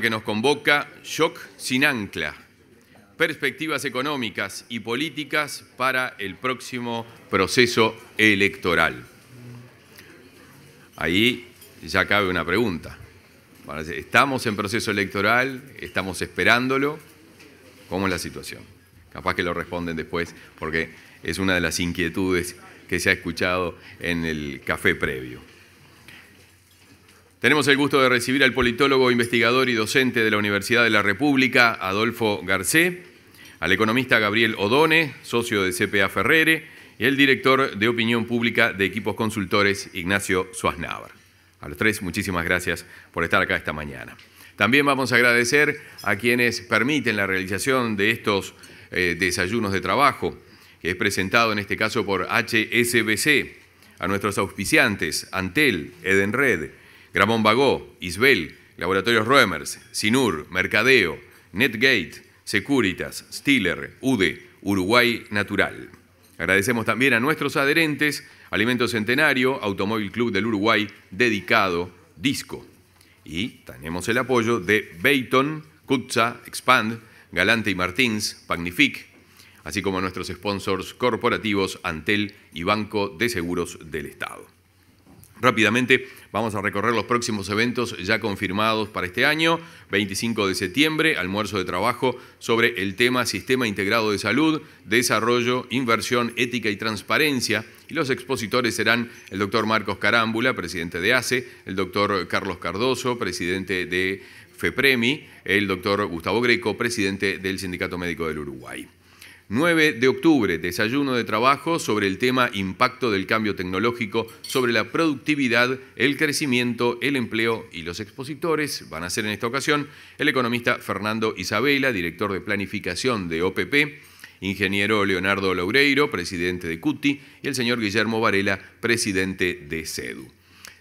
que nos convoca, shock sin ancla, perspectivas económicas y políticas para el próximo proceso electoral. Ahí ya cabe una pregunta. ¿Estamos en proceso electoral? ¿Estamos esperándolo? ¿Cómo es la situación? Capaz que lo responden después, porque es una de las inquietudes que se ha escuchado en el café previo. Tenemos el gusto de recibir al politólogo, investigador y docente de la Universidad de la República, Adolfo Garcé, al economista Gabriel Odone, socio de CPA Ferrere, y el director de Opinión Pública de Equipos Consultores, Ignacio Suaznávar. A los tres, muchísimas gracias por estar acá esta mañana. También vamos a agradecer a quienes permiten la realización de estos eh, desayunos de trabajo, que es presentado en este caso por HSBC, a nuestros auspiciantes, Antel, Edenred, Gramón Bagó, Isbel, Laboratorios Roemers, Sinur, Mercadeo, Netgate, Securitas, Stiller, UDE, Uruguay Natural. Agradecemos también a nuestros adherentes, Alimento Centenario, Automóvil Club del Uruguay, Dedicado, Disco. Y tenemos el apoyo de Beiton, Kutza, Expand, Galante y Martins, Pagnific, así como a nuestros sponsors corporativos Antel y Banco de Seguros del Estado. Rápidamente, Vamos a recorrer los próximos eventos ya confirmados para este año. 25 de septiembre, almuerzo de trabajo sobre el tema Sistema Integrado de Salud, Desarrollo, Inversión, Ética y Transparencia. Y los expositores serán el doctor Marcos Carámbula, presidente de ACE, el doctor Carlos Cardoso, presidente de FEPREMI, el doctor Gustavo Greco, presidente del Sindicato Médico del Uruguay. 9 de octubre, desayuno de trabajo sobre el tema impacto del cambio tecnológico sobre la productividad, el crecimiento, el empleo y los expositores van a ser en esta ocasión el economista Fernando Isabela, director de planificación de OPP, ingeniero Leonardo Laureiro, presidente de CUTI, y el señor Guillermo Varela, presidente de CEDU.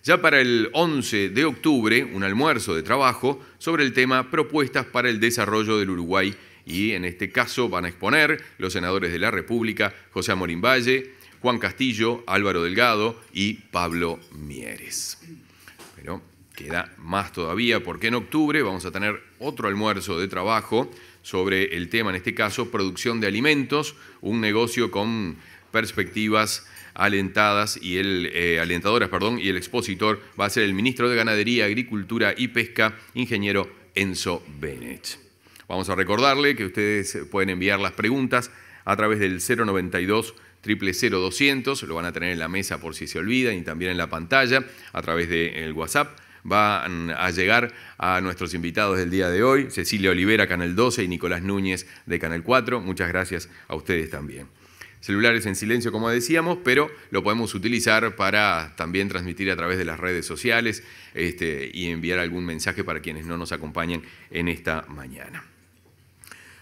Ya para el 11 de octubre, un almuerzo de trabajo sobre el tema propuestas para el desarrollo del Uruguay y en este caso van a exponer los senadores de la República, José Amorín Valle, Juan Castillo, Álvaro Delgado y Pablo Mieres. Pero queda más todavía porque en octubre vamos a tener otro almuerzo de trabajo sobre el tema, en este caso, producción de alimentos, un negocio con perspectivas alentadas y el, eh, alentadoras perdón, y el expositor va a ser el ministro de Ganadería, Agricultura y Pesca, ingeniero Enzo Bennett. Vamos a recordarle que ustedes pueden enviar las preguntas a través del 092 000200 lo van a tener en la mesa por si se olvidan y también en la pantalla a través del WhatsApp. Van a llegar a nuestros invitados del día de hoy, Cecilia Olivera, Canal 12, y Nicolás Núñez de Canal 4. Muchas gracias a ustedes también celulares en silencio, como decíamos, pero lo podemos utilizar para también transmitir a través de las redes sociales este, y enviar algún mensaje para quienes no nos acompañan en esta mañana.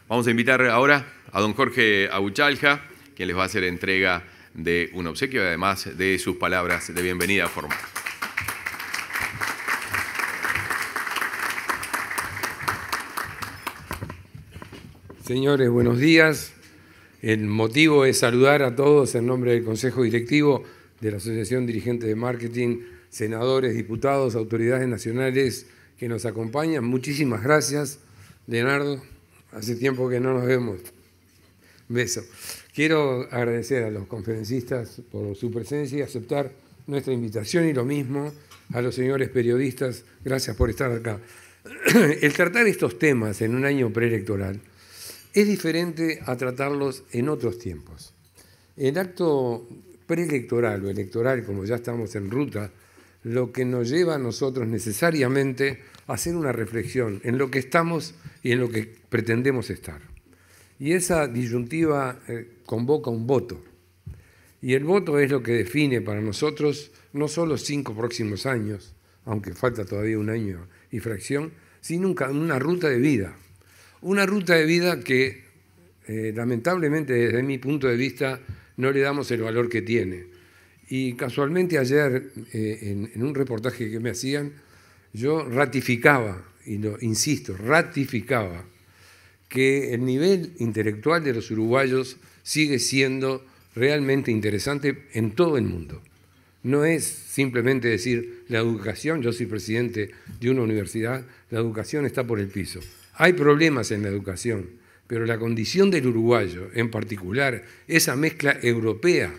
Vamos a invitar ahora a don Jorge Abuchalja, quien les va a hacer entrega de un obsequio, además de sus palabras de bienvenida formal. Señores, buenos días. El motivo es saludar a todos en nombre del Consejo Directivo de la Asociación Dirigente de Marketing, senadores, diputados, autoridades nacionales que nos acompañan. Muchísimas gracias, Leonardo Hace tiempo que no nos vemos. Beso. Quiero agradecer a los conferencistas por su presencia y aceptar nuestra invitación y lo mismo a los señores periodistas. Gracias por estar acá. El tratar estos temas en un año preelectoral es diferente a tratarlos en otros tiempos. El acto preelectoral o electoral, como ya estamos en ruta, lo que nos lleva a nosotros necesariamente a hacer una reflexión en lo que estamos y en lo que pretendemos estar. Y esa disyuntiva eh, convoca un voto. Y el voto es lo que define para nosotros no solo cinco próximos años, aunque falta todavía un año y fracción, sino una ruta de vida. Una ruta de vida que eh, lamentablemente desde mi punto de vista no le damos el valor que tiene. Y casualmente ayer eh, en, en un reportaje que me hacían, yo ratificaba, y lo insisto, ratificaba que el nivel intelectual de los uruguayos sigue siendo realmente interesante en todo el mundo. No es simplemente decir, la educación, yo soy presidente de una universidad, la educación está por el piso. Hay problemas en la educación, pero la condición del uruguayo, en particular, esa mezcla europea,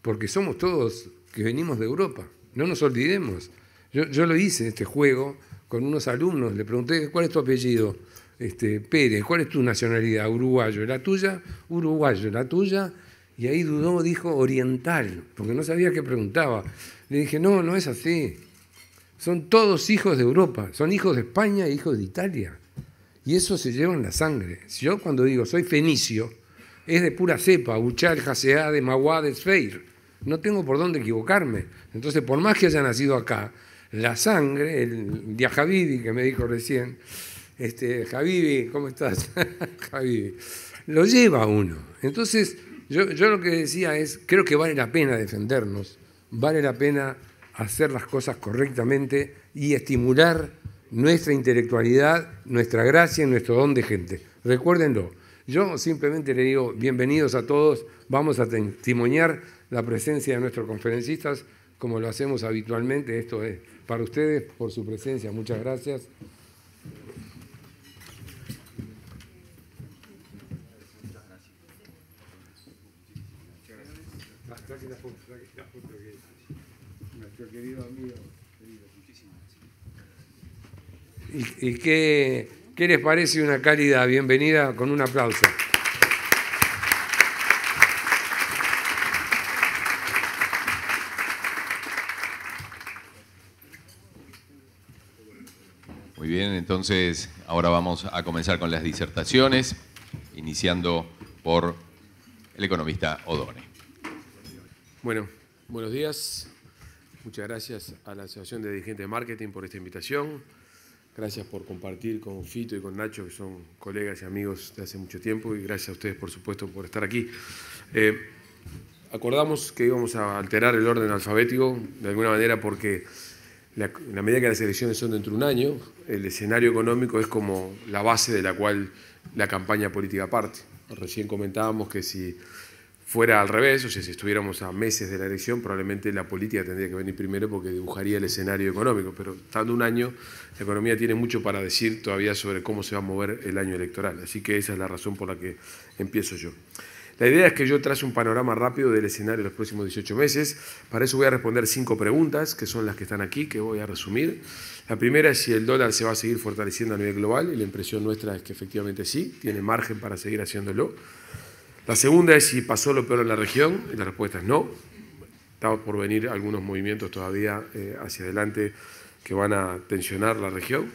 porque somos todos que venimos de Europa, no nos olvidemos. Yo, yo lo hice, este juego, con unos alumnos, le pregunté, ¿cuál es tu apellido? Este, Pérez, ¿cuál es tu nacionalidad? Uruguayo, ¿la tuya? Uruguayo, ¿la tuya? Y ahí dudó, dijo oriental, porque no sabía qué preguntaba. Le dije, no, no es así. Son todos hijos de Europa, son hijos de España hijos de Italia. Y eso se lleva en la sangre. Si yo cuando digo soy fenicio, es de pura cepa, Uchal, Maguá, de Sfeir. No tengo por dónde equivocarme. Entonces, por más que haya nacido acá, la sangre, el diajavidi que me dijo recién, este, ¿cómo estás? Javivi. Lo lleva uno. Entonces, yo, yo lo que decía es, creo que vale la pena defendernos, vale la pena hacer las cosas correctamente y estimular nuestra intelectualidad, nuestra gracia y nuestro don de gente. Recuérdenlo. Yo simplemente le digo bienvenidos a todos, vamos a testimoniar la presencia de nuestros conferencistas como lo hacemos habitualmente. Esto es para ustedes, por su presencia, muchas gracias. ¿Y, qué, qué les parece una cálida bienvenida con un aplauso? Muy bien, entonces ahora vamos a comenzar con las disertaciones, iniciando por el economista Odone. Bueno, buenos días. Muchas gracias a la Asociación de Dirigentes de Marketing por esta invitación. Gracias por compartir con Fito y con Nacho, que son colegas y amigos de hace mucho tiempo, y gracias a ustedes, por supuesto, por estar aquí. Eh, acordamos que íbamos a alterar el orden alfabético, de alguna manera, porque la, en la medida que las elecciones son dentro de un año, el escenario económico es como la base de la cual la campaña política parte. Recién comentábamos que si fuera al revés, o sea, si estuviéramos a meses de la elección, probablemente la política tendría que venir primero porque dibujaría el escenario económico, pero estando un año, la economía tiene mucho para decir todavía sobre cómo se va a mover el año electoral, así que esa es la razón por la que empiezo yo. La idea es que yo trace un panorama rápido del escenario de los próximos 18 meses. Para eso voy a responder cinco preguntas, que son las que están aquí, que voy a resumir. La primera es si el dólar se va a seguir fortaleciendo a nivel global, y la impresión nuestra es que efectivamente sí, tiene margen para seguir haciéndolo. La segunda es si pasó lo peor en la región, y la respuesta es no. Estamos por venir algunos movimientos todavía eh, hacia adelante que van a tensionar la región.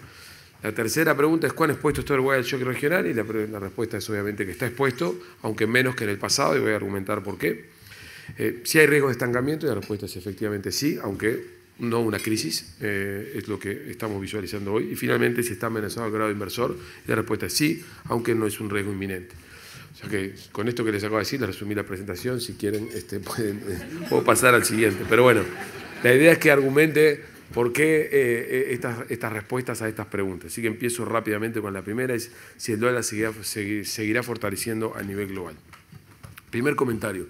La tercera pregunta es cuán expuesto está Uruguay al shock regional y la, respuesta es obviamente que está expuesto, aunque menos que en el pasado y voy a argumentar por qué. Eh, si hay riesgo de estancamiento y la respuesta es efectivamente sí, aunque no una crisis, eh, es lo que estamos visualizando hoy. Y finalmente si está amenazado el grado inversor la respuesta es sí, aunque no es un riesgo inminente con esto que les acabo de decir, les resumí la presentación, si quieren este, pueden, eh, pasar al siguiente. Pero bueno, la idea es que argumente por qué eh, eh, estas, respuestas a estas preguntas. Así que empiezo rápidamente con la primera, es si el dólar seguirá, seguirá fortaleciendo a nivel global. Primer comentario.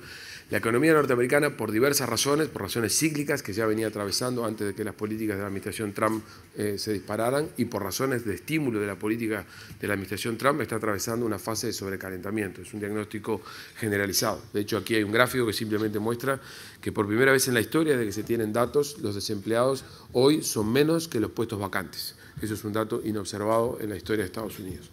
La economía norteamericana, por diversas razones, por razones cíclicas que ya venía atravesando antes de que las políticas de la administración Trump eh, se dispararan y por razones de estímulo de la política de la administración Trump, está atravesando una fase de sobrecalentamiento. Es un diagnóstico generalizado. De hecho, aquí hay un gráfico que simplemente muestra que por primera vez en la historia de que se tienen datos, los desempleados hoy son menos que los puestos vacantes. Eso es un dato inobservado en la historia de Estados Unidos.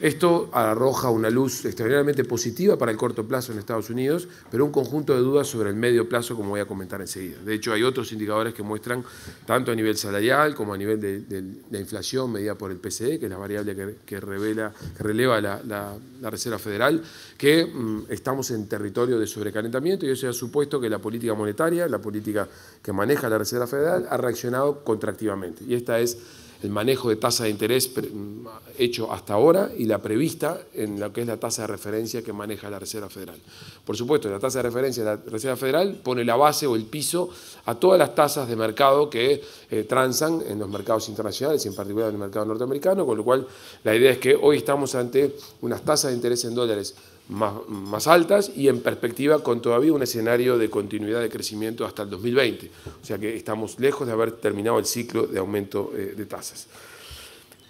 Esto arroja una luz extraordinariamente positiva para el corto plazo en Estados Unidos, pero un conjunto de dudas sobre el medio plazo, como voy a comentar enseguida. De hecho, hay otros indicadores que muestran, tanto a nivel salarial como a nivel de, la inflación medida por el PCE, que es la variable que, revela, releva la, Reserva Federal, que mm, estamos en territorio de sobrecalentamiento y eso ha supuesto que la política monetaria, la política que maneja la Reserva Federal, ha reaccionado contractivamente. Y esta es el manejo de tasa de interés mm, hecho hasta ahora y la prevista en lo que es la tasa de referencia que maneja la Reserva Federal. Por supuesto, la tasa de referencia de la Reserva Federal pone la base o el piso a todas las tasas de mercado que eh, transan en los mercados internacionales, y en particular en el mercado norteamericano, con lo cual la idea es que hoy estamos ante unas tasas de interés en dólares más, altas y en perspectiva con todavía un escenario de continuidad de crecimiento hasta el 2020. O sea que estamos lejos de haber terminado el ciclo de aumento eh, de tasas.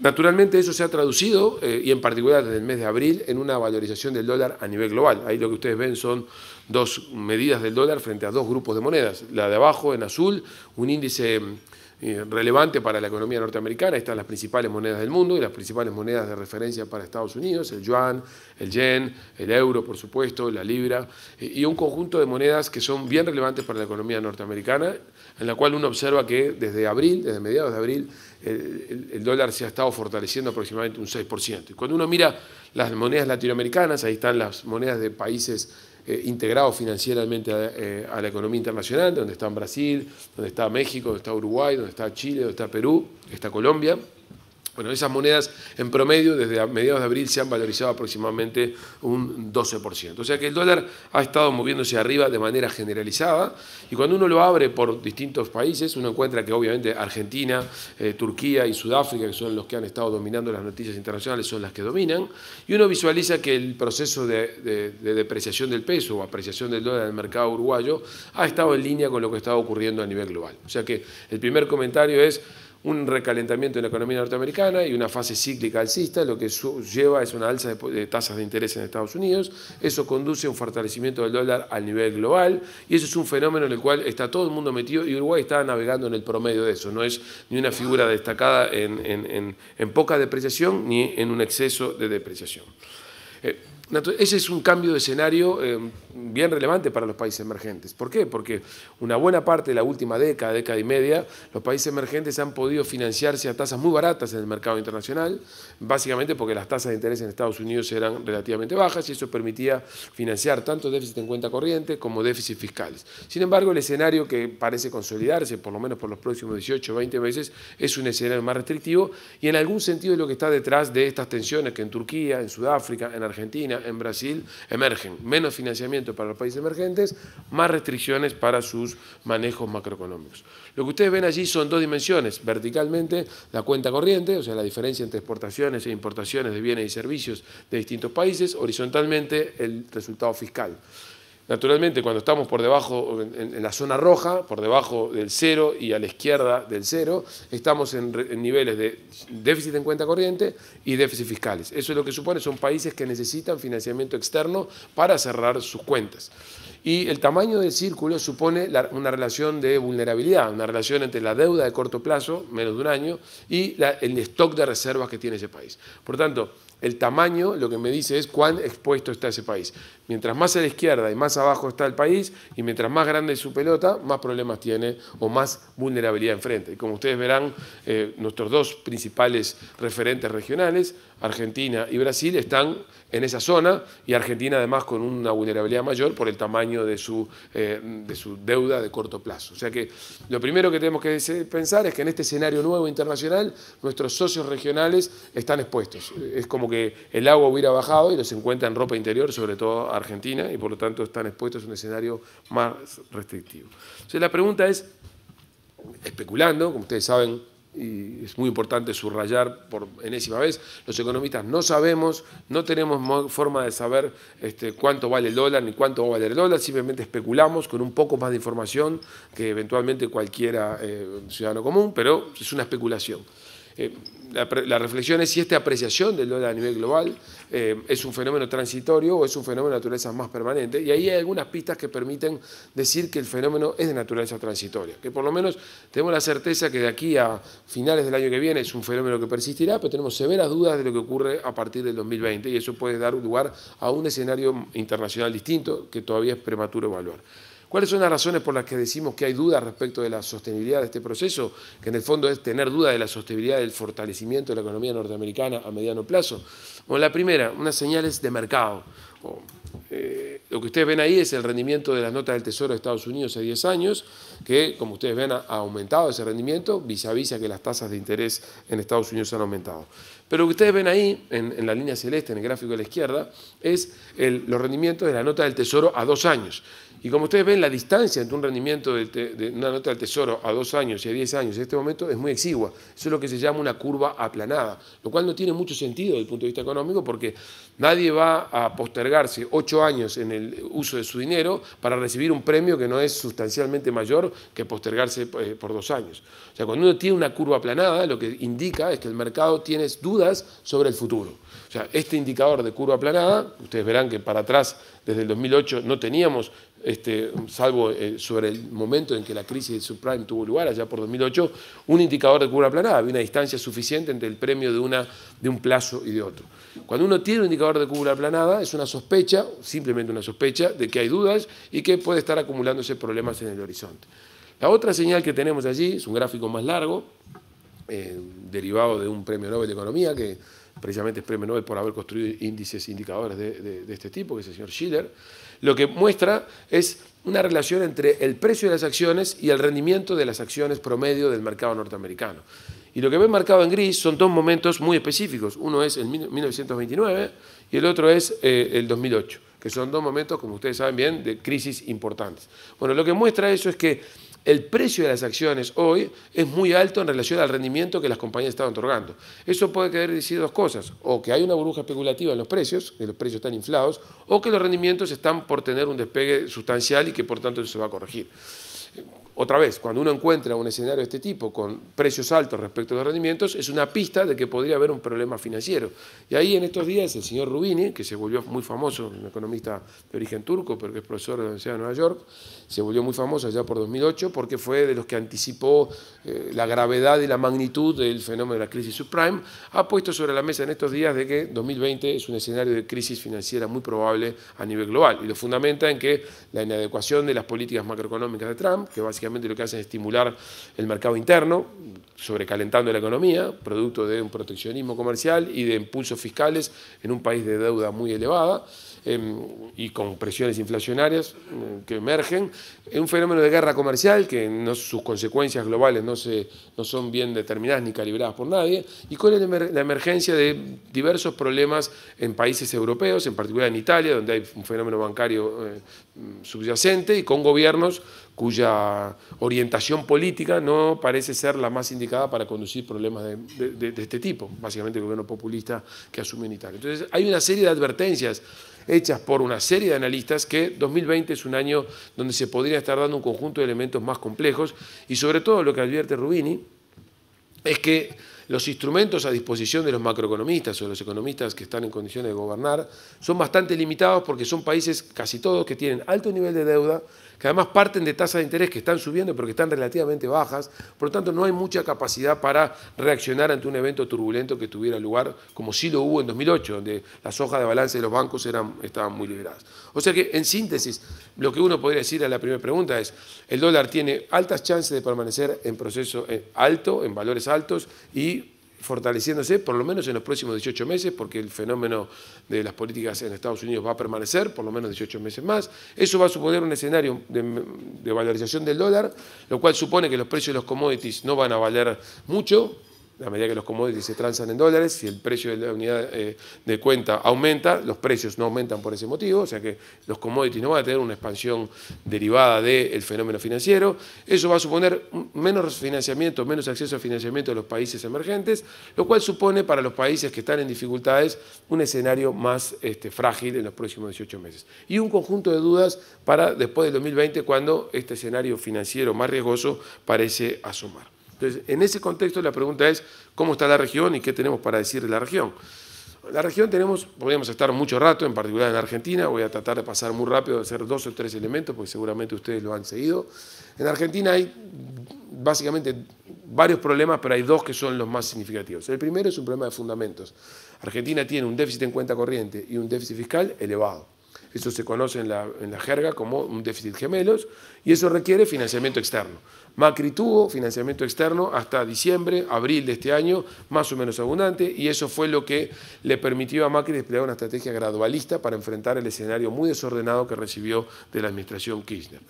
Naturalmente eso se ha traducido, eh, y en particular desde el mes de abril, en una valorización del dólar a nivel global. Ahí lo que ustedes ven son dos medidas del dólar frente a dos grupos de monedas. La de abajo en azul, un índice eh, relevante para la economía norteamericana. Están las principales monedas del mundo y las principales monedas de referencia para Estados Unidos, el yuan, el yen, el euro, por supuesto, la libra, eh, y un conjunto de monedas que son bien relevantes para la economía norteamericana, en la cual uno observa que desde abril, desde mediados de abril, el, dólar se ha estado fortaleciendo aproximadamente un 6%. Y cuando uno mira las monedas latinoamericanas, ahí están las monedas de países eh, integrado financieramente eh, a, la economía internacional, donde está Brasil, donde está México, donde está Uruguay, donde está Chile, donde está Perú, está Colombia. Bueno, esas monedas en promedio desde mediados de abril se han valorizado aproximadamente un 12%. O sea que el dólar ha estado moviéndose arriba de manera generalizada y cuando uno lo abre por distintos países, uno encuentra que obviamente Argentina, eh, Turquía y Sudáfrica, que son los que han estado dominando las noticias internacionales, son las que dominan, y uno visualiza que el proceso de, depreciación del peso o apreciación del dólar en el mercado uruguayo ha estado en línea con lo que estaba ocurriendo a nivel global. O sea que el primer comentario es un recalentamiento de la economía norteamericana y una fase cíclica alcista, lo que lleva es una alza de, tasas de interés en Estados Unidos, eso conduce a un fortalecimiento del dólar a nivel global y eso es un fenómeno en el cual está todo el mundo metido y Uruguay está navegando en el promedio de eso, no es ni una figura destacada en, poca depreciación ni en un exceso de depreciación. Eh, ese es un cambio de escenario em, bien relevante para los países emergentes. ¿Por qué? Porque una buena parte de la última década, década y media, los países emergentes han podido financiarse a tasas muy baratas en el mercado internacional, básicamente porque las tasas de interés en Estados Unidos eran relativamente bajas y eso permitía financiar tanto déficit en cuenta corriente como déficit fiscales. Sin embargo, el escenario que parece consolidarse, por lo menos por los próximos 18 o 20 meses, es un escenario más restrictivo y en algún sentido es lo que está detrás de estas tensiones que en Turquía, en Sudáfrica, en Argentina, en Brasil, emergen. Menos financiamiento para los países emergentes, más restricciones para sus manejos macroeconómicos. Lo que ustedes ven allí son dos dimensiones. Verticalmente, la cuenta corriente, o sea, la diferencia entre exportaciones e importaciones de bienes y servicios de distintos países. Horizontalmente, el resultado fiscal. Naturalmente, cuando estamos por debajo, en, la zona roja, por debajo del cero y a la izquierda del cero, estamos en, niveles de déficit en cuenta corriente y déficit fiscales. Eso es lo que supone, son países que necesitan financiamiento externo para cerrar sus cuentas. Y el tamaño del círculo supone una relación de vulnerabilidad, una relación entre la deuda de corto plazo, menos de un año, y el stock de reservas que tiene ese país. Por tanto, el tamaño lo que me dice es cuán expuesto está ese país. Mientras más a la izquierda y más abajo está el país, y mientras más grande es su pelota, más problemas tiene o más vulnerabilidad enfrente. Y como ustedes verán, eh, nuestros dos principales referentes regionales, Argentina y Brasil, están en esa zona y Argentina además con una vulnerabilidad mayor por el tamaño de su, eh, deuda de corto plazo. O sea que lo primero que tenemos que pensar es que en este escenario nuevo internacional nuestros socios regionales están expuestos. Es como que el agua hubiera bajado y los encuentra en ropa interior, sobre todo Argentina y por lo tanto están expuestos a un escenario más restrictivo. Entonces la pregunta es, especulando, como ustedes saben, y es muy importante subrayar por enésima vez, los economistas no sabemos, no tenemos forma de saber este, cuánto vale el dólar ni cuánto va a valer el dólar, simplemente especulamos con un poco más de información que eventualmente cualquiera eh, ciudadano común, pero es una especulación. Eh, la, reflexión es si esta apreciación del dólar a nivel global eh, es un fenómeno transitorio o es un fenómeno de naturaleza más permanente. Y ahí hay algunas pistas que permiten decir que el fenómeno es de naturaleza transitoria. Que por lo menos tenemos la certeza que de aquí a finales del año que viene es un fenómeno que persistirá, pero tenemos severas dudas de lo que ocurre a partir del 2020 y eso puede dar lugar a un escenario internacional distinto que todavía es prematuro evaluar. ¿Cuáles son las razones por las que decimos que hay dudas respecto de la sostenibilidad de este proceso? Que en el fondo es tener dudas de la sostenibilidad del fortalecimiento de la economía norteamericana a mediano plazo. Bueno, la primera, unas señales de mercado. Eh, lo que ustedes ven ahí es el rendimiento de las notas del Tesoro de Estados Unidos hace 10 años, que como ustedes ven ha aumentado ese rendimiento, vis a vis a que las tasas de interés en Estados Unidos han aumentado. Pero lo que ustedes ven ahí, en, la línea celeste, en el gráfico de la izquierda, es los rendimientos de la nota del tesoro a dos años. Y como ustedes ven, la distancia entre un rendimiento de, de una nota del tesoro a dos años y a diez años en este momento es muy exigua. Eso es lo que se llama una curva aplanada, lo cual no tiene mucho sentido desde el punto de vista económico porque nadie va a postergarse ocho años en el uso de su dinero para recibir un premio que no es sustancialmente mayor que postergarse eh, por dos años. O sea, cuando uno tiene una curva aplanada, lo que indica es que el mercado tiene dudas sobre el futuro. O sea, este indicador de curva aplanada, ustedes verán que para atrás, desde el 2008, no teníamos, este, salvo eh, sobre el momento en que la crisis de subprime tuvo lugar, allá por 2008, un indicador de curva aplanada. Había una distancia suficiente entre el premio de, una, de un plazo y de otro. Cuando uno tiene un indicador de curva aplanada, es una sospecha, simplemente una sospecha, de que hay dudas y que puede estar acumulándose problemas en el horizonte. La otra señal que tenemos allí es un gráfico más largo, eh, derivado de un premio Nobel de Economía, que precisamente es premio Nobel por haber construido índices indicadores de, este tipo, que es el señor Schiller, lo que muestra es una relación entre el precio de las acciones y el rendimiento de las acciones promedio del mercado norteamericano. Y lo que ve marcado en gris son dos momentos muy específicos. Uno es el 1929 y el otro es eh, el 2008, que son dos momentos, como ustedes saben bien, de crisis importantes. Bueno, lo que muestra eso es que el precio de las acciones hoy es muy alto en relación al rendimiento que las compañías están otorgando. Eso puede querer decir dos cosas, o que hay una burbuja especulativa en los precios, que los precios están inflados, o que los rendimientos están por tener un despegue sustancial y que por tanto eso se va a corregir otra vez, cuando uno encuentra un escenario de este tipo con precios altos respecto a los rendimientos, es una pista de que podría haber un problema financiero. Y ahí en estos días el señor Rubini, que se volvió muy famoso, un economista de origen turco, pero que es profesor de la Universidad de Nueva York, se volvió muy famoso allá por 2008 porque fue de los que anticipó eh, la gravedad y la magnitud del fenómeno de la crisis subprime, ha puesto sobre la mesa en estos días de que 2020 es un escenario de crisis financiera muy probable a nivel global. Y lo fundamenta en que la inadecuación de las políticas macroeconómicas de Trump, que básicamente lo que hacen es estimular el mercado interno, sobrecalentando la economía, producto de un proteccionismo comercial y de impulsos fiscales en un país de deuda muy elevada. Em, y con presiones inflacionarias eh, que emergen, un fenómeno de guerra comercial que no, sus consecuencias globales no, se, no son bien determinadas ni calibradas por nadie, y con la emergencia de diversos problemas en países europeos, en particular en Italia, donde hay un fenómeno bancario eh, subyacente, y con gobiernos cuya orientación política no parece ser la más indicada para conducir problemas de, de este tipo, básicamente el gobierno populista que asume en Italia. Entonces hay una serie de advertencias hechas por una serie de analistas que 2020 es un año donde se podría estar dando un conjunto de elementos más complejos y sobre todo lo que advierte Rubini es que los instrumentos a disposición de los macroeconomistas o los economistas que están en condiciones de gobernar son bastante limitados porque son países, casi todos, que tienen alto nivel de deuda, que además parten de tasas de interés que están subiendo pero que están relativamente bajas, por lo tanto no hay mucha capacidad para reaccionar ante un evento turbulento que tuviera lugar, como sí lo hubo en 2008, donde las hojas de balance de los bancos eran, estaban muy liberadas. O sea que, en síntesis, lo que uno podría decir a la primera pregunta es, el dólar tiene altas chances de permanecer en proceso eh, alto, en valores altos, y fortaleciéndose, por lo menos en los próximos 18 meses, porque el fenómeno de las políticas en Estados Unidos va a permanecer por lo menos 18 meses más. Eso va a suponer un escenario de, valorización del dólar, lo cual supone que los precios de los commodities no van a valer mucho, a medida que los commodities se transan en dólares, si el precio de la unidad eh, de cuenta aumenta, los precios no aumentan por ese motivo, o sea que los commodities no van a tener una expansión derivada del fenómeno financiero. Eso va a suponer menos financiamiento, menos acceso a financiamiento de los países emergentes, lo cual supone para los países que están en dificultades un escenario más este, frágil en los próximos 18 meses. Y un conjunto de dudas para después del 2020, cuando este escenario financiero más riesgoso parece asomar. Entonces, en ese contexto la pregunta es, ¿cómo está la región y qué tenemos para decir de la región? La región tenemos, podríamos estar mucho rato, en particular en Argentina, voy a tratar de pasar muy rápido, de hacer dos o tres elementos, porque seguramente ustedes lo han seguido. En Argentina hay básicamente varios problemas, pero hay dos que son los más significativos. El primero es un problema de fundamentos. Argentina tiene un déficit en cuenta corriente y un déficit fiscal elevado. Eso se conoce en la jerga como un déficit gemelos y eso requiere financiamiento externo. Macri tuvo financiamiento externo hasta diciembre, abril de este año, más o menos abundante, y eso fue lo que le permitió a Macri desplegar una estrategia gradualista para enfrentar el escenario muy desordenado que recibió de la administración Kirchner.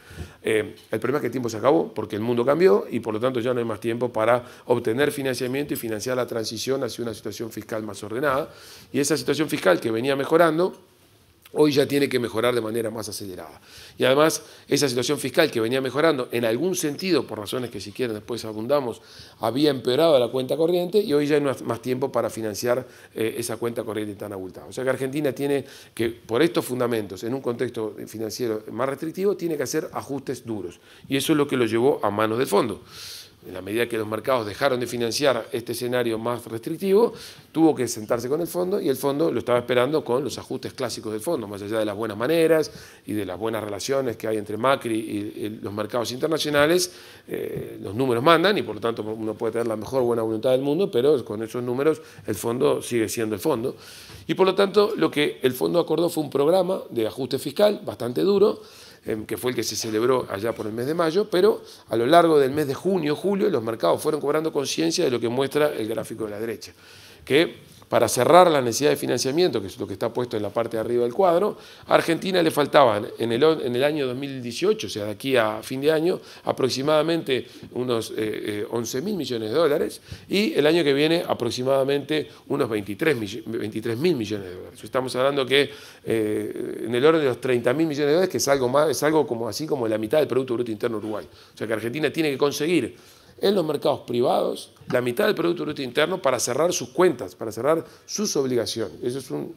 Eh, el problema es que el tiempo se acabó porque el mundo cambió y por lo tanto ya no hay más tiempo para obtener financiamiento y financiar la transición hacia una situación fiscal más ordenada. Y esa situación fiscal que venía mejorando, hoy ya tiene que mejorar de manera más acelerada. Y además, esa situación fiscal que venía mejorando, en algún sentido, por razones que siquiera después abundamos, había empeorado la cuenta corriente y hoy ya hay más tiempo para financiar eh, esa cuenta corriente tan abultada. O sea que Argentina tiene que, por estos fundamentos, en un contexto financiero más restrictivo, tiene que hacer ajustes duros. Y eso es lo que lo llevó a manos del fondo en la medida que los mercados dejaron de financiar este escenario más restrictivo, tuvo que sentarse con el fondo y el fondo lo estaba esperando con los ajustes clásicos del fondo, más allá de las buenas maneras y de las buenas relaciones que hay entre Macri y los mercados internacionales, eh, los números mandan y por lo tanto uno puede tener la mejor buena voluntad del mundo, pero con esos números el fondo sigue siendo el fondo. Y por lo tanto lo que el fondo acordó fue un programa de ajuste fiscal bastante duro, Em, que fue el que se celebró allá por el mes de mayo, pero a lo largo del mes de junio, julio, los mercados fueron cobrando conciencia de lo que muestra el gráfico de la derecha, que para cerrar la necesidad de financiamiento, que es lo que está puesto en la parte de arriba del cuadro, a Argentina le faltaban en el, en el año 2018, o sea, de aquí a fin de año, aproximadamente unos eh, 11 eh, mil millones de dólares y el año que viene aproximadamente unos 23 mil millones de dólares. Estamos hablando que eh, en el orden de los 30 mil millones de dólares, que es algo, más, es algo como, así como la mitad del Producto Bruto Interno Uruguay. O sea que Argentina tiene que conseguir en los mercados privados la mitad del Producto Bruto Interno para cerrar sus cuentas, para cerrar sus obligaciones. Eso es un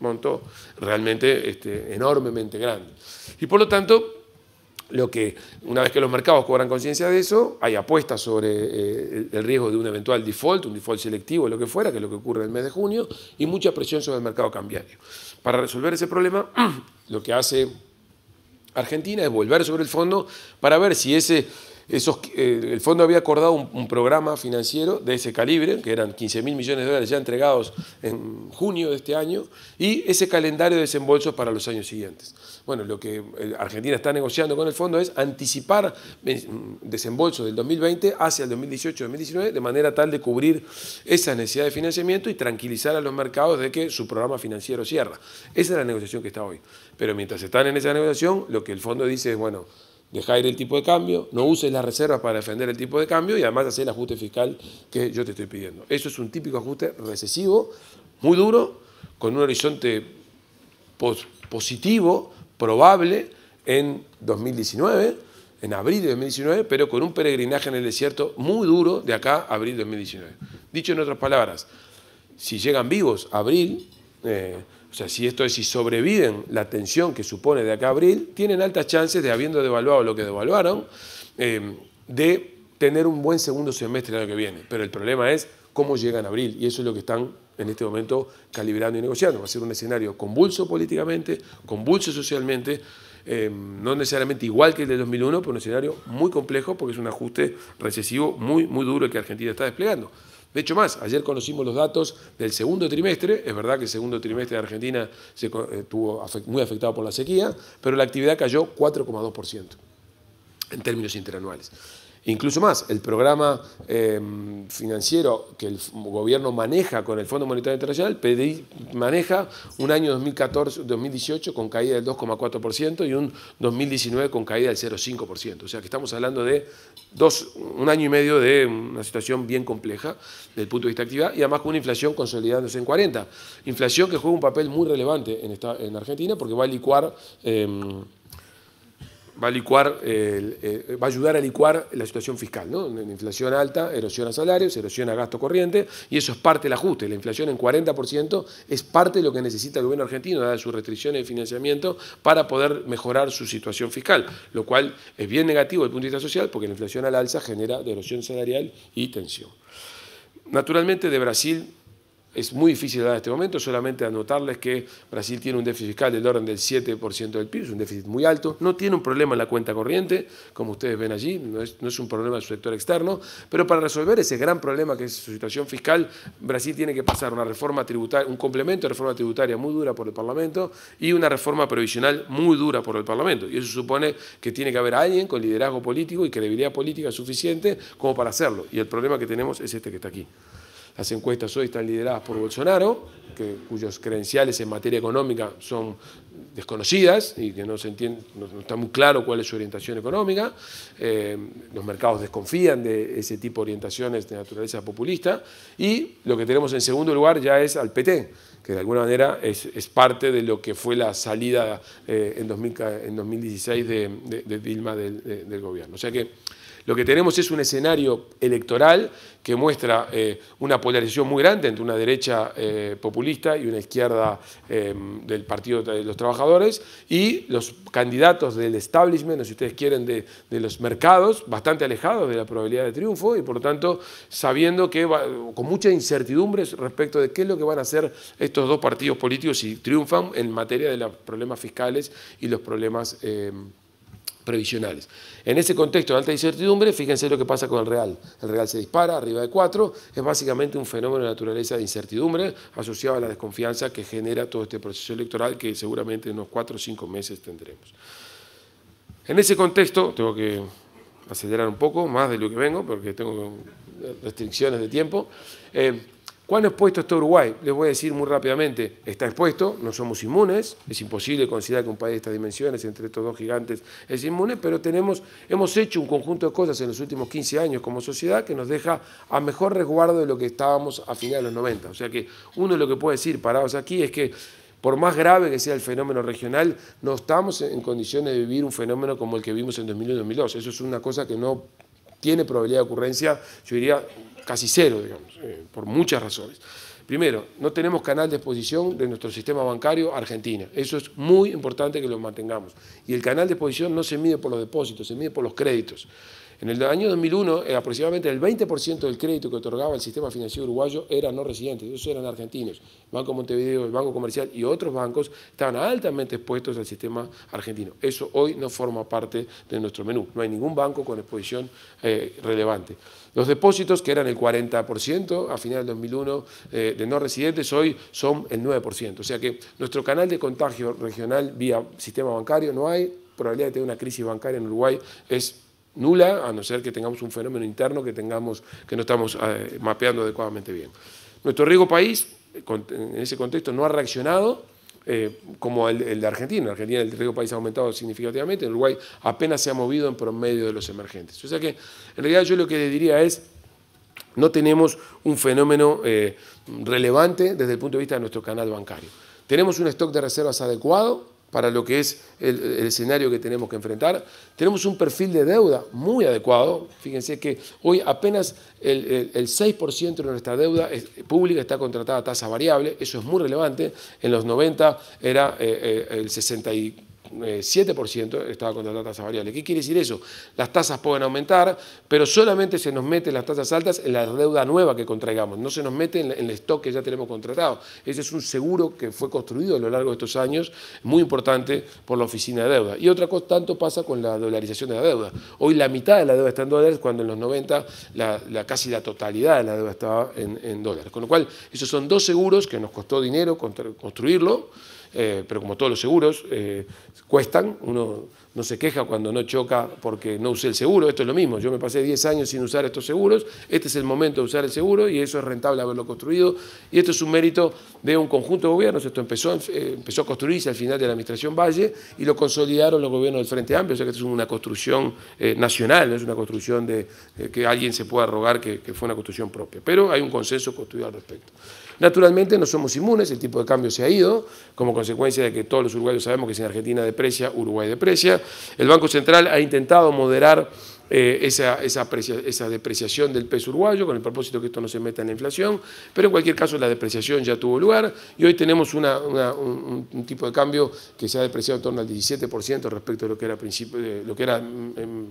monto realmente este, enormemente grande. Y por lo tanto, lo que, una vez que los mercados cobran conciencia de eso, hay apuestas sobre eh, el riesgo de un eventual default, un default selectivo, lo que fuera, que es lo que ocurre en el mes de junio, y mucha presión sobre el mercado cambiario. Para resolver ese problema, lo que hace Argentina es volver sobre el fondo para ver si ese eh, el fondo había acordado un, programa financiero de ese calibre, que eran 15 mil millones de dólares ya entregados en junio de este año, y ese calendario de desembolsos para los años siguientes. Bueno, lo que eh, Argentina está negociando con el fondo es anticipar eh, desembolso del 2020 hacia el 2018-2019, de manera tal de cubrir esa necesidad de financiamiento y tranquilizar a los mercados de que su programa financiero cierra. Esa es la negociación que está hoy. Pero mientras están en esa negociación, lo que el fondo dice es, bueno, deja ir el tipo de cambio, no uses las reservas para defender el tipo de cambio y además hacer el ajuste fiscal que yo te estoy pidiendo. Eso es un típico ajuste recesivo, muy duro, con un horizonte positivo, probable, en 2019, en abril de 2019, pero con un peregrinaje en el desierto muy duro de acá a abril de 2019. Dicho en otras palabras, si llegan vivos abril, eh, o sea, si esto es, si sobreviven la tensión que supone de acá abril, tienen altas chances de, habiendo devaluado lo que devaluaron, eh, de tener un buen segundo semestre el año que viene. Pero el problema es cómo llegan a abril, y eso es lo que están en este momento calibrando y negociando. Va a ser un escenario convulso políticamente, convulso socialmente, eh, no necesariamente igual que el de 2001, pero un escenario muy complejo porque es un ajuste recesivo muy, muy duro el que Argentina está desplegando. De hecho, más, ayer conocimos los datos del segundo trimestre. Es verdad que el segundo trimestre de Argentina se estuvo muy afectado por la sequía, pero la actividad cayó 4,2% en términos interanuales. Incluso más, el programa em, financiero que el gobierno maneja con el Fondo Monetario Internacional maneja un año 2014, 2018 con caída del 2,4% y un 2019 con caída del 0,5%. O sea que estamos hablando de un año y medio de una situación bien compleja desde el punto de vista actividad y además con una inflación consolidándose en 40. Inflación que juega un papel muy relevante en, Argentina porque va a licuar... Em, va a licuar, eh, va a ayudar a licuar la situación fiscal. ¿no? La inflación alta erosiona salarios, erosiona gasto corriente, y eso es parte del ajuste. La inflación en 40% es parte de lo que necesita el gobierno argentino, de sus restricciones de financiamiento, para poder mejorar su situación fiscal, lo cual es bien negativo desde el punto de vista social, porque la inflación al alza genera erosión salarial y tensión. Naturalmente, de Brasil es muy difícil dar en este momento, solamente anotarles que Brasil tiene un déficit fiscal del orden del 7% del PIB, es un déficit muy alto, no tiene un problema en la cuenta corriente, como ustedes ven allí, no es, un problema del sector externo, pero para resolver ese gran problema que es su situación fiscal, Brasil tiene que pasar una reforma tributaria, un complemento de reforma tributaria muy dura por el Parlamento y una reforma provisional muy dura por el Parlamento. Y eso supone que tiene que haber alguien con liderazgo político y credibilidad política suficiente como para hacerlo. Y el problema que tenemos es este que está aquí. Las encuestas hoy están lideradas por Bolsonaro, que, cuyos credenciales en materia económica son desconocidas y que no, se entiende, está muy claro cuál es su orientación económica. Eh, los mercados desconfían de ese tipo de orientaciones de naturaleza populista. Y lo que tenemos en segundo lugar ya es al PT, que de alguna manera es, parte de lo que fue la salida eh, en, 2016 de, Dilma del, del gobierno. O sea que lo que tenemos es un escenario electoral que muestra eh, una polarización muy grande entre una derecha eh, populista y una izquierda eh, del Partido de los Trabajadores y los candidatos del establishment, si ustedes quieren, de, los mercados, bastante alejados de la probabilidad de triunfo y por lo tanto sabiendo que con mucha incertidumbre respecto de qué es lo que van a hacer estos dos partidos políticos si triunfan en materia de los problemas fiscales y los problemas previsionales. En ese contexto de alta incertidumbre, fíjense lo que pasa con el real. El real se dispara arriba de 4, es básicamente un fenómeno de naturaleza de incertidumbre asociado a la desconfianza que genera todo este proceso electoral que seguramente en unos 4 o 5 meses tendremos. En ese contexto, tengo que acelerar un poco, más de lo que vengo, porque tengo restricciones de tiempo. Eh, ¿Cuán expuesto está Uruguay? Les voy a decir muy rápidamente, está expuesto, no somos inmunes, es imposible considerar que un país de estas dimensiones, entre estos dos gigantes, es inmune, pero tenemos, hemos hecho un conjunto de cosas en los últimos 15 años como sociedad que nos deja a mejor resguardo de lo que estábamos a finales de los 90. O sea que uno de lo que puede decir parados aquí es que por más grave que sea el fenómeno regional, no estamos en condiciones de vivir un fenómeno como el que vimos en 2001-2002. Eso es una cosa que no tiene probabilidad de ocurrencia, yo diría casi cero, digamos, eh, por muchas razones. Primero, no tenemos canal de exposición de nuestro sistema bancario argentino, Argentina. Eso es muy importante que lo mantengamos. Y el canal de exposición no se mide por los depósitos, se mide por los créditos. En el año 2001, eh, aproximadamente el 20% del crédito que otorgaba el sistema financiero uruguayo era no residentes, esos eran argentinos. Banco Montevideo, el Banco Comercial y otros bancos estaban altamente expuestos al sistema argentino. Eso hoy no forma parte de nuestro menú. No hay ningún banco con exposición eh, relevante. Los depósitos, que eran el 40% a final del 2001 eh, de no residentes, hoy son el 9%. O sea que nuestro canal de contagio regional vía sistema bancario no hay, probabilidad de tener una crisis bancaria en Uruguay es nula, a no ser que tengamos un fenómeno interno que, tengamos, que no estamos eh, mapeando adecuadamente bien. Nuestro riego país, en ese contexto, no ha reaccionado eh, como el, de Argentina. En Argentina el riesgo país ha aumentado significativamente, en Uruguay apenas se ha movido en promedio de los emergentes. O sea que, en realidad, yo lo que le diría es, no tenemos un fenómeno eh, relevante desde el punto de vista de nuestro canal bancario. Tenemos un stock de reservas adecuado, para lo que es el, escenario que tenemos que enfrentar. Tenemos un perfil de deuda muy adecuado. Fíjense que hoy apenas el, 6% de nuestra deuda pública está contratada a tasa variable. Eso es muy relevante. En los 90 era eh, eh, el 64 7% eh, estaba contratada las tasas variables. ¿Qué quiere decir eso? Las tasas pueden aumentar, pero solamente se nos meten las tasas altas en la deuda nueva que contraigamos, no se nos mete en el stock que ya tenemos contratado. Ese es un seguro que fue construido a lo largo de estos años, muy importante por la oficina de deuda. Y otra cosa, tanto pasa con la dolarización de la deuda. Hoy la mitad de la deuda está en dólares, cuando en los 90 la, casi la totalidad de la deuda estaba en dólares. Con lo cual, esos son dos seguros que nos costó dinero construirlo eh, pero como todos los seguros, eh, cuestan. Uno no se queja cuando no choca porque no usé el seguro, esto es lo mismo. Yo me pasé 10 años sin usar estos seguros, este es el momento de usar el seguro y eso es rentable haberlo construido. Y esto es un mérito de un conjunto de gobiernos, esto empezó, eh, a construirse al final de la administración Valle y lo consolidaron los gobiernos del Frente Amplio, o sea que esto es una construcción nacional, no es una construcción de que alguien se pueda rogar que fue una construcción propia. Pero hay un consenso construido al respecto. Naturalmente no somos inmunes, el tipo de cambio se ha ido, como consecuencia de que todos los uruguayos sabemos que si en Argentina deprecia, Uruguay deprecia. El Banco Central ha intentado moderar eh, esa, esa, depreciación del peso uruguayo con el propósito que esto no se meta en la inflación, pero en cualquier caso la depreciación ya tuvo lugar y hoy tenemos un, tipo de cambio que se ha depreciado en torno al 17% respecto a lo que era, principio, lo que era mm, en,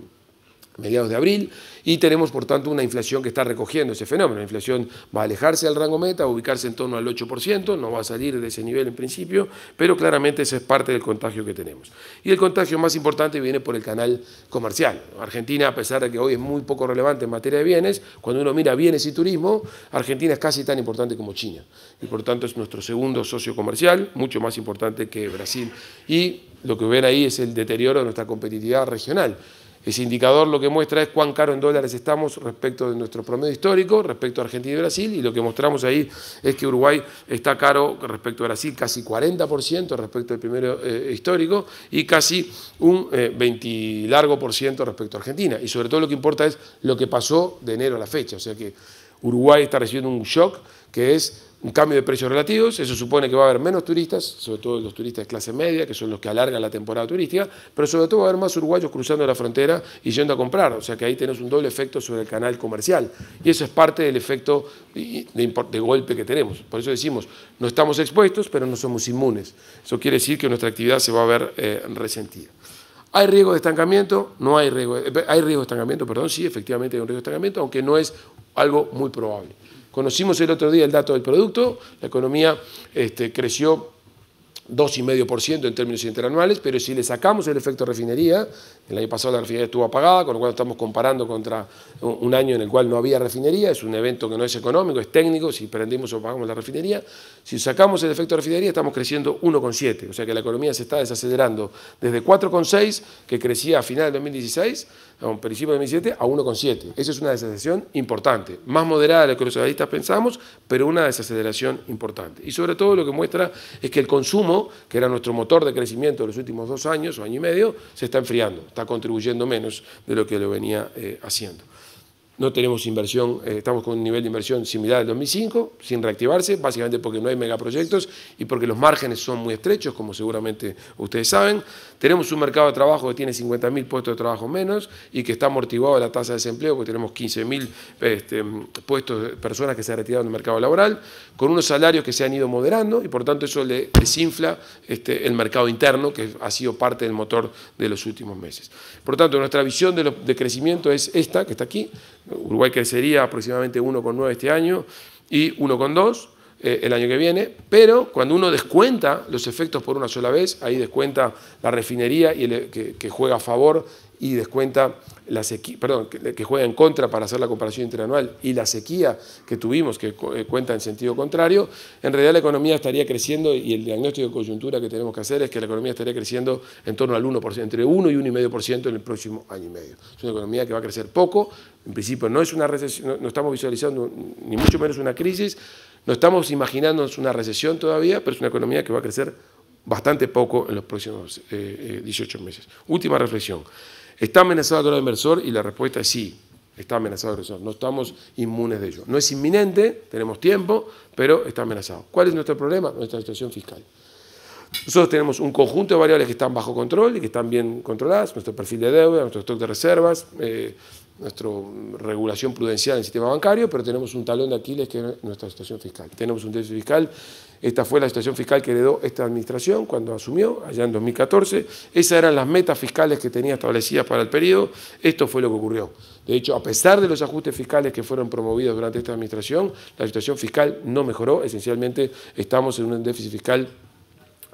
mediados de abril, y tenemos por tanto una inflación que está recogiendo ese fenómeno. La inflación va a alejarse del rango meta, a ubicarse en torno al 8%, no va a salir de ese nivel en principio, pero claramente esa es parte del contagio que tenemos. Y el contagio más importante viene por el canal comercial. Argentina, a pesar de que hoy es muy poco relevante en materia de bienes, cuando uno mira bienes y turismo, Argentina es casi tan importante como China, y por tanto es nuestro segundo socio comercial, mucho más importante que Brasil. Y lo que ven ahí es el deterioro de nuestra competitividad regional. Ese indicador lo que muestra es cuán caro en dólares estamos respecto de nuestro promedio histórico, respecto a Argentina y Brasil, y lo que mostramos ahí es que Uruguay está caro respecto a Brasil casi 40% respecto al primero eh, histórico y casi un 20 eh, largo por ciento respecto a Argentina. Y sobre todo lo que importa es lo que pasó de enero a la fecha, o sea que Uruguay está recibiendo un shock que es un cambio de precios relativos, eso supone que va a haber menos turistas, sobre todo los turistas de clase media, que son los que alargan la temporada turística, pero sobre todo va a haber más uruguayos cruzando la frontera y yendo a comprar, o sea que ahí tenemos un doble efecto sobre el canal comercial, y eso es parte del efecto de, golpe que tenemos, por eso decimos, no estamos expuestos, pero no somos inmunes, eso quiere decir que nuestra actividad se va a ver eh, resentida. ¿Hay riesgo de estancamiento? No hay riesgo, eh, hay riesgo de estancamiento, perdón, sí, efectivamente hay un riesgo de estancamiento, aunque no es algo muy probable. Conocimos el otro día el dato del producto, la economía este, creció 2,5% en términos interanuales, pero si le sacamos el efecto refinería, el año pasado la refinería estuvo apagada, con lo cual estamos comparando contra un año en el cual no había refinería, es un evento que no es económico, es técnico, si prendimos o apagamos la refinería. Si sacamos el efecto de refinería estamos creciendo 1,7, o sea que la economía se está desacelerando desde 4,6, que crecía a final de 2016, a principios principio de 2017, a 1,7. Esa es una desaceleración importante, más moderada de lo que los socialistas pensamos, pero una desaceleración importante. Y sobre todo lo que muestra es que el consumo, que era nuestro motor de crecimiento de los últimos dos años o año y medio, se está enfriando está contribuyendo menos de lo que lo venía eh, haciendo. No tenemos inversión, eh, estamos con un nivel de inversión similar al 2005, sin reactivarse, básicamente porque no hay megaproyectos y porque los márgenes son muy estrechos, como seguramente ustedes saben. Tenemos un mercado de trabajo que tiene 50.000 puestos de trabajo menos y que está amortiguado la tasa de desempleo, porque tenemos 15.000 este, puestos, personas que se han retirado del mercado laboral, con unos salarios que se han ido moderando y por tanto eso le desinfla este, el mercado interno, que ha sido parte del motor de los últimos meses. Por tanto, nuestra visión de, de crecimiento es esta, que está aquí. Uruguay crecería aproximadamente 1,9 este año y 1,2 eh, el año que viene, pero cuando uno descuenta los efectos por una sola vez, ahí descuenta la refinería y que, juega a favor y descuenta la sequía, perdón, que, juega en contra para hacer la comparación interanual y la sequía que tuvimos, que eh, cuenta en sentido contrario, en realidad la economía estaría creciendo y el diagnóstico de coyuntura que tenemos que hacer es que la economía estaría creciendo en torno al 1%, entre 1 y 1,5% en el próximo año y medio. Es una economía que va a crecer poco, en principio no es una recesión, no estamos visualizando ni mucho menos una crisis, no estamos imaginándonos una recesión todavía, pero es una economía que va a crecer bastante poco en los próximos 18 eh, eh, meses. Última reflexión. ¿Está amenazado el dólar inversor? Y la respuesta es sí, está amenazado el inversor. No estamos inmunes de ello. No es inminente, tenemos tiempo, pero está amenazado. ¿Cuál es nuestro problema? Nuestra situación fiscal. Nosotros tenemos un conjunto de variables que están bajo control y que están bien controladas, nuestro perfil de deuda, nuestro stock de reservas, eh, nuestra regulación prudencial del sistema bancario, pero tenemos un talón de Aquiles que es nuestra situación fiscal. Tenemos un déficit fiscal, esta fue la situación fiscal que heredó esta administración cuando asumió, allá en 2014. Esas eran las metas fiscales que tenía establecidas para el periodo. Esto fue lo que ocurrió. De hecho, a pesar de los ajustes fiscales que fueron promovidos durante esta administración, la situación fiscal no mejoró. Esencialmente estamos en un déficit fiscal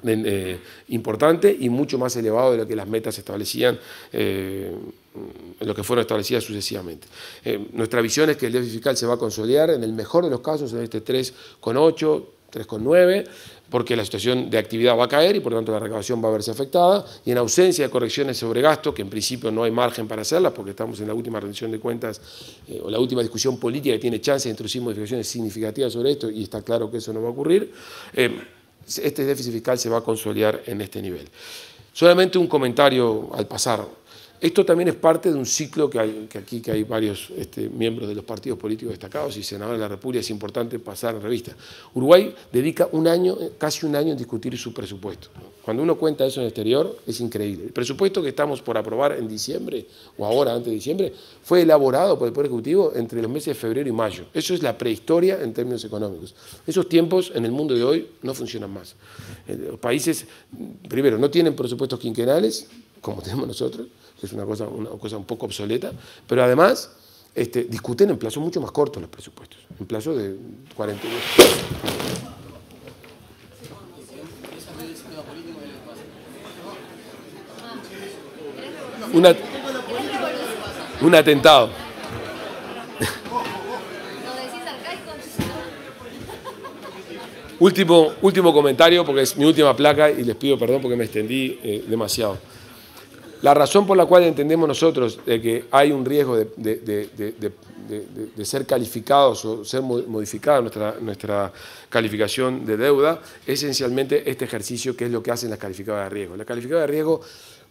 eh, importante y mucho más elevado de lo que las metas establecían, eh, lo que fueron establecidas sucesivamente. Eh, nuestra visión es que el déficit fiscal se va a consolidar en el mejor de los casos en este 3,8, 3,9, porque la situación de actividad va a caer y por lo tanto la recaudación va a verse afectada, y en ausencia de correcciones sobre gasto, que en principio no hay margen para hacerlas, porque estamos en la última rendición de cuentas o la última discusión política que tiene chance de introducir modificaciones significativas sobre esto, y está claro que eso no va a ocurrir este déficit fiscal se va a consolidar en este nivel. Solamente un comentario al pasar. Esto también es parte de un ciclo que, aquí que hay varios este, miembros de los partidos políticos destacados y senadores de la República, es importante pasar revista. Uruguay dedica un año, casi un año en discutir su presupuesto. Cuando uno cuenta eso en el exterior, es increíble. El presupuesto que estamos por aprobar en diciembre, o ahora antes de diciembre, fue elaborado por el Poder Ejecutivo entre los meses de febrero y mayo. Eso es la prehistoria en términos económicos. Esos tiempos en el mundo de hoy no funcionan más. Eh, los países, primero, no tienen presupuestos quinquenales, como tenemos nosotros, que es una cosa, una cosa un poco obsoleta, pero además este, discuten en plazos mucho más cortos los presupuestos, en plazo de 42. Una, un atentado. último, último comentario, porque es mi última placa y les pido perdón porque me extendí eh, demasiado. La razón por la cual entendemos nosotros que hay un riesgo de, ser calificados o ser modificada nuestra, nuestra calificación de deuda es esencialmente este ejercicio que es lo que hacen las calificadas de riesgo. de riesgo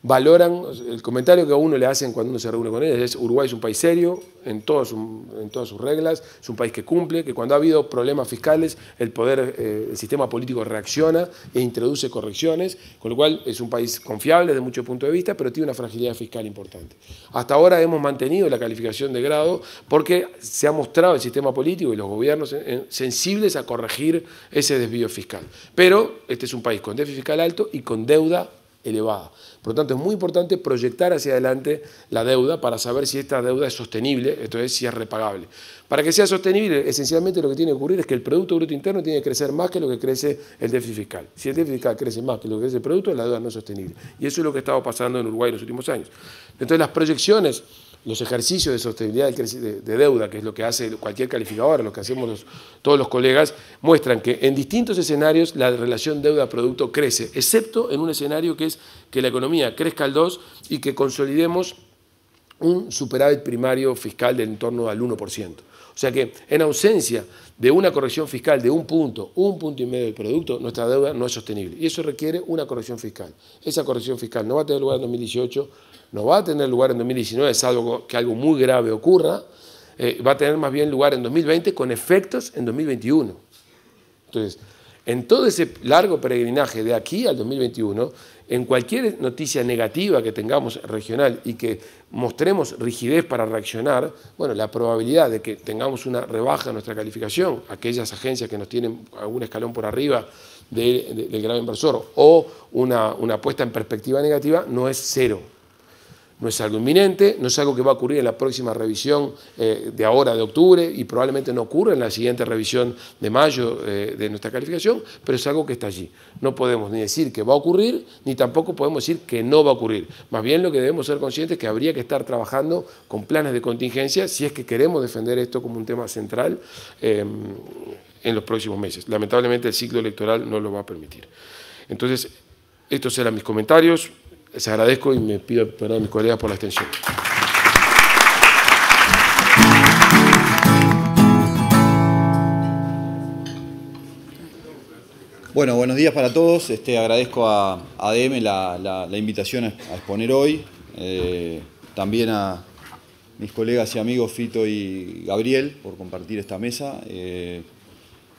valoran el comentario que a uno le hacen cuando uno se reúne con ellos es Uruguay es un país serio en, todas sus reglas, es un país que cumple, que cuando ha habido problemas fiscales el poder, eh, el sistema político reacciona e introduce correcciones, con lo cual es un país confiable desde muchos puntos de vista, pero tiene una fragilidad fiscal importante. Hasta ahora hemos mantenido la calificación de grado porque se ha mostrado el sistema político y los gobiernos eh, eh, sensibles a corregir ese desvío fiscal. Pero este es un país con déficit fiscal alto y con deuda elevada. Por lo tanto, es muy importante proyectar hacia adelante la deuda para saber si esta deuda es sostenible, esto es, si es repagable. Para que sea sostenible, esencialmente lo que tiene que ocurrir es que el Producto Bruto Interno tiene que crecer más que lo que crece el déficit fiscal. Si el déficit fiscal crece más que lo que crece el producto, la deuda no es sostenible. Y eso es lo que ha estado pasando en Uruguay en los últimos años. Entonces, las proyecciones los ejercicios de sostenibilidad de deuda, que es lo que hace cualquier calificador, lo que hacemos todos los colegas, muestran que en distintos escenarios la relación deuda-producto crece, excepto en un escenario que es que la economía crezca al 2 y que consolidemos un superávit primario fiscal del entorno al 1%. O sea que en ausencia de una corrección fiscal de un punto, un punto y medio del producto, nuestra deuda no es sostenible. Y eso requiere una corrección fiscal. Esa corrección fiscal no va a tener lugar en 2018 no va a tener lugar en 2019, salvo que algo muy grave ocurra, eh, va a tener más bien lugar en 2020 con efectos en 2021. Entonces, en todo ese largo peregrinaje de aquí al 2021, en cualquier noticia negativa que tengamos regional y que mostremos rigidez para reaccionar, bueno, la probabilidad de que tengamos una rebaja en nuestra calificación, aquellas agencias que nos tienen algún escalón por arriba del, gran inversor, o una, una en perspectiva negativa, no es cero. No es algo inminente, no es algo que va a ocurrir en la próxima revisión eh, de ahora, de octubre, y probablemente no ocurra en la siguiente revisión de mayo eh, de nuestra calificación, pero es algo que está allí. No podemos ni decir que va a ocurrir, ni tampoco podemos decir que no va a ocurrir. Más bien lo que debemos ser conscientes es que habría que estar trabajando con planes de contingencia si es que queremos defender esto como un tema central. Em, en los próximos meses. Lamentablemente el ciclo electoral no lo va a permitir. Entonces, estos eran mis comentarios. Les agradezco y me pido perdón a mis colegas por la extensión. Bueno, buenos días para todos. Este, agradezco a ADM la, invitación a exponer hoy. Eh, también a mis colegas y amigos Fito y Gabriel por compartir esta mesa. Eh,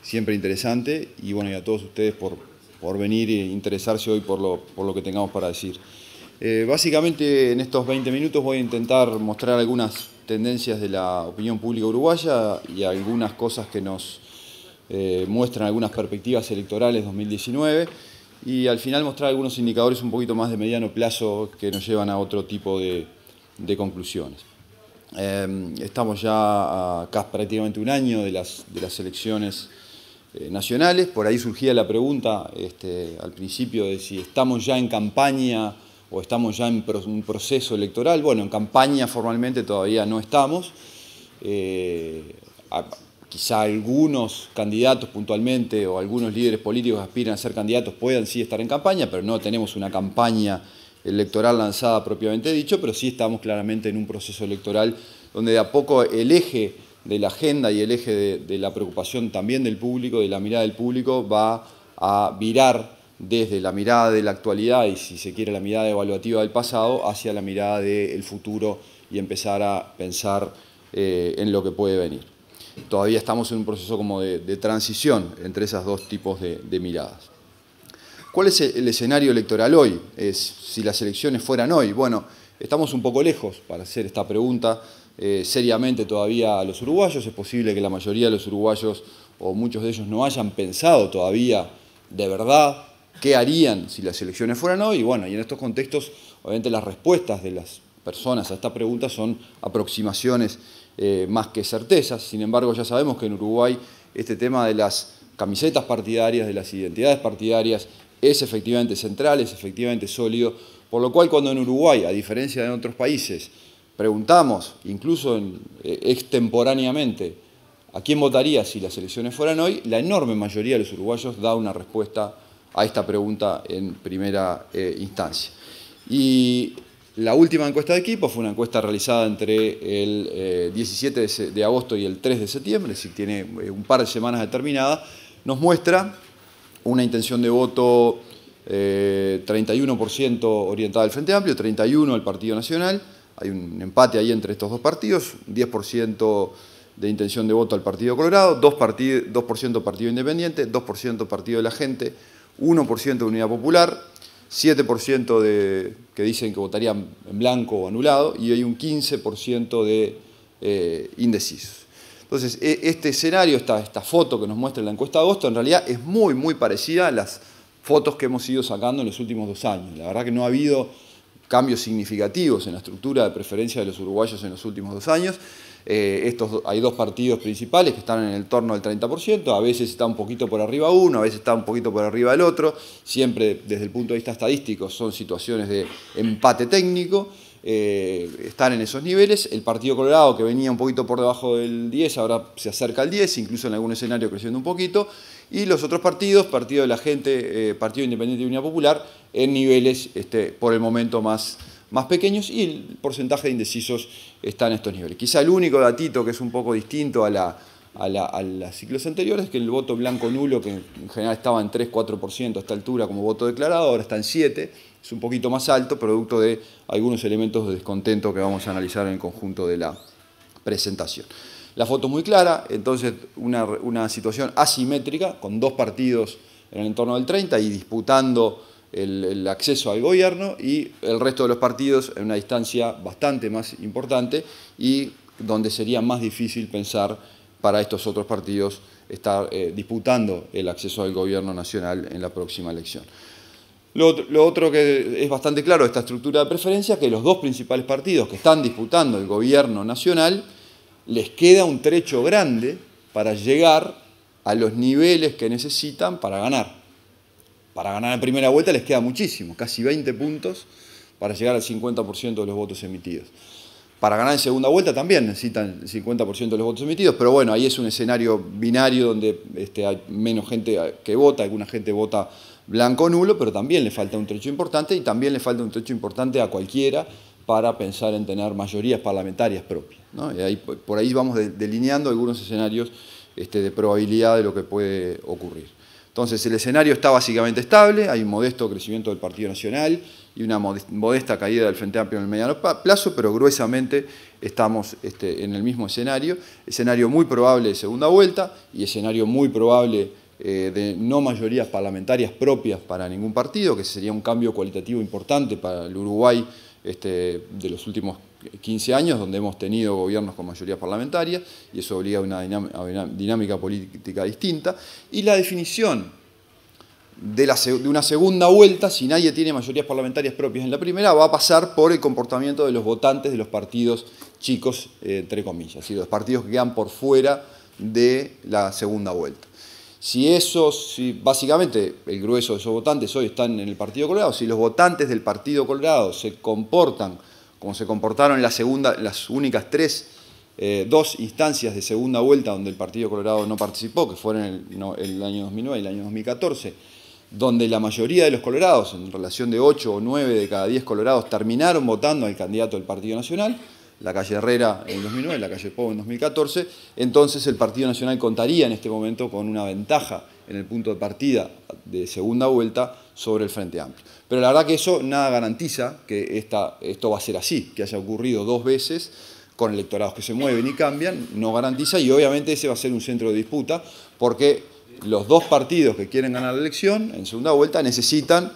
siempre interesante. Y bueno, y a todos ustedes por, venir e interesarse hoy por lo que tengamos para decir. Eh, básicamente en estos 20 minutos voy a intentar mostrar algunas tendencias de la opinión pública uruguaya y algunas cosas que nos eh, muestran algunas perspectivas electorales 2019 y al final mostrar algunos indicadores un poquito más de mediano plazo que nos llevan a otro tipo de, conclusiones. Em, estamos ya casi prácticamente un año de las, elecciones eh, nacionales, por ahí surgía la pregunta este, al principio de si estamos ya en campaña o estamos ya en un proceso electoral. Bueno, en campaña formalmente todavía no estamos. Eh, quizá algunos candidatos puntualmente o algunos líderes políticos aspiran a ser candidatos puedan sí estar en campaña, pero no tenemos una campaña electoral lanzada propiamente dicho, pero sí estamos claramente en un proceso electoral donde de a poco el eje de la agenda y el eje de, de la preocupación también del público, de la mirada del público, va a virar desde la mirada de la actualidad y si se quiere la mirada evaluativa del pasado hacia la mirada del futuro y empezar a pensar eh, en lo que puede venir. Todavía estamos en un proceso como de, transición entre esos dos tipos de, miradas. ¿Cuál es el escenario electoral hoy? si las elecciones fueran hoy, bueno, estamos un poco lejos para hacer esta pregunta eh, seriamente todavía a los uruguayos. Es posible que la mayoría de los uruguayos o muchos de ellos no hayan pensado todavía de verdad qué harían si las elecciones fueran hoy. Y bueno, y en estos contextos, obviamente las respuestas de las personas a esta pregunta son aproximaciones eh, más que certezas. Sin embargo, ya sabemos que en Uruguay este tema de las camisetas partidarias, de las identidades partidarias, es efectivamente central, es efectivamente sólido, por lo cual cuando en Uruguay, a diferencia de en otros países, preguntamos, incluso eh, extemporáneamente, a quién votaría si las elecciones fueran hoy, la enorme mayoría de los uruguayos da una respuesta a esta pregunta en primera eh, instancia. Y la última encuesta de equipo fue una encuesta realizada entre el 17 eh, de, agosto y el 3 de septiembre, si tiene eh, un par de semanas determinadas, nos muestra una intención de voto 31% orientada al Frente Amplio, 31% al Partido Nacional, hay un empate ahí entre estos dos partidos, 10% de intención de voto al Partido Colorado, 2%, 2 Partido Independiente, 2% Partido de la Gente, 1% de unidad popular, 7% de, que dicen que votarían en blanco o anulado y hay un 15% de eh, indecisos. Entonces, e, este escenario, esta, esta foto que nos muestra la encuesta de agosto, en realidad es muy, muy parecida a las fotos que hemos ido sacando en los últimos dos años. La verdad que no ha habido cambios significativos en la estructura de preferencia de los uruguayos en los últimos dos años eh, estos, hay dos partidos principales que están en el torno del 30%, a veces está un poquito por arriba uno, a veces está un poquito por arriba el otro, siempre desde el punto de vista estadístico son situaciones de empate técnico, eh, están en esos niveles, el Partido Colorado que venía un poquito por debajo del 10, ahora se acerca al 10, incluso en algún escenario creciendo un poquito, y los otros partidos, Partido de la Gente, eh, Partido Independiente y Unidad Popular, en niveles este, por el momento más más pequeños y el porcentaje de indecisos está en estos niveles. Quizá el único datito que es un poco distinto a las ciclos anteriores, es que el voto blanco nulo, que en general estaba en 3-4% a esta altura como voto declarado, ahora está en 7%, es un poquito más alto, producto de algunos elementos de descontento que vamos a analizar en el conjunto de la presentación. La foto es muy clara, entonces una, una situación asimétrica, con dos partidos en el entorno del 30 y disputando el, acceso al gobierno y el resto de los partidos en una distancia bastante más importante y donde sería más difícil pensar para estos otros partidos estar eh, disputando el acceso al gobierno nacional en la próxima elección. Lo, lo, otro que es bastante claro de esta estructura de preferencia es que los dos principales partidos que están disputando el gobierno nacional les queda un trecho grande para llegar a los niveles que necesitan para ganar para ganar en primera vuelta les queda muchísimo, casi 20 puntos para llegar al 50% de los votos emitidos. Para ganar en segunda vuelta también necesitan el 50% de los votos emitidos, pero bueno, ahí es un escenario binario donde este, hay menos gente que vota, alguna gente vota blanco o nulo, pero también le falta un trecho importante y también le falta un trecho importante a cualquiera para pensar en tener mayorías parlamentarias propias. ahí, por ahí vamos delineando algunos escenarios este, de probabilidad de lo que puede ocurrir. Entonces el escenario está básicamente estable, hay un modesto crecimiento del Partido Nacional y una modesta caída del Frente Amplio en el mediano plazo, pero gruesamente estamos este, en el mismo escenario. Escenario muy probable de segunda vuelta y escenario muy probable eh, de no mayorías parlamentarias propias para ningún partido, que sería un cambio cualitativo importante para el Uruguay este, de los últimos 15 años donde hemos tenido gobiernos con mayoría parlamentaria y eso obliga a una dinámica, política distinta. Y la definición de, una segunda vuelta, si nadie tiene mayorías parlamentarias propias en la primera, va a pasar por el comportamiento de los votantes de los partidos chicos, eh, entre comillas, y los partidos que quedan por fuera de la segunda vuelta. Si esos, si básicamente el grueso de esos votantes hoy están en el Partido Colorado, si los votantes del Partido Colorado se comportan como se comportaron las únicas tres, eh, dos instancias de segunda vuelta donde el Partido Colorado no participó, que fueron el, año 2009 y el año 2014, donde la mayoría de los colorados, en relación de 8 o 9 de cada 10 colorados, terminaron votando al candidato del Partido Nacional, la calle Herrera en 2009, la calle Povo en 2014, entonces el Partido Nacional contaría en este momento con una ventaja en el punto de partida de segunda vuelta sobre el Frente Amplio. Pero la verdad que eso nada garantiza que esto va a ser así, que haya ocurrido dos veces con electorados que se mueven y cambian, no garantiza y obviamente ese va a ser un centro de disputa porque los dos partidos que quieren ganar la elección en segunda vuelta necesitan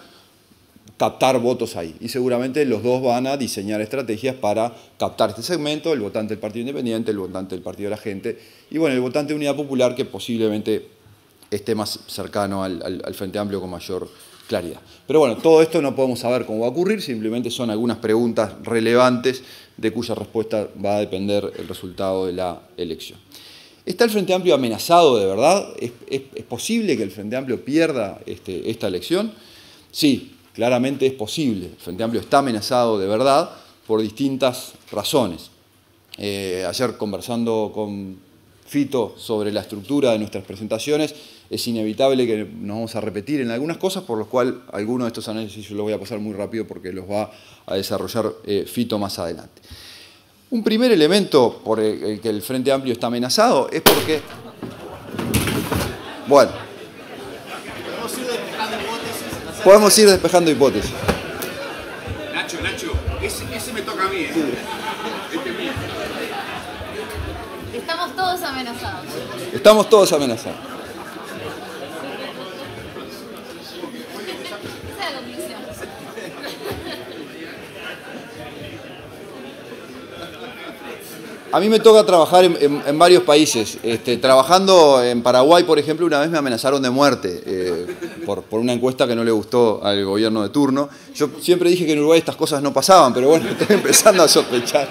captar votos ahí. Y seguramente los dos van a diseñar estrategias para captar este segmento, el votante del Partido Independiente, el votante del Partido de la Gente, y bueno, el votante de Unidad Popular que posiblemente esté más cercano al, al Frente Amplio con mayor claridad. Pero bueno, todo esto no podemos saber cómo va a ocurrir, simplemente son algunas preguntas relevantes de cuya respuesta va a depender el resultado de la elección. ¿Está el Frente Amplio amenazado de verdad? ¿Es, posible que el Frente Amplio pierda este, esta elección? Sí, claramente es posible. El Frente Amplio está amenazado de verdad por distintas razones. Eh, ayer conversando con Fito sobre la estructura de nuestras presentaciones. Es inevitable que nos vamos a repetir en algunas cosas, por lo cual algunos de estos análisis yo los voy a pasar muy rápido porque los va a desarrollar eh, Fito más adelante. Un primer elemento por el que el Frente Amplio está amenazado es porque... Bueno. Podemos ir despejando hipótesis. Podemos ir despejando hipótesis. Nacho, Nacho, ese, me toca a mí. Eh. todos amenazados. Estamos todos amenazados. A mí me toca trabajar en, varios países. Este, trabajando en Paraguay, por ejemplo, una vez me amenazaron de muerte eh, por, por, una encuesta que no le gustó al gobierno de turno. Yo siempre dije que en Uruguay estas cosas no pasaban, pero bueno, estoy empezando a sospechar.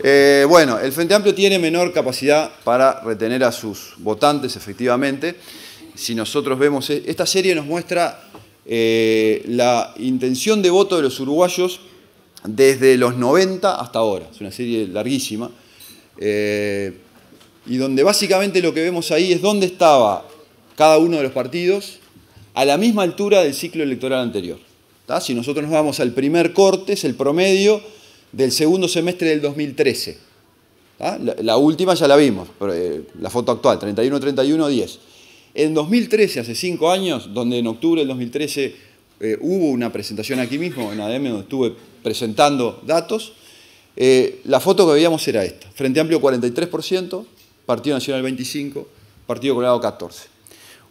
Eh, bueno, el Frente Amplio tiene menor capacidad para retener a sus votantes, efectivamente. Si nosotros vemos, e-, esta serie nos muestra eh, la intención de voto de los uruguayos desde los 90 hasta ahora. Es una serie larguísima. Eh, y donde básicamente lo que vemos ahí es dónde estaba cada uno de los partidos a la misma altura del ciclo electoral anterior. Si nosotros nos vamos al primer corte, es el promedio del segundo semestre del 2013. ¿Ah? La, última ya la vimos, pero, eh, la foto actual, 31, 31, 10. En 2013, hace cinco años, donde en octubre del 2013 eh, hubo una presentación aquí mismo, en ADM, donde estuve presentando datos, eh, la foto que veíamos era esta. Frente Amplio 43%, Partido Nacional 25%, Partido Colorado 14%.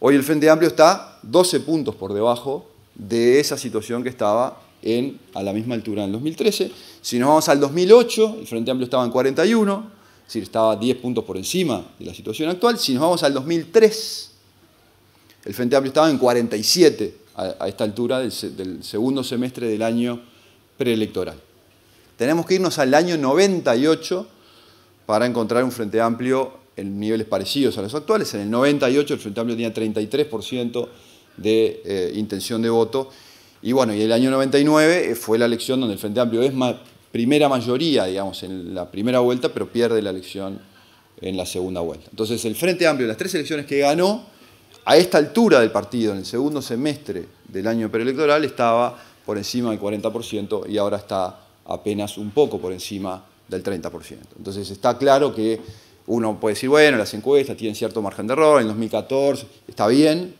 Hoy el Frente Amplio está 12 puntos por debajo de esa situación que estaba en, a la misma altura en 2013. Si nos vamos al 2008, el Frente Amplio estaba en 41, es decir, estaba 10 puntos por encima de la situación actual. Si nos vamos al 2003, el Frente Amplio estaba en 47 a, esta altura del, segundo semestre del año preelectoral. Tenemos que irnos al año 98 para encontrar un Frente Amplio en niveles parecidos a los actuales. En el 98 el Frente Amplio tenía 33% de eh, intención de voto. Y bueno, y el año 99 eh, fue la elección donde el Frente Amplio es más, primera mayoría, digamos, en la primera vuelta, pero pierde la elección en la segunda vuelta. Entonces, el Frente Amplio, las tres elecciones que ganó, a esta altura del partido, en el segundo semestre del año preelectoral, estaba por encima del 40% y ahora está apenas un poco por encima del 30%. Entonces, está claro que uno puede decir, bueno, las encuestas tienen cierto margen de error, en 2014 está bien,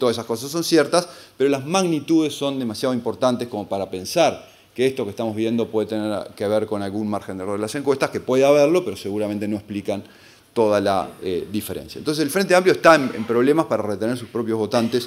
todas esas cosas son ciertas, pero las magnitudes son demasiado importantes como para pensar que esto que estamos viendo puede tener que ver con algún margen de error de las encuestas, que puede haberlo, pero seguramente no explican toda la eh, diferencia. Entonces el Frente Amplio está en, problemas para retener sus propios votantes,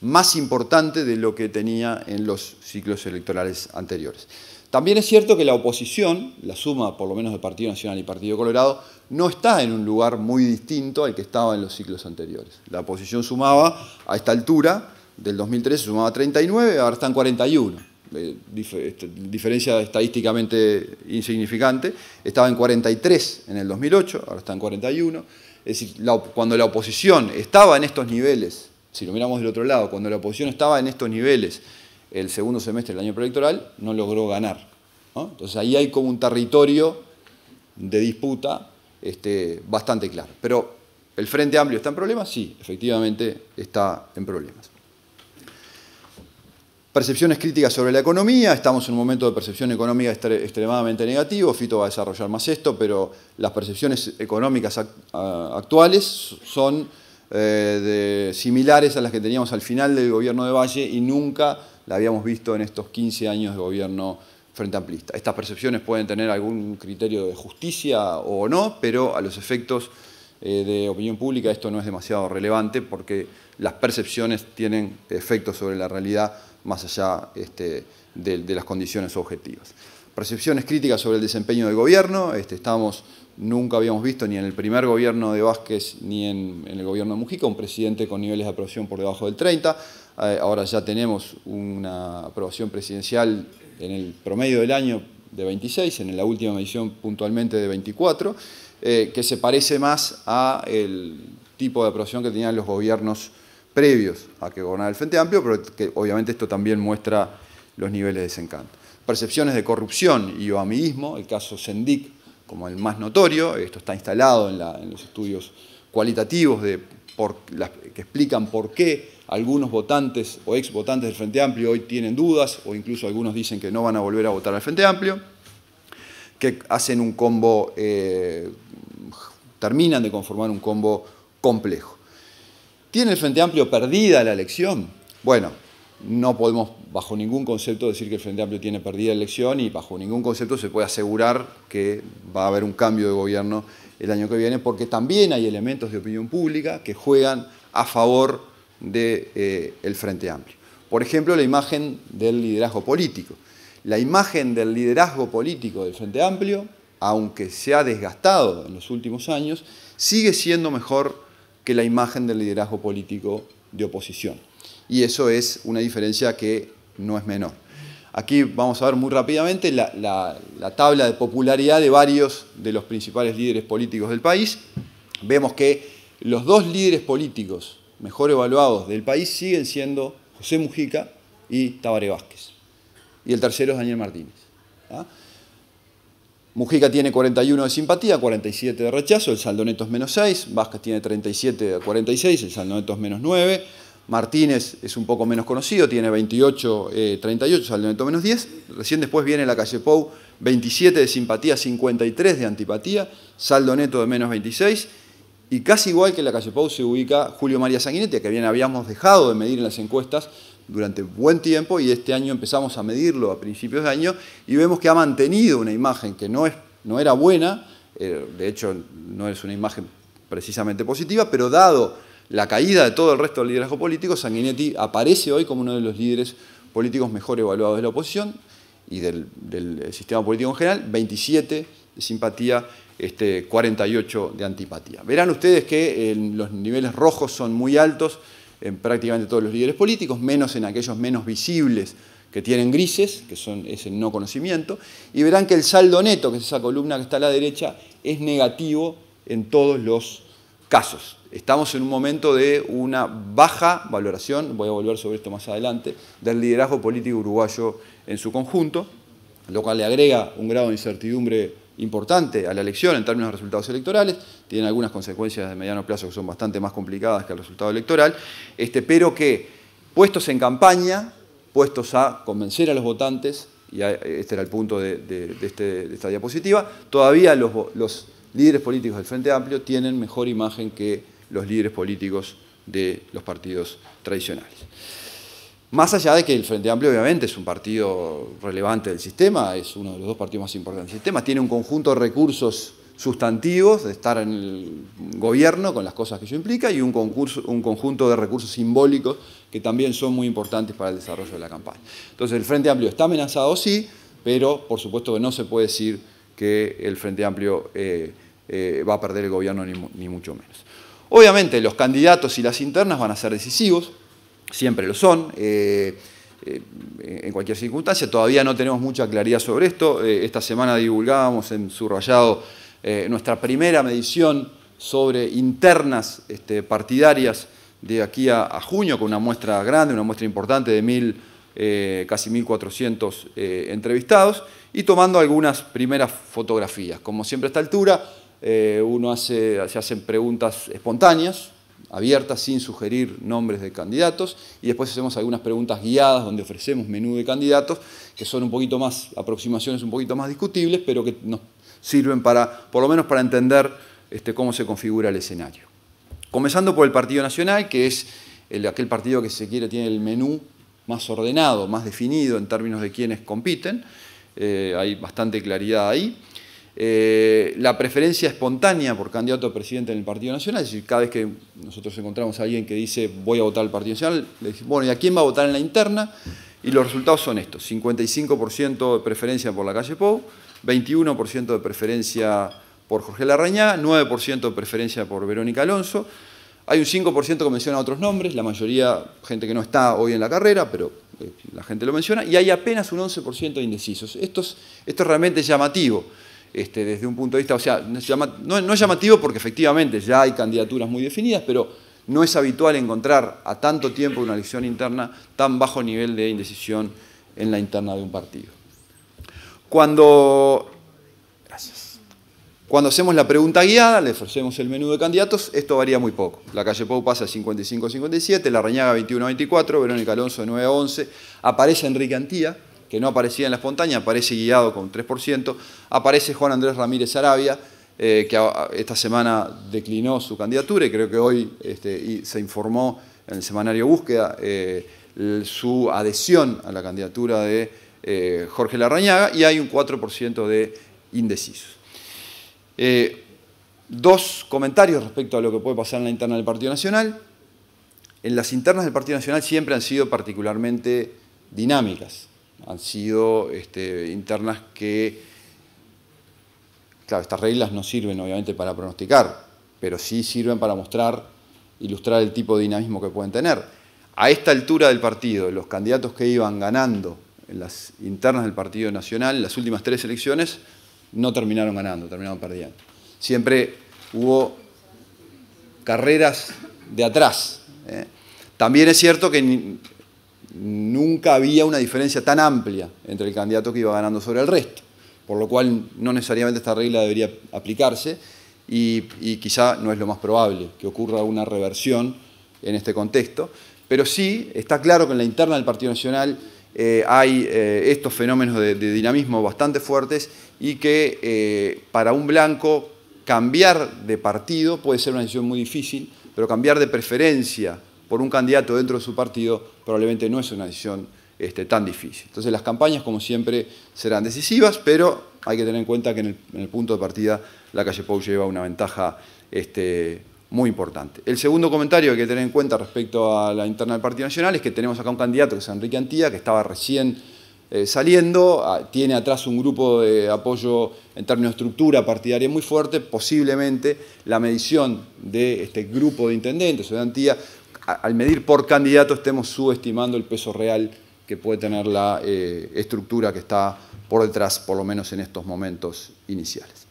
más importante de lo que tenía en los ciclos electorales anteriores. También es cierto que la oposición, la suma por lo menos de Partido Nacional y Partido Colorado, no está en un lugar muy distinto al que estaba en los ciclos anteriores. La oposición sumaba a esta altura del 2013, sumaba 39, ahora en 41 eh, este, diferencia estadísticamente insignificante, estaba en 43 en el 2008, ahora está en 41. Es decir, cuando la oposición estaba en estos niveles, si lo miramos del otro lado, cuando la oposición estaba en estos niveles el segundo semestre del año preelectoral, no logró ganar. Entonces ahí hay como un territorio de disputa este, bastante claro. Pero el Frente Amplio está en problemas, sí, efectivamente está en problemas. Percepciones críticas sobre la economía, estamos en un momento de percepción económica extremadamente negativo, Fito va a desarrollar más esto, pero las percepciones económicas actuales son eh, similares a las que teníamos al final del gobierno de Valle y nunca la habíamos visto en estos 15 años de gobierno frente amplista. Estas percepciones pueden tener algún criterio de justicia o no, pero a los efectos eh, de opinión pública esto no es demasiado relevante porque las percepciones tienen efectos sobre la realidad más allá este, de, las condiciones objetivas. Percepciones críticas sobre el desempeño del gobierno, estamos, nunca habíamos visto ni en el primer gobierno de Vázquez ni en, el gobierno de Mujica un presidente con niveles de aprobación por debajo del 30, eh, ahora ya tenemos una aprobación presidencial en el promedio del año de 26, en la última medición puntualmente de 24, eh, que se parece más a el tipo de aprobación que tenían los gobiernos previos a que gobernara el Frente Amplio, pero que obviamente esto también muestra los niveles de desencanto. Percepciones de corrupción y o el caso Sendic como el más notorio, esto está instalado en, los estudios cualitativos que explican por qué algunos votantes o ex votantes del Frente Amplio hoy tienen dudas o incluso algunos dicen que no van a volver a votar al Frente Amplio, que hacen un combo, eh, terminan de conformar un combo complejo. ¿Tiene el Frente Amplio perdida la elección? Bueno, no podemos bajo ningún concepto decir que el Frente Amplio tiene perdida la elección y bajo ningún concepto se puede asegurar que va a haber un cambio de gobierno el año que viene, porque también hay elementos de opinión pública que juegan a favor del eh, Frente Amplio. Por ejemplo, la imagen del liderazgo político. La imagen del liderazgo político del Frente Amplio, aunque se ha desgastado en los últimos años, sigue siendo mejor que la imagen del liderazgo político de oposición. Y eso es una diferencia que no es menor. Aquí vamos a ver muy rápidamente la, tabla de popularidad de varios de los principales líderes políticos del país. Vemos que los dos líderes políticos mejor evaluados del país siguen siendo José Mujica y Tabaré Vázquez. Y el tercero es Daniel Martínez. ¿ah? Mujica tiene 41 de simpatía, 47 de rechazo, el saldo neto es menos 6, Vázquez tiene 37 de 46, el saldo neto es menos 9, Martínez es un poco menos conocido, tiene 28, 38, saldo neto menos 10, recién después viene la calle Pou, 27 de simpatía, 53 de antipatía, saldo neto de menos 26, y casi igual que la calle Pou se ubica Julio María Sanguinetti, que bien habíamos dejado de medir en las encuestas, durante buen tiempo y este año empezamos a medirlo a principios de año y vemos que ha mantenido una imagen que no, era buena, eh, de hecho no es una imagen precisamente positiva, pero dado la caída de todo el resto del liderazgo político, Sanguinetti aparece hoy como uno de los líderes políticos mejor evaluados de la oposición y del, eh, sistema político en general, 27 de simpatía, este, 48 de antipatía. Verán ustedes que eh, los niveles rojos son muy altos, en prácticamente todos los líderes políticos, menos en aquellos menos visibles que tienen grises, que son ese no conocimiento, y verán que el saldo neto, que es esa columna que está a la derecha, es negativo en todos los casos. Estamos en un momento de una baja valoración, voy a volver sobre esto más adelante, del liderazgo político uruguayo en su conjunto, lo cual le agrega un grado de incertidumbre importante a la elección en términos de resultados electorales, tiene algunas consecuencias de mediano plazo que son bastante más complicadas que el resultado electoral, este, pero que puestos en campaña, puestos a convencer a los votantes, y este era el punto de, este, esta diapositiva, todavía los, líderes políticos del Frente Amplio tienen mejor imagen que los líderes políticos de los partidos tradicionales. Más allá de que el Frente Amplio obviamente es un partido relevante del sistema, es uno de los dos partidos más importantes del sistema, tiene un conjunto de recursos sustantivos de estar en el gobierno con las cosas que eso implica y un, conjunto de recursos simbólicos que también son muy importantes para el desarrollo de la campaña. Entonces el Frente Amplio está amenazado, sí, pero por supuesto que no se puede decir que el Frente Amplio eh, eh, va a perder el gobierno ni mucho menos. Obviamente los candidatos y las internas van a ser decisivos, siempre lo son. Eh, eh, en cualquier circunstancia, todavía no tenemos mucha claridad sobre esto. Eh, esta semana divulgábamos en subrayado nuestra primera medición sobre internas este, partidarias de aquí a, junio, con una muestra grande, una muestra importante de mil, casi 1.400 entrevistados, y tomando algunas primeras fotografías. Como siempre a esta altura, uno hace, se hacen preguntas espontáneas, abiertas sin sugerir nombres de candidatos y después hacemos algunas preguntas guiadas donde ofrecemos menú de candidatos que son un poquito más aproximaciones un poquito más discutibles pero que nos sirven para por lo menos para entender este, cómo se configura el escenario. Comenzando por el Partido Nacional que es aquel partido que se quiere tiene el menú más ordenado, más definido en términos de quienes compiten, eh, hay bastante claridad ahí. Eh, la preferencia espontánea por candidato a presidente en el Partido Nacional, es decir, cada vez que nosotros encontramos a alguien que dice voy a votar al Partido Nacional, le decimos, bueno, ¿y a quién va a votar en la interna? Y los resultados son estos, 55% de preferencia por la calle Pou, 21% de preferencia por Jorge Larrañá, 9% de preferencia por Verónica Alonso, hay un 5% que menciona otros nombres, la mayoría gente que no está hoy en la carrera, pero eh, la gente lo menciona, y hay apenas un 11% de indecisos. Esto esto es realmente llamativo. Este, desde un punto de vista, o sea, no es, llamativo, porque efectivamente ya hay candidaturas muy definidas, pero no es habitual encontrar a tanto tiempo una elección interna tan bajo nivel de indecisión en la interna de un partido. Cuando, cuando hacemos la pregunta guiada, le ofrecemos el menú de candidatos, esto varía muy poco. La calle Pau pasa 55-57, La Reñaga 21-24, Verónica Alonso 9-11, aparece Enrique Antía, que no aparecía en la espontánea, aparece guiado con 3%, aparece Juan Andrés Ramírez Arabia, eh, que esta semana declinó su candidatura y creo que hoy este, se informó en el semanario Búsqueda eh, su adhesión a la candidatura de eh, Jorge Larrañaga y hay un 4% de indecisos. dos comentarios respecto a lo que puede pasar en la interna del Partido Nacional. En las internas del Partido Nacional siempre han sido particularmente dinámicas han sido este, internas que, claro, estas reglas no sirven obviamente para pronosticar, pero sí sirven para mostrar, ilustrar el tipo de dinamismo que pueden tener. A esta altura del partido, los candidatos que iban ganando en las internas del Partido Nacional, las últimas tres elecciones, no terminaron ganando, terminaron perdiendo. Siempre hubo carreras de atrás. ¿eh? También es cierto que nunca había una diferencia tan amplia entre el candidato que iba ganando sobre el resto, por lo cual no necesariamente esta regla debería aplicarse y, quizá no es lo más probable que ocurra una reversión en este contexto, pero sí está claro que en la interna del Partido Nacional eh, hay eh, estos fenómenos de, dinamismo bastante fuertes y que eh, para un blanco cambiar de partido puede ser una decisión muy difícil, pero cambiar de preferencia por un candidato dentro de su partido, probablemente no es una decisión este, tan difícil. Entonces las campañas, como siempre, serán decisivas, pero hay que tener en cuenta que en el, punto de partida la calle Pou lleva una ventaja este, muy importante. El segundo comentario que hay que tener en cuenta respecto a la interna del Partido Nacional es que tenemos acá un candidato que es Enrique Antía, que estaba recién eh, saliendo, ah, tiene atrás un grupo de apoyo en términos de estructura partidaria muy fuerte, posiblemente la medición de este grupo de intendentes o de Antía al medir por candidato estemos subestimando el peso real que puede tener la eh, estructura que está por detrás, por lo menos en estos momentos iniciales.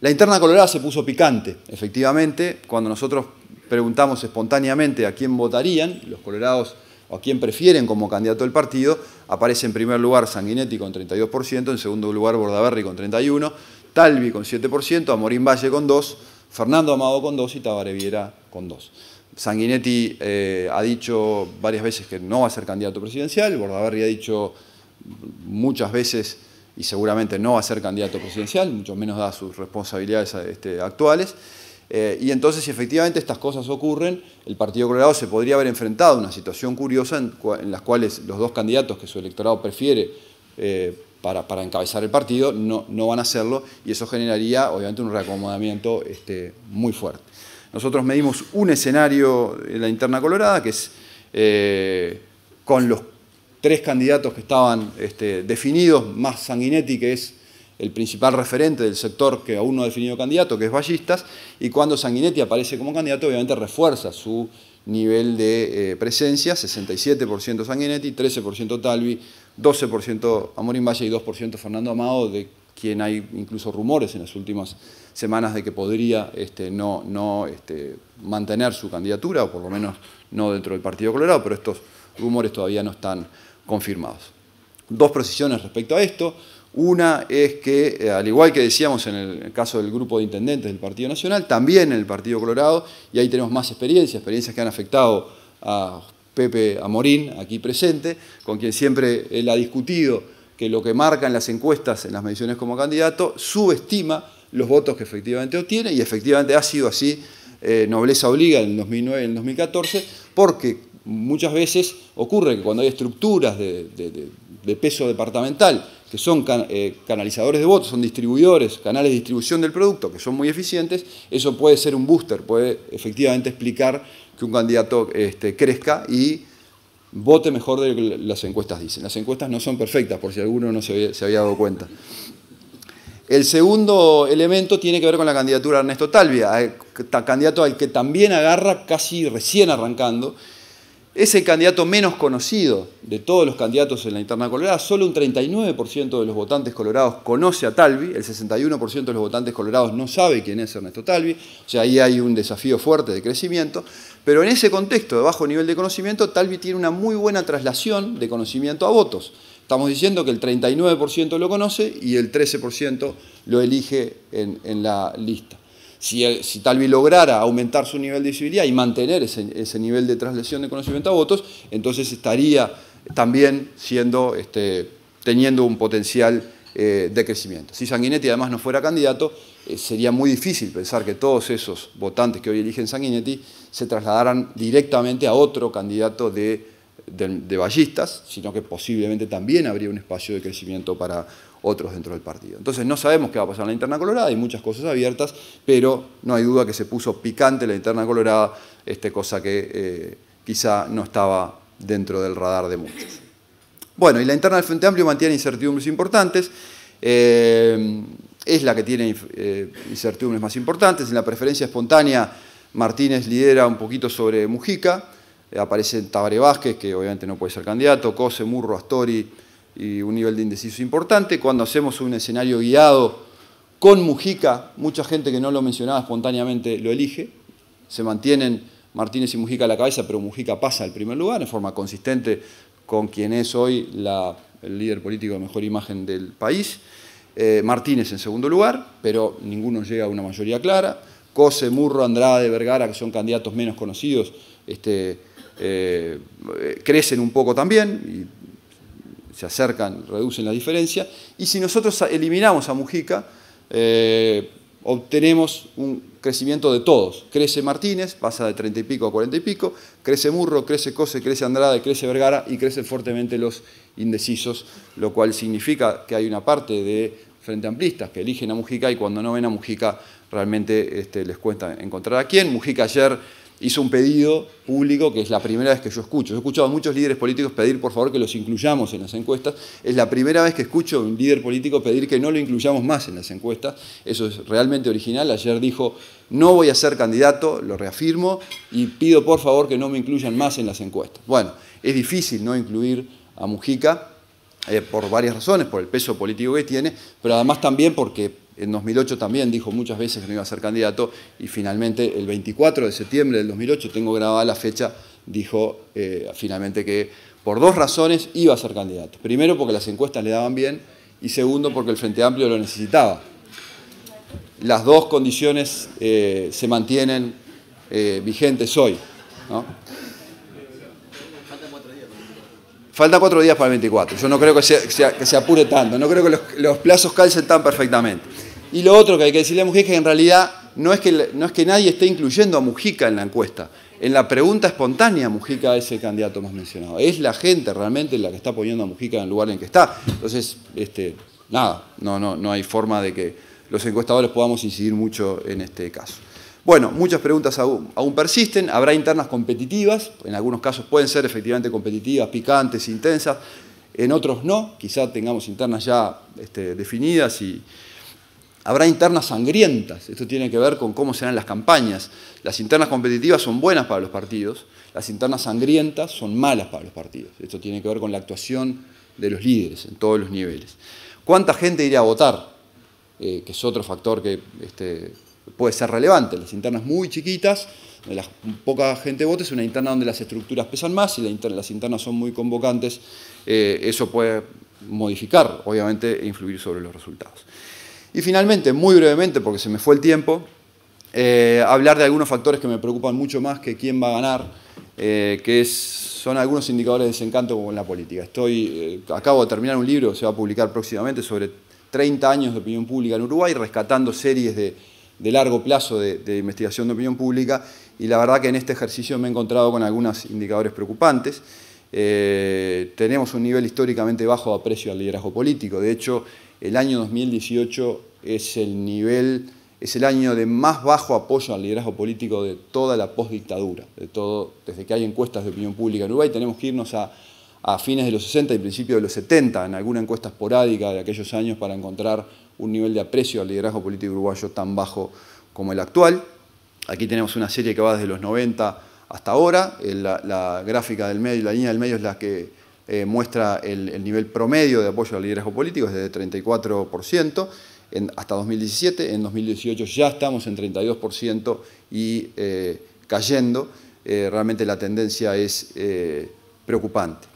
La interna colorada se puso picante, efectivamente, cuando nosotros preguntamos espontáneamente a quién votarían, los colorados o a quién prefieren como candidato del partido, aparece en primer lugar Sanguinetti con 32%, en segundo lugar Bordaberry con 31%, Talvi con 7%, Amorín Valle con 2%, Fernando Amado con 2% y Tabareviera con 2%. Sanguinetti eh, ha dicho varias veces que no va a ser candidato presidencial, Bordaberry ha dicho muchas veces y seguramente no va a ser candidato presidencial, mucho menos da sus responsabilidades este, actuales. Eh, y entonces, si efectivamente estas cosas ocurren, el Partido Colorado se podría haber enfrentado a una situación curiosa en, las cuales los dos candidatos que su electorado prefiere eh, para, encabezar el partido no, van a hacerlo y eso generaría, obviamente, un reacomodamiento este, muy fuerte. Nosotros medimos un escenario en la interna colorada, que es eh, con los tres candidatos que estaban este, definidos, más Sanguinetti, que es el principal referente del sector que aún no ha definido candidato, que es Ballistas, y cuando Sanguinetti aparece como candidato, obviamente refuerza su nivel de eh, presencia, 67% Sanguinetti, 13% Talvi, 12% Amorín Valle y 2% Fernando Amado, de quien hay incluso rumores en las últimas semanas de que podría este, no, no este, mantener su candidatura, o por lo menos no dentro del Partido Colorado, pero estos rumores todavía no están confirmados. Dos precisiones respecto a esto. Una es que, eh, al igual que decíamos en el caso del grupo de intendentes del Partido Nacional, también en el Partido Colorado, y ahí tenemos más experiencias, experiencias que han afectado a Pepe Amorín, aquí presente, con quien siempre él ha discutido que lo que marcan las encuestas en las mediciones como candidato subestima los votos que efectivamente obtiene y efectivamente ha sido así eh, nobleza obliga en el 2009 y en el 2014 porque muchas veces ocurre que cuando hay estructuras de, peso departamental que son eh, canalizadores de votos, son distribuidores, canales de distribución del producto que son muy eficientes, eso puede ser un booster, puede efectivamente explicar que un candidato este, crezca y vote mejor de lo que las encuestas dicen. Las encuestas no son perfectas, por si alguno no se había, dado cuenta. El segundo elemento tiene que ver con la candidatura de Ernesto Talvia, eh, candidato al que también agarra casi recién arrancando es el candidato menos conocido de todos los candidatos en la interna colorada. Solo un 39% de los votantes colorados conoce a Talvi, el 61% de los votantes colorados no sabe quién es Ernesto Talvi. O sea, ahí hay un desafío fuerte de crecimiento. Pero en ese contexto de bajo nivel de conocimiento, Talvi tiene una muy buena traslación de conocimiento a votos. Estamos diciendo que el 39% lo conoce y el 13% lo elige en, en la lista. Si, tal vez lograra aumentar su nivel de visibilidad y mantener ese, nivel de traslación de conocimiento a votos, entonces estaría también siendo, este, teniendo un potencial eh, de crecimiento. Si Sanguinetti además no fuera candidato, eh, sería muy difícil pensar que todos esos votantes que hoy eligen Sanguinetti se trasladaran directamente a otro candidato de, de, de ballistas, sino que posiblemente también habría un espacio de crecimiento para otros dentro del partido. Entonces no sabemos qué va a pasar en la interna colorada, hay muchas cosas abiertas, pero no hay duda que se puso picante la interna colorada, este, cosa que eh, quizá no estaba dentro del radar de muchos. Bueno, y la interna del Frente Amplio mantiene incertidumbres importantes. Eh, es la que tiene eh, incertidumbres más importantes. En la preferencia espontánea, Martínez lidera un poquito sobre Mujica. aparece Tabare Vázquez, que obviamente no puede ser candidato. Cose, Murro, Astori, y un nivel de indeciso importante. Cuando hacemos un escenario guiado con Mujica, mucha gente que no lo mencionaba espontáneamente lo elige, se mantienen Martínez y Mujica a la cabeza, pero Mujica pasa al primer lugar en forma consistente con quien es hoy la, el líder político de mejor imagen del país. Eh, Martínez en segundo lugar, pero ninguno llega a una mayoría clara. Cose, Murro, Andrade, Vergara, que son candidatos menos conocidos, este, eh, eh, crecen un poco también, y se acercan, reducen la diferencia, y si nosotros eliminamos a Mujica, eh, obtenemos un crecimiento de todos. Crece Martínez, pasa de 30 y pico a 40 y pico, crece Murro, crece Cose, crece Andrade, crece Vergara y crecen fuertemente los indecisos, lo cual significa que hay una parte de frente amplistas que eligen a Mujica y cuando no ven a Mujica realmente este, les cuesta encontrar a quién. Mujica ayer hizo un pedido público que es la primera vez que yo escucho. he escuchado a muchos líderes políticos pedir, por favor, que los incluyamos en las encuestas. Es la primera vez que escucho a un líder político pedir que no lo incluyamos más en las encuestas. Eso es realmente original. Ayer dijo, no voy a ser candidato, lo reafirmo, y pido, por favor, que no me incluyan más en las encuestas. Bueno, es difícil no incluir a Mujica. Eh, por varias razones, por el peso político que tiene, pero además también porque en 2008 también dijo muchas veces que no iba a ser candidato y finalmente el 24 de septiembre del 2008, tengo grabada la fecha, dijo eh, finalmente que por dos razones iba a ser candidato. Primero porque las encuestas le daban bien y segundo porque el Frente Amplio lo necesitaba. Las dos condiciones eh, se mantienen eh, vigentes hoy. Falta cuatro días para el 24. Yo no creo que, se apure tanto. No creo que los, los plazos calcen tan perfectamente. Y lo otro que hay que decirle a Mujica es que en realidad no es que, no es que nadie esté incluyendo a Mujica en la encuesta. En la pregunta espontánea, Mujica es el candidato más mencionado. Es la gente realmente la que está poniendo a Mujica en el lugar en que está. Entonces, este, nada, no, no, no hay forma de que los encuestadores podamos incidir mucho en este caso. Bueno, muchas preguntas aún, persisten, habrá internas competitivas, en algunos casos pueden ser efectivamente competitivas, picantes, intensas, en otros no, quizá tengamos internas ya este, definidas y, Habrá internas sangrientas, esto tiene que ver con cómo serán las campañas. Las internas competitivas son buenas para los partidos, las internas sangrientas son malas para los partidos. Esto tiene que ver con la actuación de los líderes en todos los niveles. ¿Cuánta gente iría a votar? Eh, que es otro factor que este, puede ser relevante. Las internas muy chiquitas, donde poca gente vote, es una interna donde las estructuras pesan más y las internas son muy convocantes. Eh, eso puede modificar, obviamente, e influir sobre los resultados. Y finalmente, muy brevemente, porque se me fue el tiempo, eh, hablar de algunos factores que me preocupan mucho más que quién va a ganar, eh, que es, son algunos indicadores de desencanto con la política. Estoy, eh, acabo de terminar un libro, se va a publicar próximamente, sobre 30 años de opinión pública en Uruguay, rescatando series de, largo plazo de, de, investigación de opinión pública, y la verdad que en este ejercicio me he encontrado con algunos indicadores preocupantes. tenemos un nivel históricamente bajo de aprecio al liderazgo político, de hecho, el año 2018 es el nivel, es el año de más bajo apoyo al liderazgo político de toda la postdictadura, de todo, desde que hay encuestas de opinión pública en Uruguay, tenemos que irnos a, fines de los 60 y principios de los 70, en alguna encuesta esporádica de aquellos años, para encontrar un nivel de aprecio al liderazgo político uruguayo tan bajo como el actual. Aquí tenemos una serie que va desde los 90 hasta ahora, la, la gráfica del medio, la línea del medio es la que eh, muestra el, nivel promedio de apoyo al liderazgo político, es de 34% hasta 2017, en 2018 ya estamos en 32% y eh, cayendo, eh, realmente la tendencia es preocupante.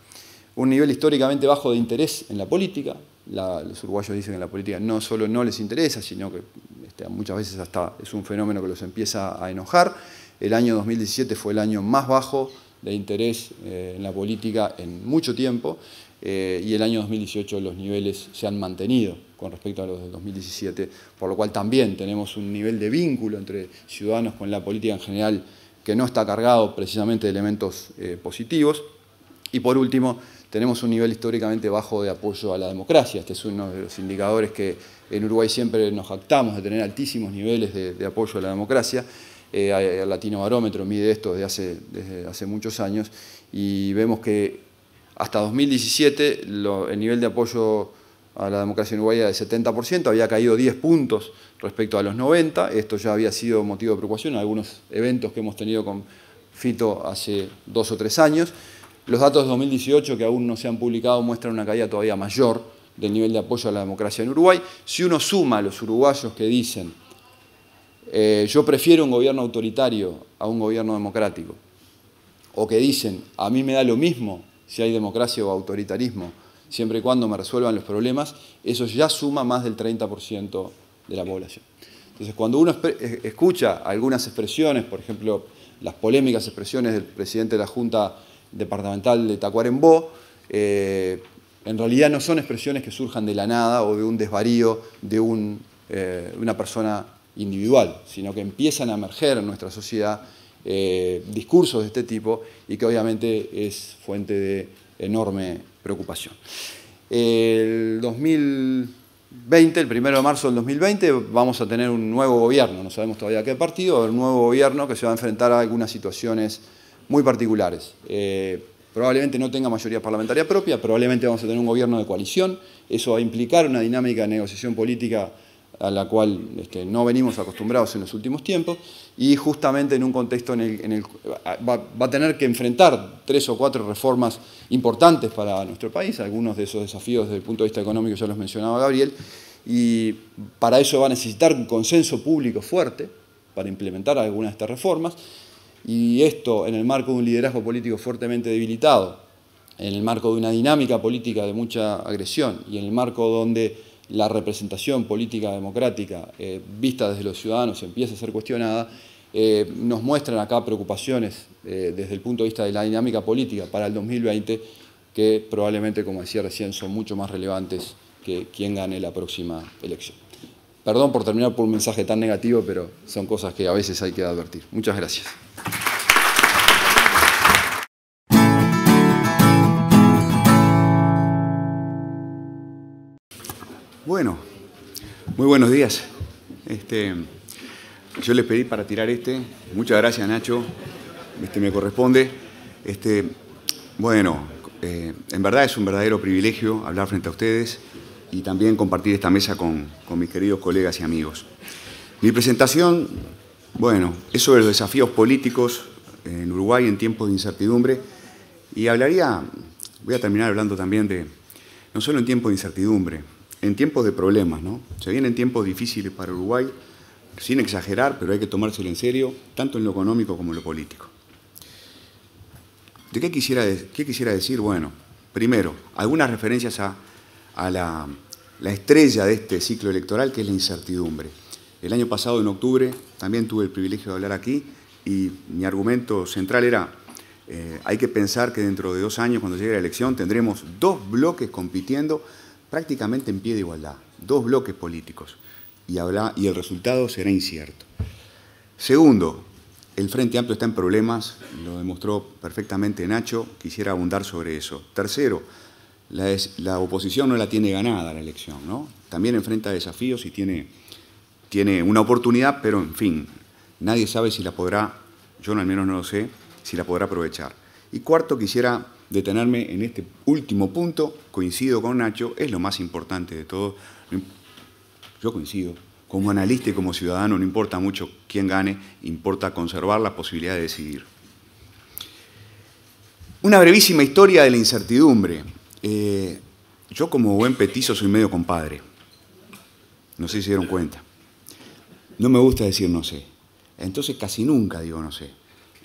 Un nivel históricamente bajo de interés en la política, los uruguayos dicen que la política no solo no les interesa, sino que este, muchas veces hasta es un fenómeno que los empieza a enojar. El año 2017 fue el año más bajo de interés eh, en la política en mucho tiempo eh, y el año 2018 los niveles se han mantenido con respecto a los de 2017, por lo cual también tenemos un nivel de vínculo entre ciudadanos con la política en general que no está cargado precisamente de elementos eh, positivos. Y por último, tenemos un nivel históricamente bajo de apoyo a la democracia. Este es uno de los indicadores que en Uruguay siempre nos jactamos de tener altísimos niveles de apoyo a la democracia el eh, Latino Barómetro mide esto desde hace, muchos años y vemos que hasta 2017 el nivel de apoyo a la democracia en Uruguay era de 70%, había caído 10 puntos respecto a los 90, esto ya había sido motivo de preocupación en algunos eventos que hemos tenido con Fito hace dos o tres años. Los datos de 2018 que aún no se han publicado muestran una caída todavía mayor del nivel de apoyo a la democracia en Uruguay. Si uno suma a los uruguayos que dicen eh, yo prefiero un gobierno autoritario a un gobierno democrático. O que dicen, a mí me da lo mismo si hay democracia o autoritarismo, siempre y cuando me resuelvan los problemas, eso ya suma más del 30% de la población. Entonces, cuando uno escucha algunas expresiones, por ejemplo, las polémicas expresiones del presidente de la Junta Departamental de Tacuarembó, eh, en realidad no son expresiones que surjan de la nada o de un desvarío de eh, una persona individual, sino que empiezan a emerger en nuestra sociedad eh, discursos de este tipo y que obviamente es fuente de enorme preocupación. El 2020, el 1 de marzo del 2020, vamos a tener un nuevo gobierno, no sabemos todavía qué partido, un nuevo gobierno que se va a enfrentar a algunas situaciones muy particulares. Eh, probablemente no tenga mayoría parlamentaria propia, probablemente vamos a tener un gobierno de coalición, eso va a implicar una dinámica de negociación política a la cual este, no venimos acostumbrados en los últimos tiempos, y justamente en un contexto en el, que va, va, a tener que enfrentar tres o cuatro reformas importantes para nuestro país, algunos de esos desafíos desde el punto de vista económico ya los mencionaba Gabriel, y para eso va a necesitar un consenso público fuerte para implementar algunas de estas reformas, y esto en el marco de un liderazgo político fuertemente debilitado, en el marco de una dinámica política de mucha agresión y en el marco donde la representación política democrática eh, vista desde los ciudadanos empieza a ser cuestionada, eh, nos muestran acá preocupaciones eh, desde el punto de vista de la dinámica política para el 2020 que probablemente, como decía recién, son mucho más relevantes que quien gane la próxima elección. Perdón por terminar por un mensaje tan negativo, pero son cosas que a veces hay que advertir. Muchas gracias. Bueno, muy buenos días. Este, yo les pedí para tirar este. Muchas gracias, Nacho. Este me corresponde. Este, bueno, eh, en verdad es un verdadero privilegio hablar frente a ustedes y también compartir esta mesa con, con mis queridos colegas y amigos. Mi presentación, bueno, es sobre los desafíos políticos en Uruguay en tiempos de incertidumbre y hablaría, voy a terminar hablando también de, no solo en tiempos de incertidumbre, en tiempos de problemas, ¿no? Se vienen tiempos difíciles para Uruguay, sin exagerar, pero hay que tomárselo en serio, tanto en lo económico como en lo político. ¿De qué quisiera, quisiera decir? Bueno, primero, algunas referencias a, la, estrella de este ciclo electoral, que es la incertidumbre. El año pasado, en octubre, también tuve el privilegio de hablar aquí y mi argumento central era, eh, hay que pensar que dentro de dos años, cuando llegue la elección, tendremos dos bloques compitiendo prácticamente en pie de igualdad, dos bloques políticos, y, y el resultado será incierto. Segundo, el Frente Amplio está en problemas, lo demostró perfectamente Nacho, quisiera abundar sobre eso. Tercero, la, la oposición no la tiene ganada la elección, ¿no? También enfrenta desafíos y tiene, tiene una oportunidad, pero en fin, nadie sabe si la podrá, yo al menos no lo sé, si la podrá aprovechar. Y cuarto, quisiera detenerme en este último punto, coincido con Nacho, es lo más importante de todo. Yo coincido. Como analista y como ciudadano no importa mucho quién gane, importa conservar la posibilidad de decidir. Una brevísima historia de la incertidumbre. Eh, yo como buen petizo soy medio compadre. No sé si se dieron cuenta. No me gusta decir no sé. Entonces casi nunca digo no sé.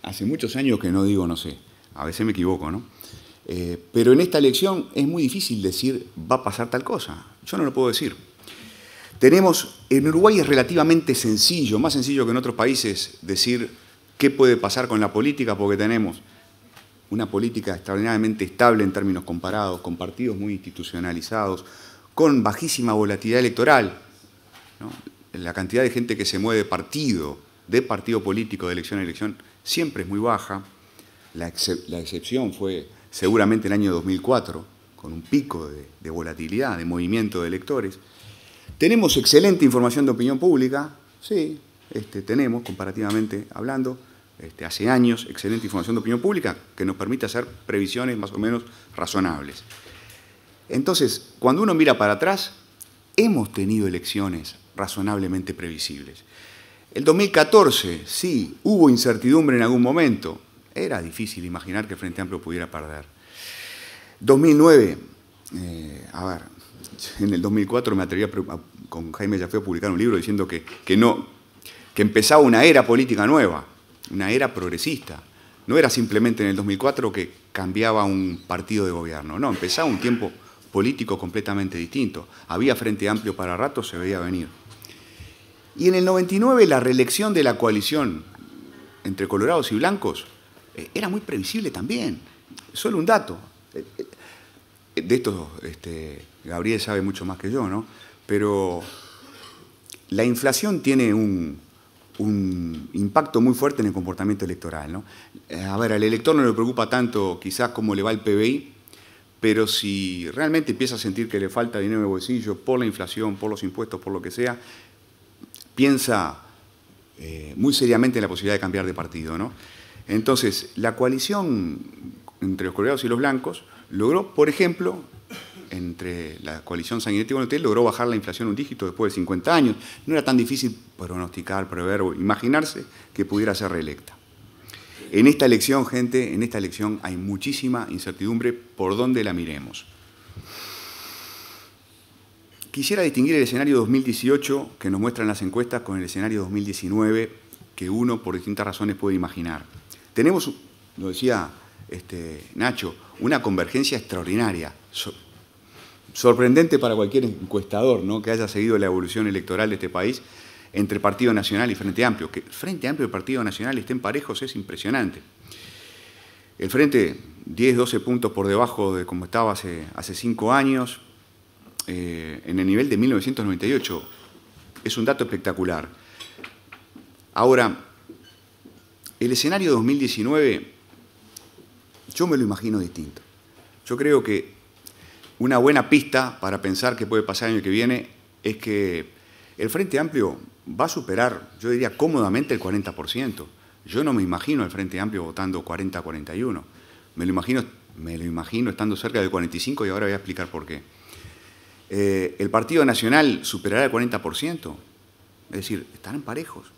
Hace muchos años que no digo no sé. A veces me equivoco, ¿no? Eh, pero en esta elección es muy difícil decir va a pasar tal cosa. Yo no lo puedo decir. Tenemos, en Uruguay es relativamente sencillo, más sencillo que en otros países, decir qué puede pasar con la política, porque tenemos una política extraordinariamente estable en términos comparados, con partidos muy institucionalizados, con bajísima volatilidad electoral. La cantidad de gente que se mueve de partido, de partido político, de elección a elección, siempre es muy baja. la excepción fue seguramente el año 2004, con un pico de, volatilidad, de movimiento de electores. Tenemos excelente información de opinión pública, sí, este, tenemos, comparativamente hablando, este, hace años, excelente información de opinión pública que nos permite hacer previsiones más o menos razonables. Entonces, cuando uno mira para atrás, hemos tenido elecciones razonablemente previsibles. El 2014, sí, hubo incertidumbre en algún momento, era difícil imaginar que Frente Amplio pudiera perder. 2009, eh, a ver, en el 2004 me atreví a, con Jaime Jafé a publicar un libro diciendo que, que, no, que empezaba una era política nueva, una era progresista. No era simplemente en el 2004 que cambiaba un partido de gobierno, no, empezaba un tiempo político completamente distinto. Había Frente Amplio para rato, se veía venir. Y en el 99 la reelección de la coalición entre colorados y blancos eh, era muy previsible también. Solo un dato. Eh, eh, de esto este, Gabriel sabe mucho más que yo, ¿no? Pero la inflación tiene un, impacto muy fuerte en el comportamiento electoral. ¿no? A ver, al elector no le preocupa tanto quizás cómo le va el PBI, pero si realmente empieza a sentir que le falta dinero de bolsillo por la inflación, por los impuestos, por lo que sea, piensa muy seriamente en la posibilidad de cambiar de partido. ¿no? Entonces, la coalición entre los coreanos y los blancos logró, por ejemplo, entre la coalición sanguinetti y hotel logró bajar la inflación un dígito después de 50 años. No era tan difícil pronosticar, prever o imaginarse que pudiera ser reelecta. En esta elección, gente, en esta elección hay muchísima incertidumbre por donde la miremos. Quisiera distinguir el escenario 2018 que nos muestran las encuestas con el escenario 2019 que uno por distintas razones puede imaginar. Tenemos, lo decía este, Nacho, una convergencia extraordinaria, sorprendente para cualquier encuestador ¿no? que haya seguido la evolución electoral de este país entre Partido Nacional y Frente Amplio. Que Frente Amplio y Partido Nacional estén parejos es impresionante. El Frente 10, 12 puntos por debajo de como estaba hace, hace cinco años, eh, en el nivel de 1998. Es un dato espectacular. Ahora, el escenario 2019, yo me lo imagino distinto. Yo creo que una buena pista para pensar qué puede pasar el año que viene es que el Frente Amplio va a superar, yo diría cómodamente, el 40%. Yo no me imagino el Frente Amplio votando 40-41. Me lo imagino me lo imagino estando cerca del 45 y ahora voy a explicar por qué. Eh, ¿El Partido Nacional superará el 40%? Es decir, estarán parejos.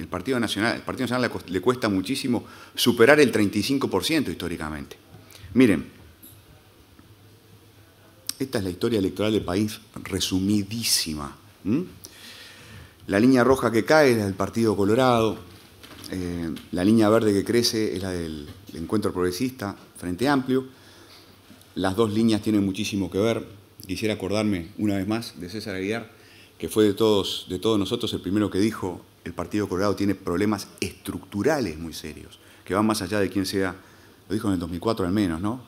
El Partido Nacional, Partido le cuesta muchísimo superar el 35% históricamente. Miren, esta es la historia electoral del país resumidísima. La línea roja que cae es la del Partido Colorado, eh, la línea verde que crece es la del Encuentro Progresista, Frente Amplio. Las dos líneas tienen muchísimo que ver. Quisiera acordarme una vez más de César Aguiar, que fue de todos, de todos nosotros el primero que dijo el Partido Colorado tiene problemas estructurales muy serios, que van más allá de quién sea, lo dijo en el 2004 al menos, ¿no?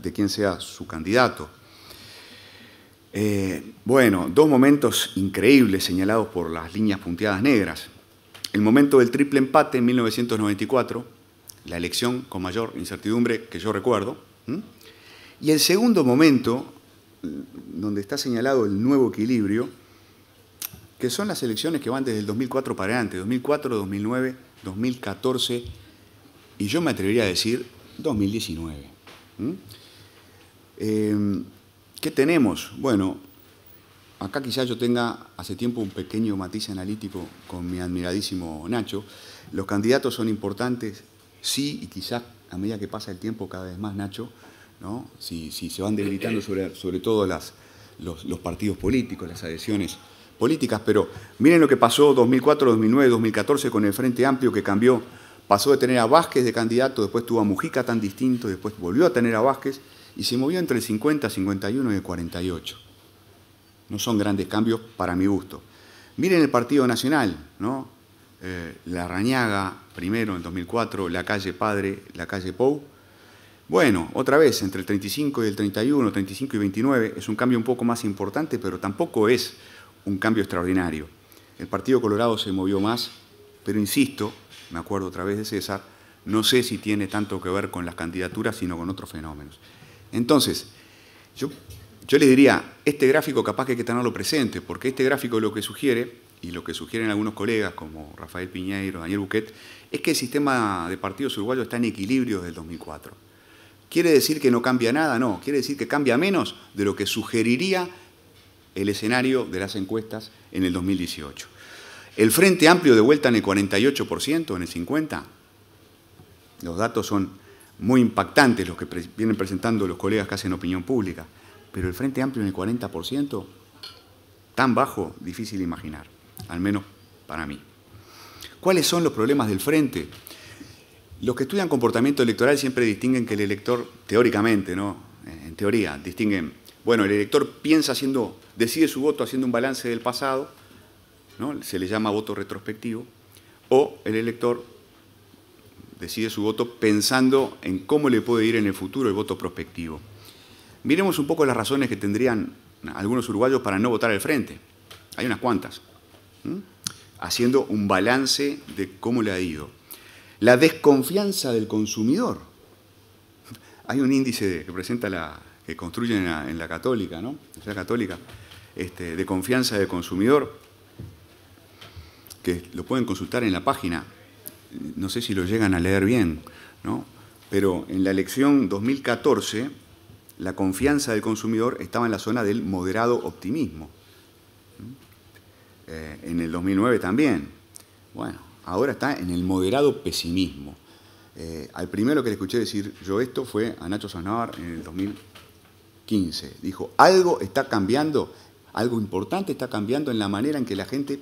De quién sea su candidato. Eh, bueno, dos momentos increíbles señalados por las líneas punteadas negras. El momento del triple empate en 1994, la elección con mayor incertidumbre que yo recuerdo. Y el segundo momento, donde está señalado el nuevo equilibrio, que son las elecciones que van desde el 2004 para adelante, 2004, 2009, 2014 y yo me atrevería a decir 2019. ¿Mm? Em, ¿Qué tenemos? Bueno, acá quizás yo tenga hace tiempo un pequeño matiz analítico con mi admiradísimo Nacho. Los candidatos son importantes, sí, y quizás a medida que pasa el tiempo cada vez más, Nacho, ¿no? si, se van debilitando sobre, sobre todo los, los partidos políticos, las adhesiones políticas, pero miren lo que pasó 2004, 2009, 2014 con el Frente Amplio que cambió, pasó de tener a Vázquez de candidato, después tuvo a Mujica tan distinto, después volvió a tener a Vázquez y se movió entre el 50, 51 y el 48. No son grandes cambios para mi gusto. Miren el Partido Nacional, ¿no? Eh, la Rañaga primero en 2004, la calle Padre, la calle Pou. Bueno, otra vez, entre el 35 y el 31, 35 y 29, es un cambio un poco más importante, pero tampoco es un cambio extraordinario. El Partido Colorado se movió más, pero insisto, me acuerdo otra vez de César, no sé si tiene tanto que ver con las candidaturas, sino con otros fenómenos. Entonces, yo, yo les diría, este gráfico capaz que hay que tenerlo presente, porque este gráfico lo que sugiere, y lo que sugieren algunos colegas como Rafael Piñeiro, Daniel Buquet, es que el sistema de partidos uruguayos está en equilibrio desde el 2004. ¿Quiere decir que no cambia nada? No, quiere decir que cambia menos de lo que sugeriría el escenario de las encuestas en el 2018. El Frente Amplio de vuelta en el 48%, en el 50%. Los datos son muy impactantes los que vienen presentando los colegas que hacen opinión pública, pero el Frente Amplio en el 40%, tan bajo, difícil de imaginar, al menos para mí. ¿Cuáles son los problemas del Frente? Los que estudian comportamiento electoral siempre distinguen que el elector, teóricamente, ¿no? en teoría, distinguen bueno, el elector piensa haciendo, decide su voto haciendo un balance del pasado, ¿no? se le llama voto retrospectivo, o el elector decide su voto pensando en cómo le puede ir en el futuro el voto prospectivo. Miremos un poco las razones que tendrían algunos uruguayos para no votar al frente. Hay unas cuantas. Haciendo un balance de cómo le ha ido. La desconfianza del consumidor. Hay un índice que presenta la, construyen en la, católica, ¿no? la católica, este, de confianza del consumidor, que lo pueden consultar en la página. No sé si lo llegan a leer bien, ¿no? Pero en la elección 2014, la confianza del consumidor estaba en la zona del moderado optimismo. Eh, en el 2009 también. Bueno, ahora está en el moderado pesimismo. Eh, al primero que le escuché decir yo esto fue a Nacho Sanavar en el 2000. Dijo, algo está cambiando, algo importante está cambiando en la manera en que la gente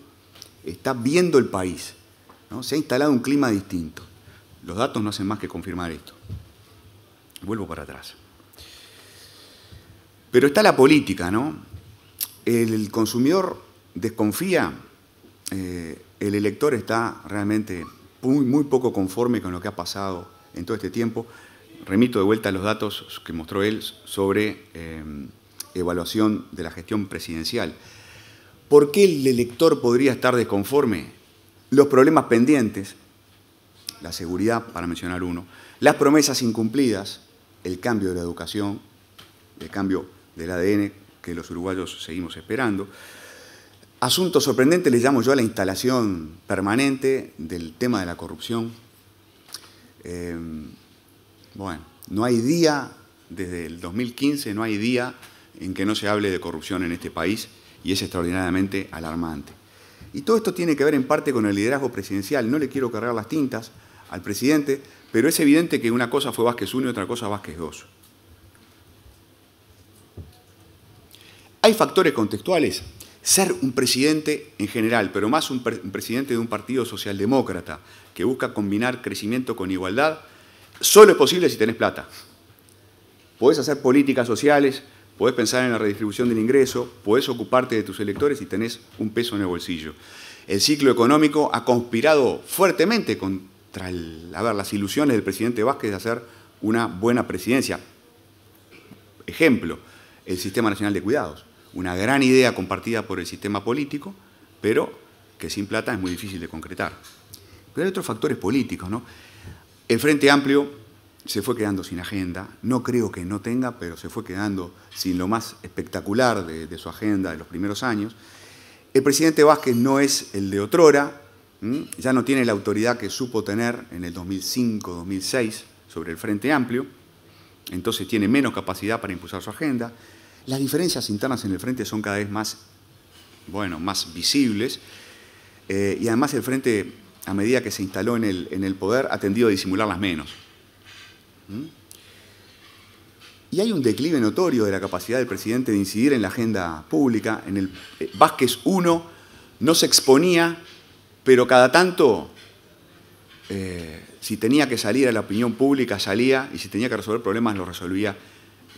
está viendo el país. ¿no? Se ha instalado un clima distinto. Los datos no hacen más que confirmar esto. Vuelvo para atrás. Pero está la política, ¿no? El consumidor desconfía, eh, el elector está realmente muy, muy poco conforme con lo que ha pasado en todo este tiempo remito de vuelta los datos que mostró él sobre eh, evaluación de la gestión presidencial. ¿Por qué el elector podría estar desconforme? Los problemas pendientes, la seguridad, para mencionar uno, las promesas incumplidas, el cambio de la educación, el cambio del ADN que los uruguayos seguimos esperando. Asunto sorprendente les llamo yo a la instalación permanente del tema de la corrupción. Eh, bueno, no hay día, desde el 2015, no hay día en que no se hable de corrupción en este país y es extraordinariamente alarmante. Y todo esto tiene que ver en parte con el liderazgo presidencial. No le quiero cargar las tintas al presidente, pero es evidente que una cosa fue Vázquez uno y otra cosa Vázquez dos. Hay factores contextuales. Ser un presidente en general, pero más un presidente de un partido socialdemócrata que busca combinar crecimiento con igualdad, Solo es posible si tenés plata. Podés hacer políticas sociales, podés pensar en la redistribución del ingreso, podés ocuparte de tus electores si tenés un peso en el bolsillo. El ciclo económico ha conspirado fuertemente contra las ilusiones del presidente Vázquez de hacer una buena presidencia. Ejemplo, el Sistema Nacional de Cuidados. Una gran idea compartida por el sistema político, pero que sin plata es muy difícil de concretar. Pero hay otros factores políticos, ¿no? El Frente Amplio se fue quedando sin agenda, no creo que no tenga, pero se fue quedando sin lo más espectacular de, su agenda de los primeros años. El presidente Vázquez no es el de otrora, ya no tiene la autoridad que supo tener en el 2005-2006 sobre el Frente Amplio, entonces tiene menos capacidad para impulsar su agenda. Las diferencias internas en el Frente son cada vez más, bueno, más visibles eh, y además el Frente a medida que se instaló en el, en el poder, ha tendido a disimularlas menos. ¿Mm? Y hay un declive notorio de la capacidad del presidente de incidir en la agenda pública. En el eh, Vázquez 1 no se exponía, pero cada tanto, eh, si tenía que salir a la opinión pública, salía, y si tenía que resolver problemas, lo resolvía.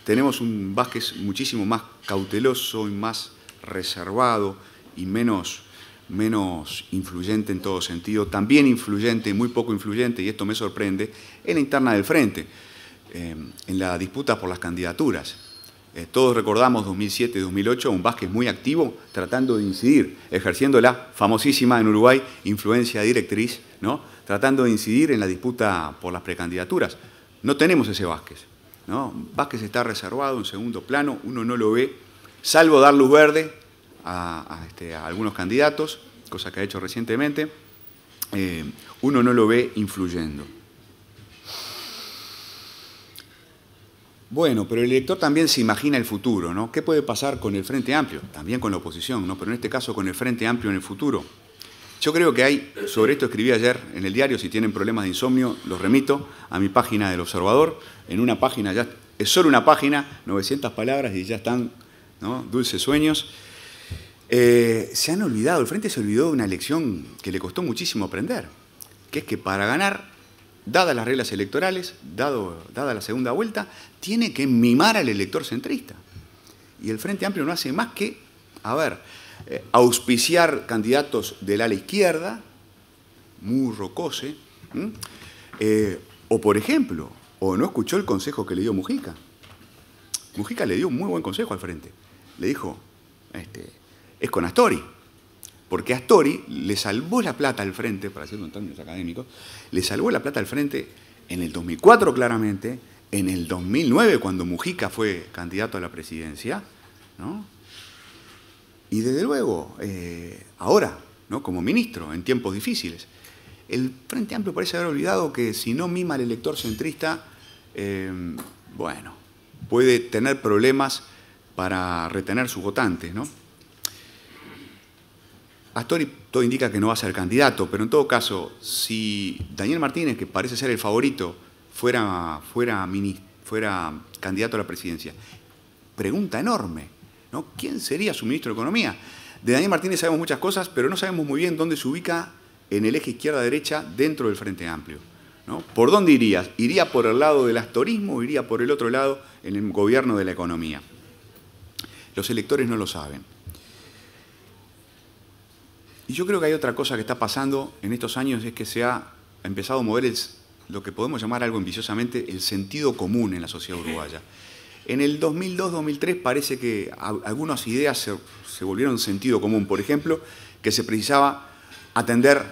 Tenemos un Vázquez muchísimo más cauteloso y más reservado y menos menos influyente en todo sentido, también influyente muy poco influyente, y esto me sorprende, en la interna del frente, em, en la disputa por las candidaturas. Eh, todos recordamos 2007-2008, un Vázquez muy activo tratando de incidir, ejerciendo la famosísima en Uruguay influencia directriz, ¿no? tratando de incidir en la disputa por las precandidaturas. No tenemos ese Vázquez. ¿no? Vázquez está reservado en segundo plano, uno no lo ve, salvo dar luz verde, este, a, algunos candidatos, cosa que ha hecho recientemente, eh, uno no lo ve influyendo. Bueno, pero el elector también se imagina el futuro, ¿no? ¿Qué puede pasar con el Frente Amplio? También con la oposición, ¿no? Pero en este caso con el Frente Amplio en el futuro. Yo creo que hay, sobre esto escribí ayer en el diario, si tienen problemas de insomnio, los remito a mi página del Observador. En una página, ya es solo una página, 900 palabras y ya están dulces sueños. Eh, se han olvidado, el Frente se olvidó de una lección que le costó muchísimo aprender, que es que para ganar, dadas las reglas electorales, dado, dada la segunda vuelta, tiene que mimar al elector centrista. Y el Frente Amplio no hace más que, a ver, eh, auspiciar candidatos del ala izquierda, muy rocose, eh, o por ejemplo, o no escuchó el consejo que le dio Mujica. Mujica le dio un muy buen consejo al Frente. Le dijo, este, es con Astori. Porque Astori le salvó la plata al frente, para hacer en términos académicos, le salvó la plata al frente en el 2004 claramente, en el 2009 cuando Mujica fue candidato a la presidencia, ¿no? Y desde luego, eh, ahora, ¿no? como ministro, en tiempos difíciles, el Frente Amplio parece haber olvidado que si no mima al elector centrista, em, bueno, puede tener problemas para retener sus votantes, ¿no? Astori todo indica que no va a ser candidato, pero en todo caso, si Daniel Martínez, que parece ser el favorito, fuera, fuera, fuera candidato a la presidencia, pregunta enorme, ¿no? ¿Quién sería su ministro de Economía? De Daniel Martínez sabemos muchas cosas, pero no sabemos muy bien dónde se ubica en el eje izquierda-derecha dentro del Frente Amplio. ¿no? ¿Por dónde irías? ¿Iría por el lado del astorismo o iría por el otro lado en el gobierno de la economía? Los electores no lo saben. Y yo creo que hay otra cosa que está pasando en estos años, es que se ha empezado a mover lo que podemos llamar algo ambiciosamente el sentido común en la sociedad uruguaya. En el 2002-2003 parece que algunas ideas se, volvieron sentido común. Por ejemplo, que se precisaba atender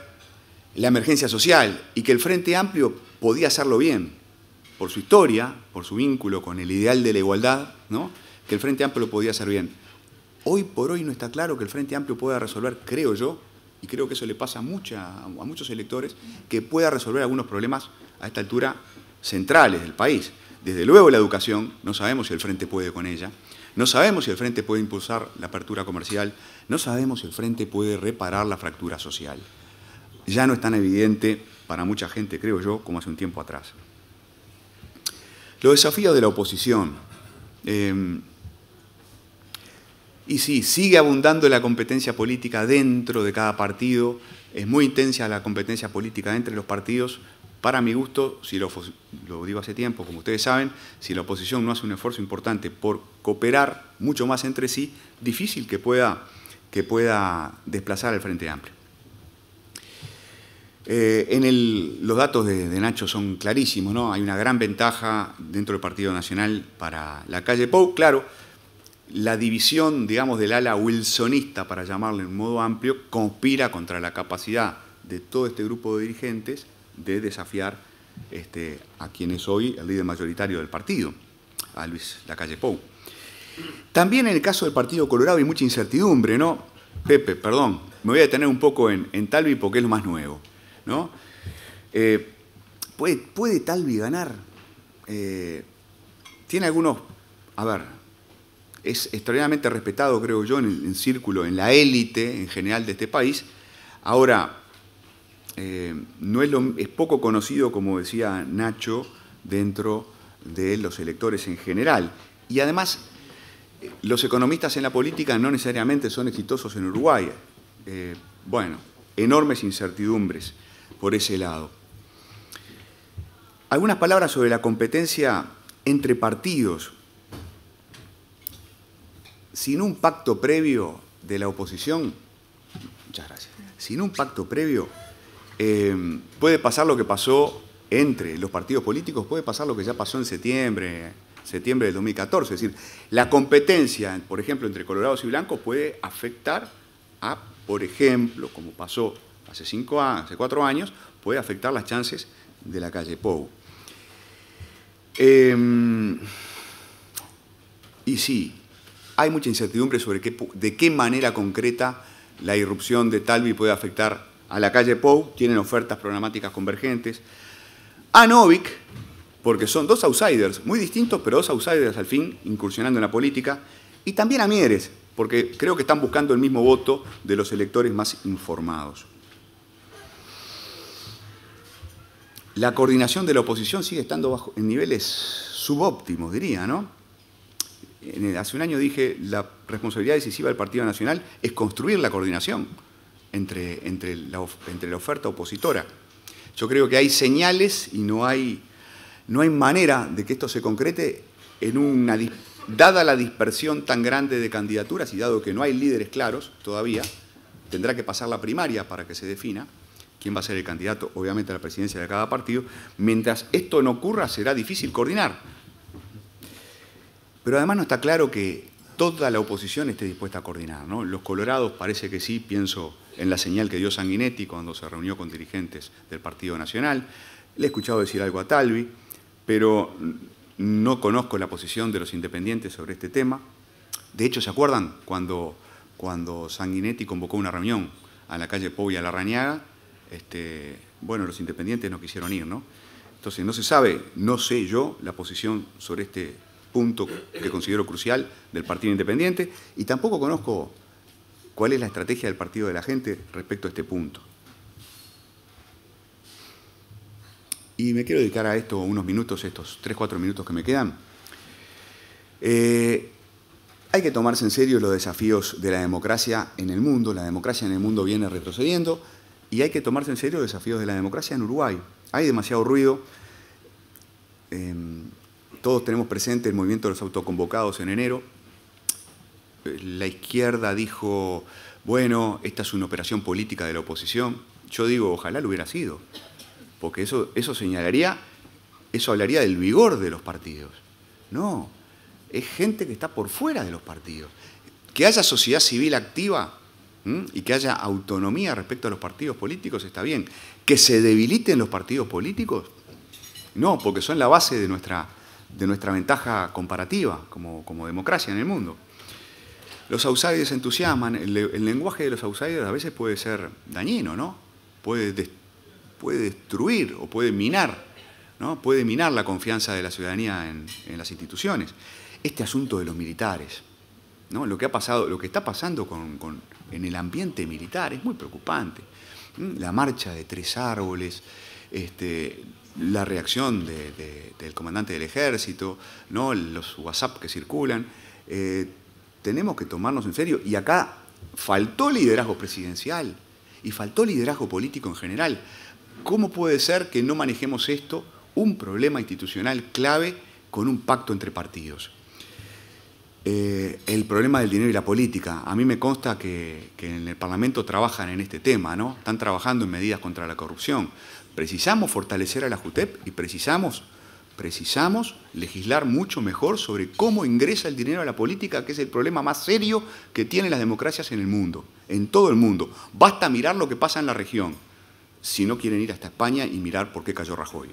la emergencia social y que el Frente Amplio podía hacerlo bien por su historia, por su vínculo con el ideal de la igualdad, ¿no? que el Frente Amplio podía hacer bien. Hoy por hoy no está claro que el Frente Amplio pueda resolver, creo yo, y creo que eso le pasa a, mucha, a muchos electores, que pueda resolver algunos problemas a esta altura centrales del país. Desde luego la educación, no sabemos si el Frente puede con ella, no sabemos si el Frente puede impulsar la apertura comercial, no sabemos si el Frente puede reparar la fractura social. Ya no es tan evidente para mucha gente, creo yo, como hace un tiempo atrás. Los desafíos de la oposición. Eh, y sí, sigue abundando la competencia política dentro de cada partido, es muy intensa la competencia política entre los partidos. Para mi gusto, si lo, digo hace tiempo, como ustedes saben, si la oposición no hace un esfuerzo importante por cooperar mucho más entre sí, difícil que pueda, que pueda desplazar al Frente Amplio. Eh, en los datos de, Nacho son clarísimos, ¿no? Hay una gran ventaja dentro del Partido Nacional para la calle Pou, claro, la división, digamos, del ala wilsonista, para llamarlo en modo amplio, conspira contra la capacidad de todo este grupo de dirigentes de desafiar este, a quien es hoy el líder mayoritario del partido, a Luis Lacalle Pou. También en el caso del Partido Colorado hay mucha incertidumbre, ¿no? Pepe, perdón, me voy a detener un poco en, Talvi porque es lo más nuevo, ¿no? Eh, ¿puede, Talvi ganar? Eh, tiene algunos, a ver, es extraordinariamente respetado, creo yo, en el círculo, en la élite en general de este país. Ahora, eh, no es, poco conocido, como decía Nacho, dentro de los electores en general. Y además, eh, los economistas en la política no necesariamente son exitosos en Uruguay. Eh, bueno, enormes incertidumbres por ese lado. Algunas palabras sobre la competencia entre partidos, sin un pacto previo de la oposición, muchas gracias, sin un pacto previo, eh, puede pasar lo que pasó entre los partidos políticos, puede pasar lo que ya pasó en septiembre, septiembre del 2014. Es decir, la competencia, por ejemplo, entre colorados y blancos puede afectar a, por ejemplo, como pasó hace, cinco, hace cuatro años, puede afectar las chances de la calle POU. Eh, y sí, hay mucha incertidumbre sobre qué, de qué manera concreta la irrupción de Talvi puede afectar a la calle Pou. Tienen ofertas programáticas convergentes. A Novik, porque son dos outsiders, muy distintos, pero dos outsiders al fin, incursionando en la política. Y también a Mieres, porque creo que están buscando el mismo voto de los electores más informados. La coordinación de la oposición sigue estando bajo, en niveles subóptimos, diría, ¿no? hace un año dije, la responsabilidad decisiva del Partido Nacional es construir la coordinación entre, la, oferta opositora. Yo creo que hay señales y no hay, no hay manera de que esto se concrete en una, dada la dispersión tan grande de candidaturas y dado que no hay líderes claros todavía, tendrá que pasar la primaria para que se defina quién va a ser el candidato, obviamente, a la presidencia de cada partido. Mientras esto no ocurra, será difícil coordinar. Pero además no está claro que toda la oposición esté dispuesta a coordinar. ¿no? Los colorados parece que sí, pienso en la señal que dio Sanguinetti cuando se reunió con dirigentes del Partido Nacional. Le he escuchado decir algo a Talvi, pero no conozco la posición de los independientes sobre este tema. De hecho, ¿se acuerdan cuando, cuando Sanguinetti convocó una reunión a la calle Pou y a la Rañaga? Este, bueno, los independientes no quisieron ir, ¿no? Entonces, no se sabe, no sé yo la posición sobre este punto que considero crucial del Partido Independiente y tampoco conozco cuál es la estrategia del Partido de la Gente respecto a este punto. Y me quiero dedicar a esto unos minutos, estos 3, 4 minutos que me quedan. Eh, hay que tomarse en serio los desafíos de la democracia en el mundo. La democracia en el mundo viene retrocediendo y hay que tomarse en serio los desafíos de la democracia en Uruguay. Hay demasiado ruido. Em, todos tenemos presente el movimiento de los autoconvocados en enero. Eh, la izquierda dijo, bueno, esta es una operación política de la oposición. Yo digo, ojalá lo hubiera sido, porque eso, eso señalaría, eso hablaría del vigor de los partidos. No, es gente que está por fuera de los partidos. Que haya sociedad civil activa y que haya autonomía respecto a los partidos políticos está bien. Que se debiliten los partidos políticos, no, porque son la base de nuestra de nuestra ventaja comparativa como, como democracia en el mundo. Los se entusiasman, el, lenguaje de los outsiders a veces puede ser dañino, ¿no? Puede, puede destruir o puede minar, ¿no? Puede minar la confianza de la ciudadanía en, las instituciones. Este asunto de los militares, ¿no? Lo que, ha pasado, lo que está pasando en el ambiente militar es muy preocupante. ¿Mm? La marcha de tres árboles, este, la reacción del comandante del ejército, los WhatsApp que circulan. Eh, tenemos que tomarnos en serio y acá faltó liderazgo presidencial y faltó liderazgo político en general. ¿Cómo puede ser que no manejemos esto, un problema institucional clave, con un pacto entre partidos? Eh, el problema del dinero y la política. A mí me consta que, que, en el Parlamento trabajan en este tema, ¿no? Están trabajando en medidas contra la corrupción. Precisamos fortalecer a la JUTEP y precisamos, precisamos legislar mucho mejor sobre cómo ingresa el dinero a la política, que es el problema más serio que tienen las democracias en el mundo, en todo el mundo. Basta mirar lo que pasa en la región, si no quieren ir hasta España y mirar por qué cayó Rajoy.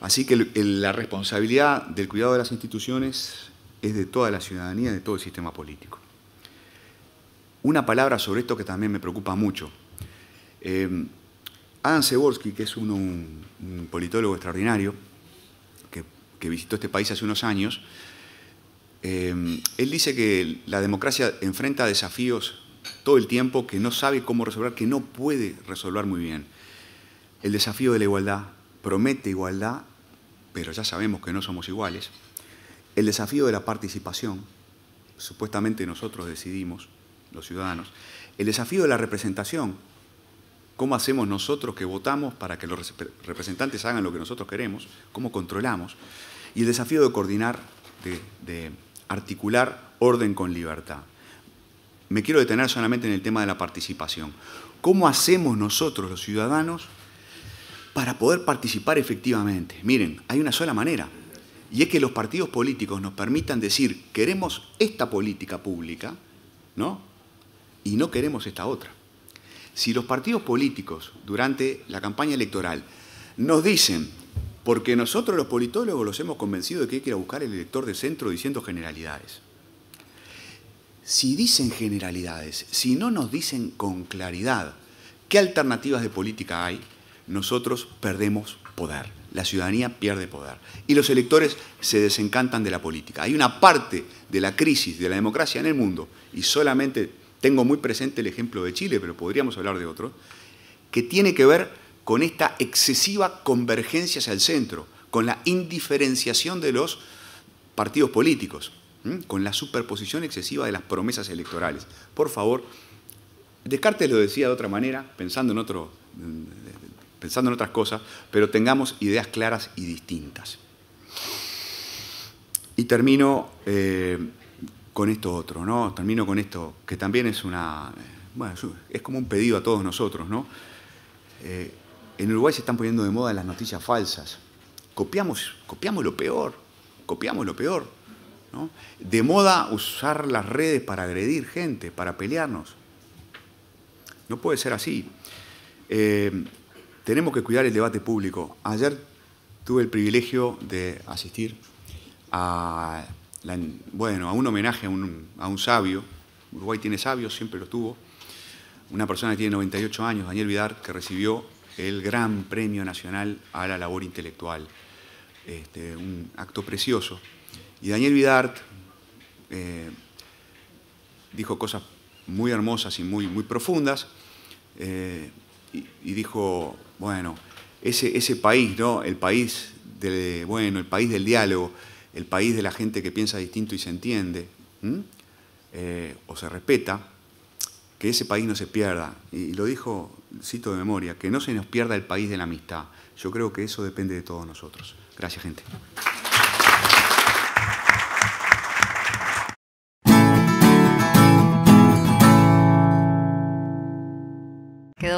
Así que la responsabilidad del cuidado de las instituciones es de toda la ciudadanía, de todo el sistema político. Una palabra sobre esto que también me preocupa mucho. Eh, Adam Seborsky, que es un, politólogo extraordinario, que, visitó este país hace unos años, eh, él dice que la democracia enfrenta desafíos todo el tiempo que no sabe cómo resolver, que no puede resolver muy bien. El desafío de la igualdad promete igualdad, pero ya sabemos que no somos iguales. El desafío de la participación, supuestamente nosotros decidimos, los ciudadanos. El desafío de la representación, cómo hacemos nosotros que votamos para que los representantes hagan lo que nosotros queremos, cómo controlamos, y el desafío de coordinar, de, articular orden con libertad. Me quiero detener solamente en el tema de la participación. ¿Cómo hacemos nosotros los ciudadanos para poder participar efectivamente? Miren, hay una sola manera, y es que los partidos políticos nos permitan decir, queremos esta política pública, ¿no? Y no queremos esta otra. Si los partidos políticos durante la campaña electoral nos dicen, porque nosotros los politólogos los hemos convencido de que hay que ir a buscar el elector de centro diciendo generalidades. Si dicen generalidades, si no nos dicen con claridad qué alternativas de política hay, nosotros perdemos poder. La ciudadanía pierde poder. Y los electores se desencantan de la política. Hay una parte de la crisis de la democracia en el mundo, y solamente tengo muy presente el ejemplo de Chile, pero podríamos hablar de otro, que tiene que ver con esta excesiva convergencia hacia el centro, con la indiferenciación de los partidos políticos, con la superposición excesiva de las promesas electorales. Por favor, Descartes lo decía de otra manera, pensando en, pensando en otras cosas, pero tengamos ideas claras y distintas. Y termino eh, con esto otro, ¿no? Termino con esto, que también es una. Bueno, es como un pedido a todos nosotros, ¿no? Eh, en Uruguay se están poniendo de moda las noticias falsas. Copiamos, copiamos lo peor, copiamos lo peor. De moda usar las redes para agredir gente, para pelearnos. No puede ser así. Eh, tenemos que cuidar el debate público. Ayer tuve el privilegio de asistir a bueno, a un homenaje a un, sabio, Uruguay tiene sabios, siempre lo tuvo, una persona que tiene 98 años, Daniel Vidart que recibió el Gran Premio Nacional a la Labor Intelectual, este, un acto precioso. Y Daniel Vidart eh, dijo cosas muy hermosas y muy, muy profundas, eh, y, dijo, bueno, ese, ese país, ¿no? El país, de, bueno, el país del diálogo, el país de la gente que piensa distinto y se entiende, eh, o se respeta, que ese país no se pierda. y lo dijo, cito de memoria, que no se nos pierda el país de la amistad. Yo creo que eso depende de todos nosotros. Gracias, gente.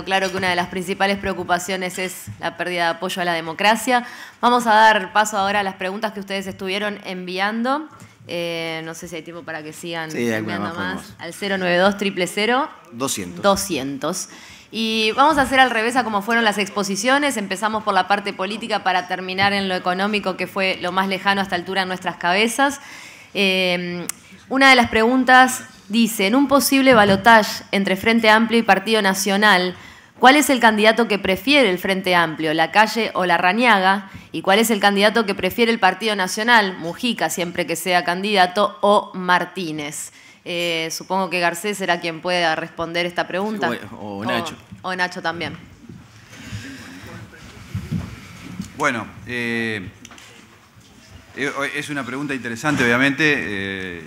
claro que una de las principales preocupaciones es la pérdida de apoyo a la democracia. Vamos a dar paso ahora a las preguntas que ustedes estuvieron enviando. Eh, no sé si hay tiempo para que sigan enviando más. Al 092 200. 200. Y vamos a hacer al revés a cómo fueron las exposiciones. Empezamos por la parte política para terminar en lo económico, que fue lo más lejano a esta altura en nuestras cabezas. Eh, una de las preguntas dice, en un posible balotaje entre Frente Amplio y Partido Nacional, ¿cuál es el candidato que prefiere el Frente Amplio, la calle o la rañaga? ¿Y cuál es el candidato que prefiere el Partido Nacional, Mujica, siempre que sea candidato, o Martínez? Eh, supongo que Garcés será quien pueda responder esta pregunta. O, Nacho. O, Nacho también. Bueno, eh, es una pregunta interesante, obviamente. Eh,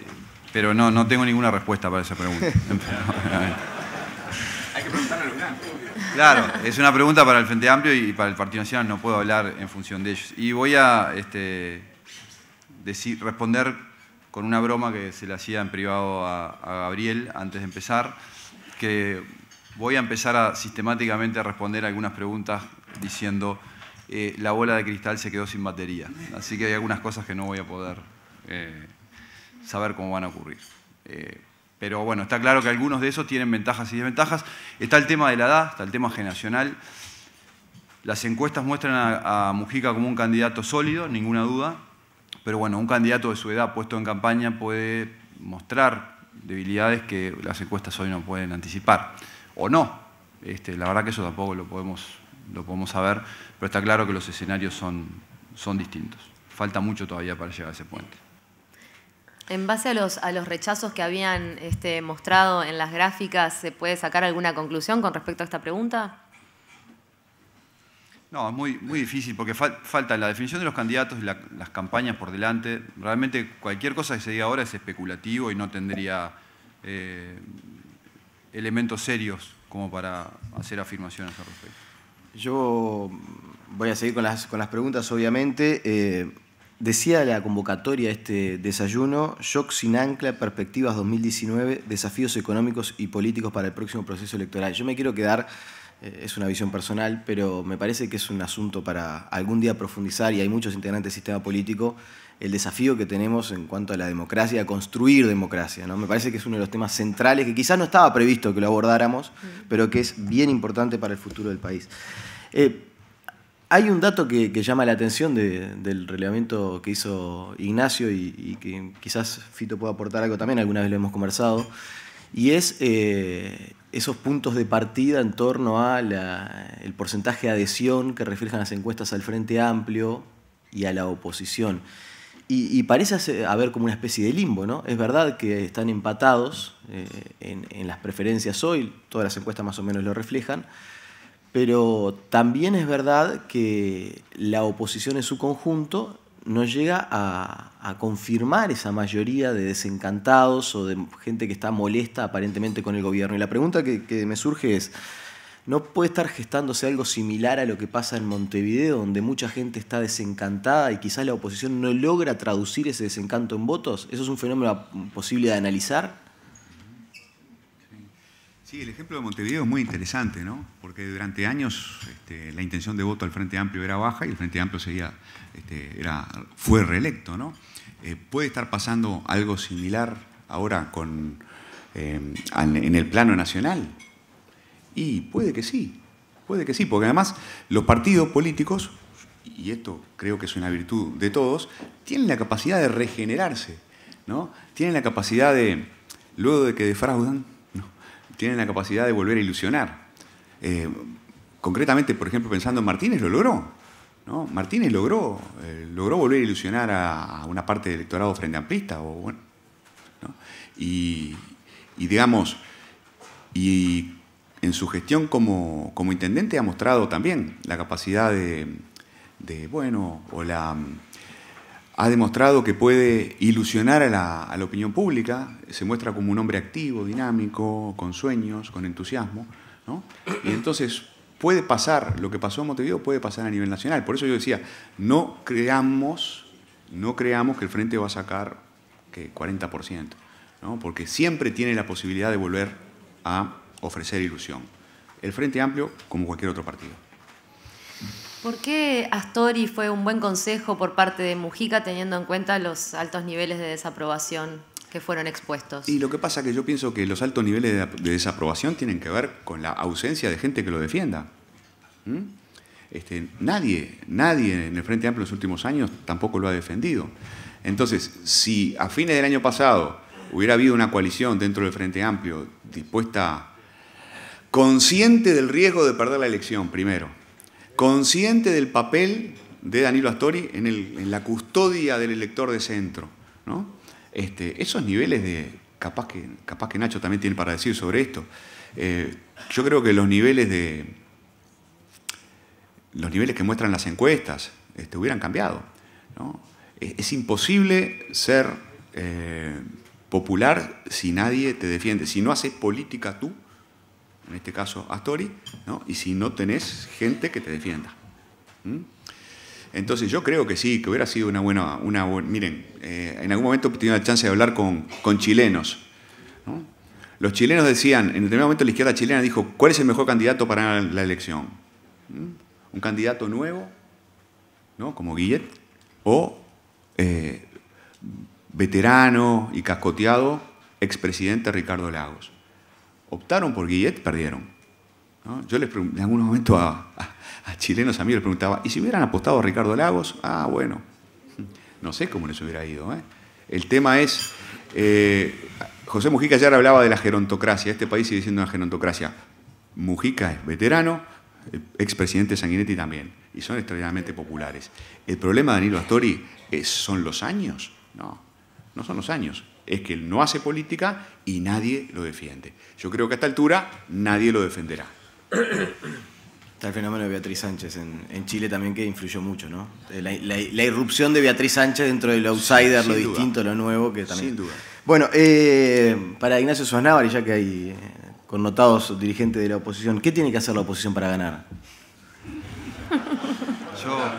pero no, tengo ninguna respuesta para esa pregunta. Hay que preguntarle a los Claro, es una pregunta para el Frente Amplio y para el Partido Nacional, no puedo hablar en función de ellos. Y voy a este, responder con una broma que se le hacía en privado a, Gabriel antes de empezar, que voy a empezar a sistemáticamente a responder algunas preguntas diciendo eh, la bola de cristal se quedó sin batería. Así que hay algunas cosas que no voy a poder eh, saber cómo van a ocurrir. Eh, pero bueno, está claro que algunos de esos tienen ventajas y desventajas. Está el tema de la edad, está el tema generacional. Las encuestas muestran a, Mujica como un candidato sólido, ninguna duda. Pero bueno, un candidato de su edad puesto en campaña puede mostrar debilidades que las encuestas hoy no pueden anticipar. O no. Este, la verdad que eso tampoco lo podemos, lo podemos saber, pero está claro que los escenarios son, son distintos. Falta mucho todavía para llegar a ese puente. En base a los, rechazos que habían este, mostrado en las gráficas, ¿se puede sacar alguna conclusión con respecto a esta pregunta? No, es muy, difícil porque falta la definición de los candidatos y las campañas por delante. Realmente cualquier cosa que se diga ahora es especulativo y no tendría eh, elementos serios como para hacer afirmaciones al respecto. Yo voy a seguir con las, preguntas, obviamente. Eh, Decía la convocatoria a este desayuno, Shock sin ancla, perspectivas 2019, desafíos económicos y políticos para el próximo proceso electoral. Yo me quiero quedar, eh, es una visión personal, pero me parece que es un asunto para algún día profundizar y hay muchos integrantes del sistema político, el desafío que tenemos en cuanto a la democracia, a construir democracia. ¿no? Me parece que es uno de los temas centrales que quizás no estaba previsto que lo abordáramos, pero que es bien importante para el futuro del país. Eh, hay un dato que, llama la atención del relevamiento que hizo Ignacio y, que quizás Fito pueda aportar algo también, alguna vez lo hemos conversado, y es eh, esos puntos de partida en torno al porcentaje de adhesión que reflejan las encuestas al Frente Amplio y a la oposición. Y, parece haber como una especie de limbo, ¿no? Es verdad que están empatados eh, en, las preferencias hoy, todas las encuestas más o menos lo reflejan, pero también es verdad que la oposición en su conjunto no llega a, confirmar esa mayoría de desencantados o de gente que está molesta aparentemente con el gobierno. Y la pregunta que, que me surge es, ¿no puede estar gestándose algo similar a lo que pasa en Montevideo, donde mucha gente está desencantada y quizás la oposición no logra traducir ese desencanto en votos? ¿Eso es un fenómeno posible de analizar? Sí, el ejemplo de Montevideo es muy interesante, ¿no? Porque durante años este, la intención de voto al Frente Amplio era baja y el Frente Amplio seguía, este, era, fue reelecto, ¿no? Eh, ¿Puede estar pasando algo similar ahora con, eh, en el plano nacional? Y puede que sí, puede que sí, porque además los partidos políticos, y esto creo que es una virtud de todos, tienen la capacidad de regenerarse, ¿no? Tienen la capacidad de, luego de que defraudan, tienen la capacidad de volver a ilusionar. Eh, concretamente, por ejemplo, pensando en Martínez, lo logró. ¿no? Martínez logró, eh, logró volver a ilusionar a, una parte del electorado frente amplista. O, bueno, y, digamos, y en su gestión como, intendente ha mostrado también la capacidad de, de bueno, o la ha demostrado que puede ilusionar a la, opinión pública, se muestra como un hombre activo, dinámico, con sueños, con entusiasmo, y entonces puede pasar, lo que pasó en Montevideo puede pasar a nivel nacional. Por eso yo decía, no creamos, no creamos que el Frente va a sacar que 40%, porque siempre tiene la posibilidad de volver a ofrecer ilusión. El Frente Amplio como cualquier otro partido. ¿Por qué Astori fue un buen consejo por parte de Mujica teniendo en cuenta los altos niveles de desaprobación que fueron expuestos? Y lo que pasa es que yo pienso que los altos niveles de, desaprobación tienen que ver con la ausencia de gente que lo defienda. ¿Mm? Este, nadie, nadie en el Frente Amplio en los últimos años tampoco lo ha defendido. Entonces, si a fines del año pasado hubiera habido una coalición dentro del Frente Amplio dispuesta, consciente del riesgo de perder la elección, primero, consciente del papel de Danilo Astori en, la custodia del elector de centro. Este, esos niveles de, capaz que, capaz que Nacho también tiene para decir sobre esto, eh, yo creo que los niveles de los niveles que muestran las encuestas este, hubieran cambiado. Es, imposible ser eh, popular si nadie te defiende, si no haces política tú en este caso Astori, y si no tenés gente que te defienda. ¿Mm? Entonces yo creo que sí, que hubiera sido una buena... Una miren, eh, en algún momento tenía la chance de hablar con, chilenos. Los chilenos decían, en determinado momento la izquierda chilena dijo, ¿cuál es el mejor candidato para la elección? ¿Mm? ¿Un candidato nuevo, ¿no? como Guillet? ¿O eh, veterano y cascoteado expresidente Ricardo Lagos? optaron por Guillet, perdieron. Yo les en algún momento a, a chilenos amigos les preguntaba, ¿y si hubieran apostado a Ricardo Lagos? Ah, bueno, no sé cómo les hubiera ido. ¿eh? El tema es, eh, José Mujica ayer hablaba de la gerontocracia, este país sigue siendo una gerontocracia. Mujica es veterano, el eh, expresidente Sanguinetti también, y son extraordinariamente populares. El problema de Danilo Astori es, son los años, no, no son los años, es que él no hace política y nadie lo defiende. Yo creo que a esta altura nadie lo defenderá. Está el fenómeno de Beatriz Sánchez en, Chile también que influyó mucho, ¿no? Eh, la, irrupción de Beatriz Sánchez dentro del outsider, lo distinto, lo nuevo, que también... Sin duda. Bueno, eh, para Ignacio Suárez, ya que hay eh, connotados dirigentes de la oposición, ¿qué tiene que hacer la oposición para ganar? Yo...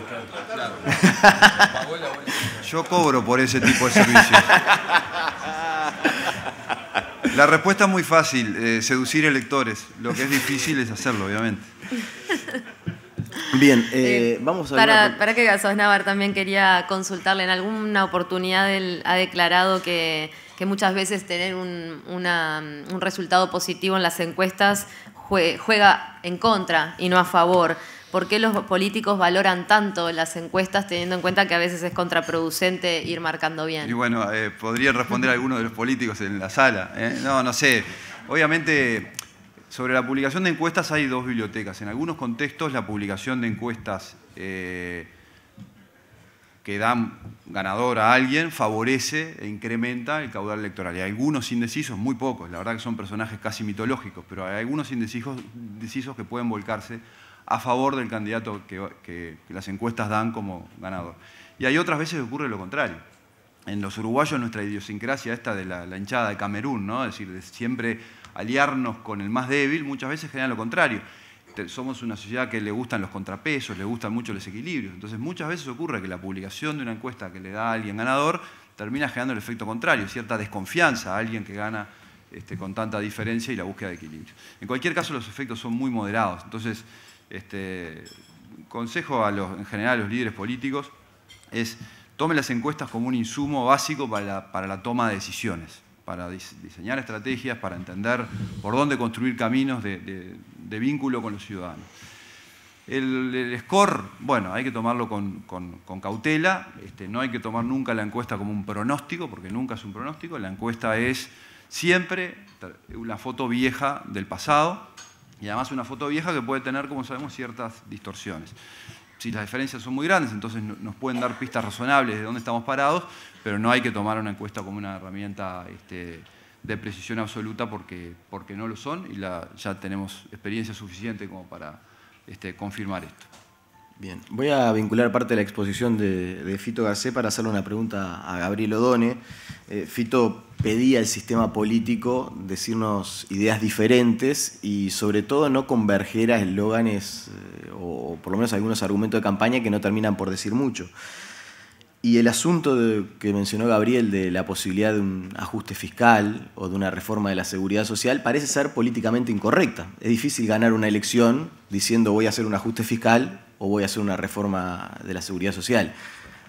Yo cobro por ese tipo de servicios. La respuesta es muy fácil, eh, seducir electores. Lo que es difícil es hacerlo, obviamente. Bien, eh, eh, vamos a... Para, para que Gasos Navar también quería consultarle, en alguna oportunidad él ha declarado que, muchas veces tener un resultado positivo en las encuestas juega en contra y no a favor. ¿Por qué los políticos valoran tanto las encuestas teniendo en cuenta que a veces es contraproducente ir marcando bien? Y bueno, eh, podría responder alguno de los políticos en la sala. ¿eh? No, no sé. Obviamente, sobre la publicación de encuestas hay dos bibliotecas. En algunos contextos la publicación de encuestas eh, que dan ganador a alguien favorece e incrementa el caudal electoral. Y hay algunos indecisos, muy pocos, la verdad que son personajes casi mitológicos, pero hay algunos indecisos, indecisos que pueden volcarse a favor del candidato que, las encuestas dan como ganador. Y hay otras veces que ocurre lo contrario. En los uruguayos nuestra idiosincrasia esta de la, hinchada de Camerún, ¿no? es decir, de siempre aliarnos con el más débil, muchas veces genera lo contrario. Somos una sociedad que le gustan los contrapesos, le gustan mucho los equilibrios. Entonces muchas veces ocurre que la publicación de una encuesta que le da a alguien ganador termina generando el efecto contrario, cierta desconfianza a alguien que gana este, con tanta diferencia y la búsqueda de equilibrio. En cualquier caso los efectos son muy moderados. Entonces este, consejo a los, en general a los líderes políticos es tome las encuestas como un insumo básico para la, toma de decisiones, para diseñar estrategias, para entender por dónde construir caminos de, vínculo con los ciudadanos. El, score, bueno, hay que tomarlo con, cautela, este, no hay que tomar nunca la encuesta como un pronóstico, porque nunca es un pronóstico, la encuesta es siempre una foto vieja del pasado, y además una foto vieja que puede tener, como sabemos, ciertas distorsiones. Si las diferencias son muy grandes, entonces nos pueden dar pistas razonables de dónde estamos parados, pero no hay que tomar una encuesta como una herramienta este, de precisión absoluta porque, porque no lo son y ya tenemos experiencia suficiente como para este, confirmar esto. Bien, voy a vincular parte de la exposición de, Fito Gacé para hacerle una pregunta a Gabriel Odone. Eh, Fito pedía al sistema político decirnos ideas diferentes y sobre todo no converger a eslóganes eh, o por lo menos algunos argumentos de campaña que no terminan por decir mucho. Y el asunto que mencionó Gabriel de la posibilidad de un ajuste fiscal o de una reforma de la seguridad social parece ser políticamente incorrecta. Es difícil ganar una elección diciendo voy a hacer un ajuste fiscal o voy a hacer una reforma de la seguridad social.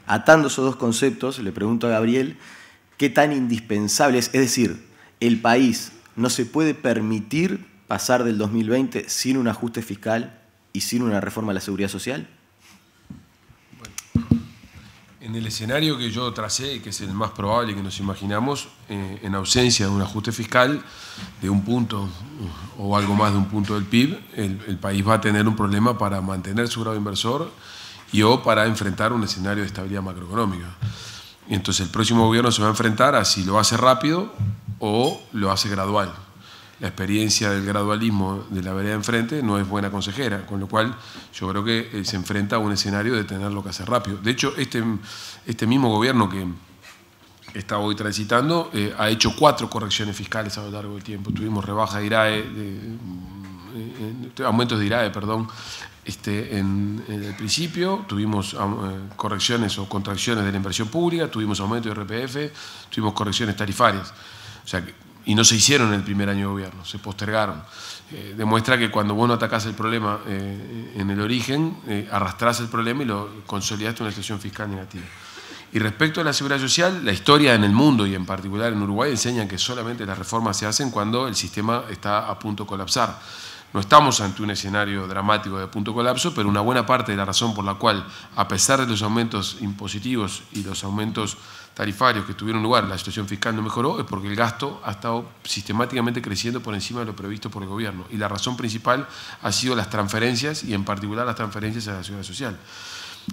Atando esos dos conceptos, le pregunto a Gabriel qué tan indispensable es, es decir, el país no se puede permitir pasar del 2020 sin un ajuste fiscal y sin una reforma de la seguridad social en el escenario que yo tracé, que es el más probable que nos imaginamos, eh, en ausencia de un ajuste fiscal de un punto o algo más de un punto del PIB, el, país va a tener un problema para mantener su grado inversor y o para enfrentar un escenario de estabilidad macroeconómica. Entonces el próximo gobierno se va a enfrentar a si lo hace rápido o lo hace gradual la experiencia del gradualismo de la vereda enfrente no es buena consejera, con lo cual yo creo que eh, se enfrenta a un escenario de tenerlo que hacer rápido. De hecho, este, este mismo gobierno que está hoy transitando eh, ha hecho cuatro correcciones fiscales a lo largo del tiempo. Tuvimos rebaja de IRAE, de, eh, aumentos de IRAE, perdón, este, en, el principio, tuvimos correcciones o contracciones de la inversión pública, tuvimos aumento de RPF, tuvimos correcciones tarifarias. O sea, y no se hicieron en el primer año de gobierno, se postergaron. Eh, demuestra que cuando vos no atacás el problema eh, en el origen, eh, arrastras el problema y lo consolidaste una situación fiscal negativa. Y respecto a la seguridad social, la historia en el mundo y en particular en Uruguay enseña que solamente las reformas se hacen cuando el sistema está a punto de colapsar. No estamos ante un escenario dramático de punto colapso, pero una buena parte de la razón por la cual, a pesar de los aumentos impositivos y los aumentos tarifarios que tuvieron lugar, la situación fiscal no mejoró, es porque el gasto ha estado sistemáticamente creciendo por encima de lo previsto por el gobierno. Y la razón principal ha sido las transferencias y en particular las transferencias a la Ciudad social.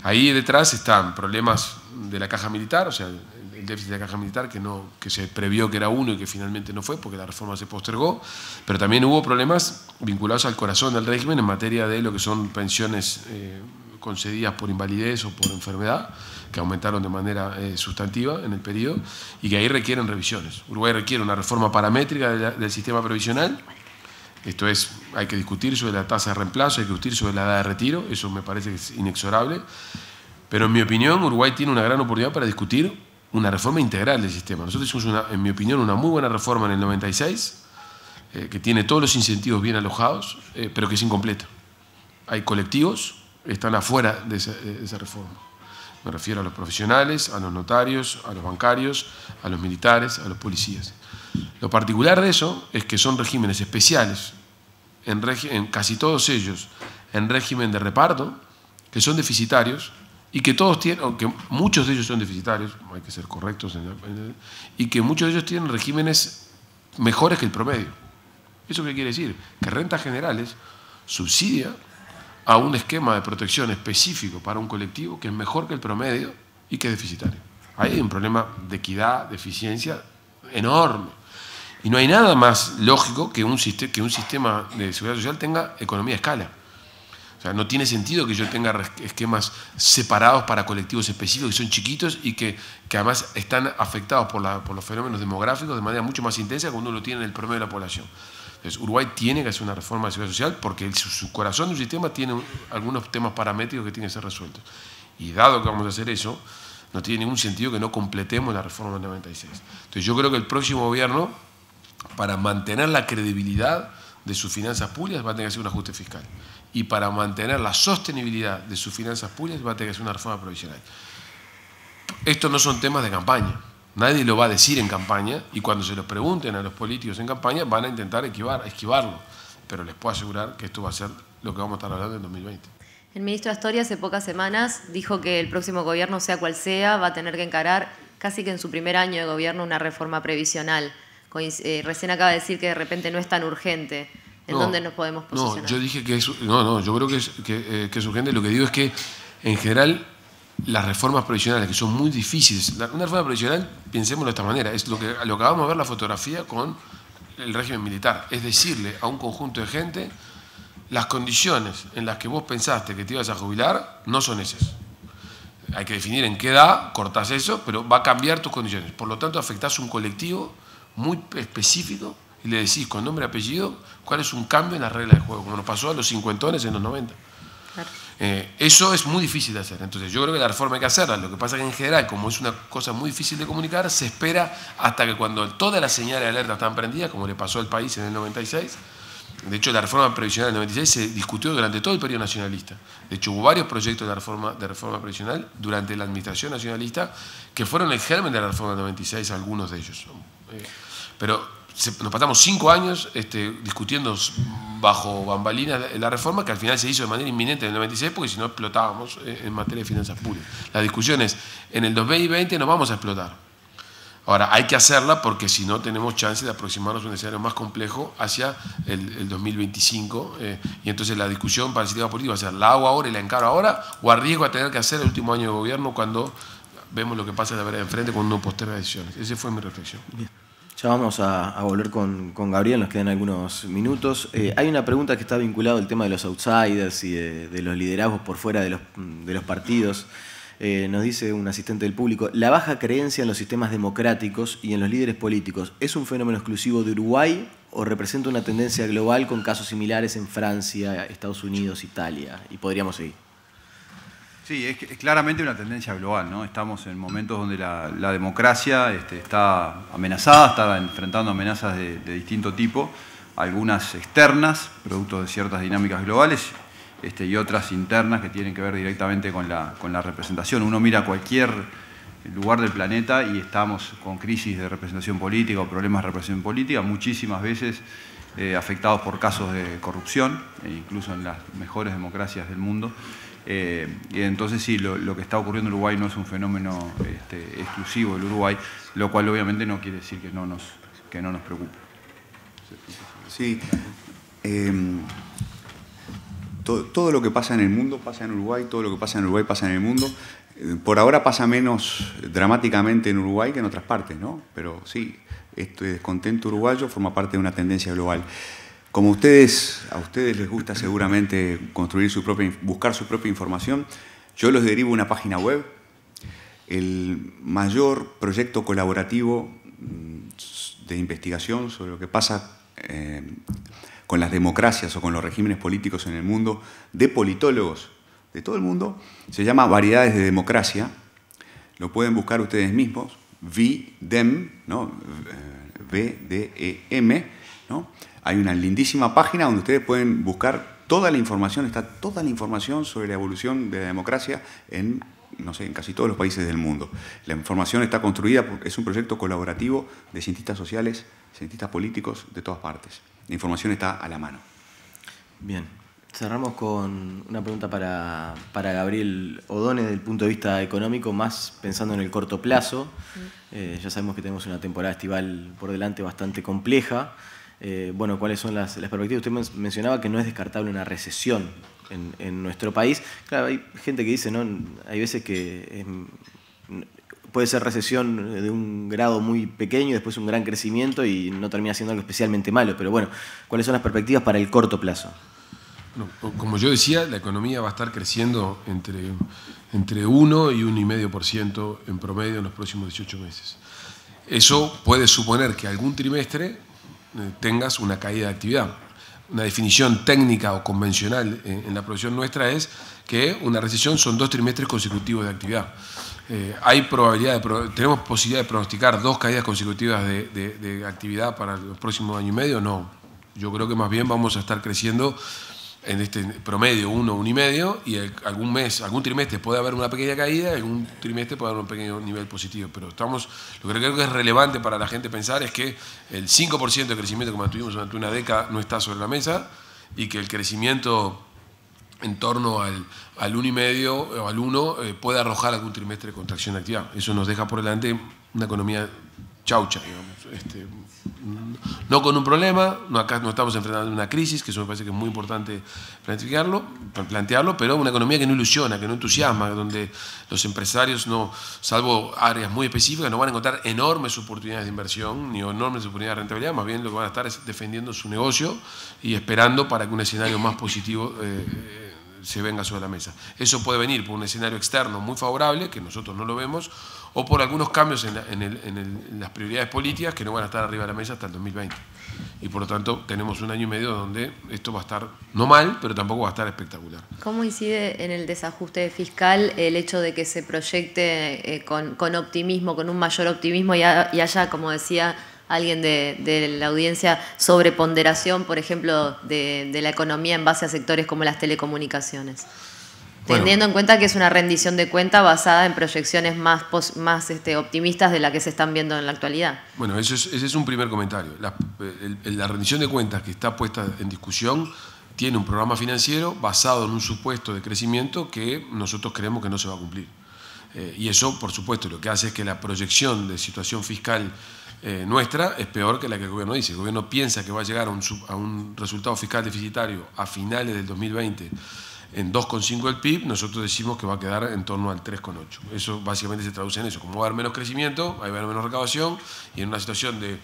Ahí detrás están problemas de la caja militar, o sea, el déficit de la caja militar que, no, que se previó que era uno y que finalmente no fue porque la reforma se postergó, pero también hubo problemas vinculados al corazón del régimen en materia de lo que son pensiones eh, concedidas por invalidez o por enfermedad que aumentaron de manera eh, sustantiva en el periodo y que ahí requieren revisiones. Uruguay requiere una reforma paramétrica del sistema previsional. Esto es, hay que discutir sobre la tasa de reemplazo, hay que discutir sobre la edad de retiro, eso me parece que es inexorable. Pero en mi opinión, Uruguay tiene una gran oportunidad para discutir una reforma integral del sistema. Nosotros hicimos, en mi opinión, una muy buena reforma en el 96, eh, que tiene todos los incentivos bien alojados, eh, pero que es incompleta. Hay colectivos que están afuera de esa reforma. Me refiero a los profesionales, a los notarios, a los bancarios, a los militares, a los policías. Lo particular de eso es que son regímenes especiales, en, casi todos ellos en régimen de reparto, que son deficitarios y que todos tienen, aunque muchos de ellos son deficitarios, hay que ser correctos, y que muchos de ellos tienen regímenes mejores que el promedio. ¿Eso qué quiere decir? Que rentas generales subsidia a un esquema de protección específico para un colectivo que es mejor que el promedio y que es deficitario. Ahí hay un problema de equidad, de eficiencia enorme. Y no hay nada más lógico que un, sistema de seguridad social tenga economía a escala. O sea, no tiene sentido que yo tenga esquemas separados para colectivos específicos que son chiquitos y que, además están afectados por, los fenómenos demográficos de manera mucho más intensa cuando uno lo tiene en el promedio de la población. Uruguay tiene que hacer una reforma de seguridad social porque el, su, corazón del sistema tiene algunos temas paramétricos que tienen que ser resueltos. Y dado que vamos a hacer eso, no tiene ningún sentido que no completemos la reforma del 96. Entonces, yo creo que el próximo gobierno, para mantener la credibilidad de sus finanzas públicas, va a tener que hacer un ajuste fiscal. Y para mantener la sostenibilidad de sus finanzas públicas, va a tener que hacer una reforma provisional. Estos no son temas de campaña. Nadie lo va a decir en campaña y cuando se lo pregunten a los políticos en campaña van a intentar esquivar, esquivarlo. Pero les puedo asegurar que esto va a ser lo que vamos a estar hablando en 2020. El ministro Astoria hace pocas semanas dijo que el próximo gobierno, sea cual sea, va a tener que encarar casi que en su primer año de gobierno una reforma previsional. Eh, recién acaba de decir que de repente no es tan urgente. ¿En dónde nos podemos posicionar? No, yo dije que no, no, yo creo que es, eh, que es urgente. Lo que digo es que en general las reformas provisionales, que son muy difíciles. Una reforma provisional, pensémoslo de esta manera, es lo que, acabamos de ver a ver la fotografía con el régimen militar, es decirle a un conjunto de gente, las condiciones en las que vos pensaste que te ibas a jubilar no son esas. Hay que definir en qué edad cortás eso, pero va a cambiar tus condiciones. Por lo tanto, afectás a un colectivo muy específico y le decís con nombre y apellido cuál es un cambio en las reglas de juego, como nos pasó a los cincuentones en los 90. Eh, eso es muy difícil de hacer. Entonces, yo creo que la reforma hay que hacerla. Lo que pasa es que en general, como es una cosa muy difícil de comunicar, se espera hasta que cuando todas las señales de alerta están prendidas, como le pasó al país en el 96, de hecho, la reforma previsional del 96 se discutió durante todo el periodo nacionalista. De hecho, hubo varios proyectos de reforma, de reforma previsional durante la administración nacionalista que fueron el germen de la reforma del 96, algunos de ellos. Eh, pero nos pasamos cinco años este, discutiendo bajo bambalinas la reforma que al final se hizo de manera inminente en el 96 porque si no explotábamos eh, en materia de finanzas públicas. La discusión es, en el 2020 nos vamos a explotar. Ahora, hay que hacerla porque si no tenemos chance de aproximarnos a un escenario más complejo hacia el, 2025. Eh, y entonces la discusión para el sistema político va a ser, ¿la hago ahora y la encaro ahora? ¿O arriesgo a tener que hacer el último año de gobierno cuando vemos lo que pasa de la verdad enfrente con uno posterga decisiones? Esa fue mi reflexión. Ya vamos a, volver con, Gabriel, nos quedan algunos minutos. Eh, hay una pregunta que está vinculada al tema de los outsiders y de, los liderazgos por fuera de los, de los partidos. Eh, nos dice un asistente del público, la baja creencia en los sistemas democráticos y en los líderes políticos, ¿es un fenómeno exclusivo de Uruguay o representa una tendencia global con casos similares en Francia, Estados Unidos, Italia? Y podríamos seguir. Sí, es, claramente una tendencia global, ¿no? Estamos en momentos donde la, democracia este, está amenazada, está enfrentando amenazas de, distinto tipo, algunas externas, producto de ciertas dinámicas globales, este, y otras internas que tienen que ver directamente con la, representación. Uno mira cualquier lugar del planeta y estamos con crisis de representación política o problemas de representación política, muchísimas veces eh, afectados por casos de corrupción, e incluso en las mejores democracias del mundo. Eh, y entonces sí, lo, que está ocurriendo en Uruguay no es un fenómeno este, exclusivo del Uruguay, lo cual obviamente no quiere decir que no nos, que no nos preocupe. Sí. Em, todo, lo que pasa en el mundo pasa en Uruguay, todo lo que pasa en Uruguay pasa en el mundo. Eh, por ahora pasa menos dramáticamente en Uruguay que en otras partes, ¿no? Pero sí, este descontento uruguayo forma parte de una tendencia global. Como ustedes, a ustedes les gusta seguramente construir su propia, buscar su propia información, yo les derivo una página web. El mayor proyecto colaborativo mm, de investigación sobre lo que pasa eh, con las democracias o con los regímenes políticos en el mundo, de politólogos de todo el mundo, se llama Variedades de Democracia. Lo pueden buscar ustedes mismos, VDEM, ¿no? V-D-E-M, eh, ¿no? Hay una lindísima página donde ustedes pueden buscar toda la información, está toda la información sobre la evolución de la democracia en no en casi todos los países del mundo. La información está construida, es un proyecto colaborativo de cientistas sociales, cientistas políticos de todas partes. La información está a la mano. Bien, cerramos con una pregunta para, Gabriel Odone desde el punto de vista económico, más pensando en el corto plazo. Eh, ya sabemos que tenemos una temporada estival por delante bastante compleja. Eh, bueno, cuáles son las, perspectivas. Usted mencionaba que no es descartable una recesión en, nuestro país. Claro, hay gente que dice, ¿no? Hay veces que em, puede ser recesión de un grado muy pequeño después un gran crecimiento y no termina siendo algo especialmente malo. Pero bueno, ¿cuáles son las perspectivas para el corto plazo? Como yo decía, la economía va a estar creciendo entre, entre 1 y 1,5% en promedio en los próximos 18 meses. Eso puede suponer que algún trimestre eh, tengas una caída de actividad. Una definición técnica o convencional eh, en, la profesión nuestra es que una recesión son dos trimestres consecutivos de actividad. Eh, hay probabilidad de, ¿Tenemos posibilidad de pronosticar dos caídas consecutivas de, de actividad para el próximo año y medio? No. Yo creo que más bien vamos a estar creciendo en este promedio 1, 1,5 y medio, y algún mes, algún trimestre puede haber una pequeña caída, algún trimestre puede haber un pequeño nivel positivo. Pero estamos, lo que creo que es relevante para la gente pensar es que el 5% de crecimiento que mantuvimos durante una década no está sobre la mesa y que el crecimiento en torno al, al 1,5 o eh, al 1 eh, puede arrojar algún trimestre de contracción de actividad. Eso nos deja por delante una economía chaucha, digamos. Este, no con un problema, no, acá no estamos enfrentando una crisis, que eso me parece que es muy importante plantearlo, pero una economía que no ilusiona, que no entusiasma, donde los empresarios, no, salvo áreas muy específicas, no van a encontrar enormes oportunidades de inversión ni enormes oportunidades de rentabilidad, más bien lo que van a estar es defendiendo su negocio y esperando para que un escenario más positivo... Eh, eh, se venga sobre la mesa. Eso puede venir por un escenario externo muy favorable, que nosotros no lo vemos, o por algunos cambios en, las prioridades políticas que no van a estar arriba de la mesa hasta el 2020. Y por lo tanto tenemos un año y medio donde esto va a estar no mal, pero tampoco va a estar espectacular. ¿Cómo incide en el desajuste fiscal el hecho de que se proyecte eh, con, optimismo, con un mayor optimismo y, haya, como decía alguien de, la audiencia, sobreponderación, por ejemplo, de la economía en base a sectores como las telecomunicaciones? Teniendo en cuenta que es una rendición de cuenta basada en proyecciones más, este, optimistas de la que se están viendo en la actualidad. Bueno, ese es un primer comentario. La, rendición de cuentas que está puesta en discusión tiene un programa financiero basado en un supuesto de crecimiento que nosotros creemos que no se va a cumplir. Eh, y eso, por supuesto, lo que hace es que la proyección de situación fiscal eh, nuestra es peor que la que el gobierno dice. El gobierno piensa que va a llegar a un, a un resultado fiscal deficitario a finales del 2020 en 2,5 el PIB, nosotros decimos que va a quedar en torno al 3,8. Eso básicamente se traduce en eso. Como va a haber menos crecimiento, va a haber menos recaudación y en una situación de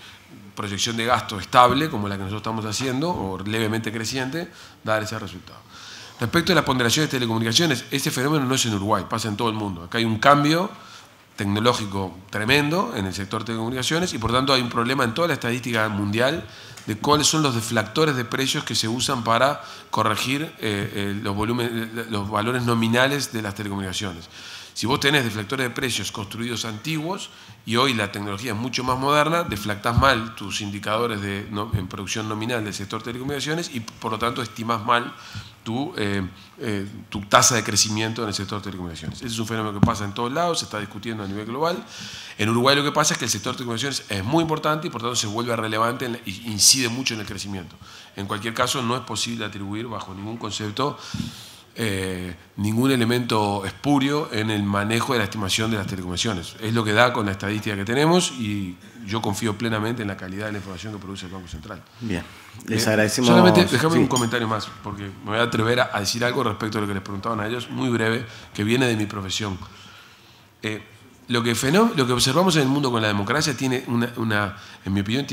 proyección de gasto estable, como la que nosotros estamos haciendo, o levemente creciente, dar ese resultado. Respecto a las ponderaciones de telecomunicaciones, este fenómeno no es en Uruguay, pasa en todo el mundo. Acá hay un cambio tecnológico tremendo en el sector de telecomunicaciones y por tanto hay un problema en toda la estadística mundial de cuáles son los deflactores de precios que se usan para corregir eh, eh, los, los valores nominales de las telecomunicaciones. Si vos tenés deflactores de precios construidos antiguos y hoy la tecnología es mucho más moderna, deflactás mal tus indicadores de, en producción nominal del sector de telecomunicaciones y por lo tanto estimás mal tu, eh, eh, tu tasa de crecimiento en el sector de telecomunicaciones. Ese es un fenómeno que pasa en todos lados, se está discutiendo a nivel global. En Uruguay lo que pasa es que el sector de telecomunicaciones es muy importante y por tanto se vuelve relevante e incide mucho en el crecimiento. En cualquier caso, no es posible atribuir bajo ningún concepto eh, ningún elemento espurio en el manejo de la estimación de las telecomunicaciones. Es lo que da con la estadística que tenemos y yo confío plenamente en la calidad de la información que produce el Banco Central. Bien, eh, les agradecemos. solamente déjame un comentario más, porque me voy a atrever a, decir algo respecto a lo que les preguntaban a ellos, muy breve, que viene de mi profesión. Eh, lo que, observamos en el mundo con la democracia tiene una, en mi opinión,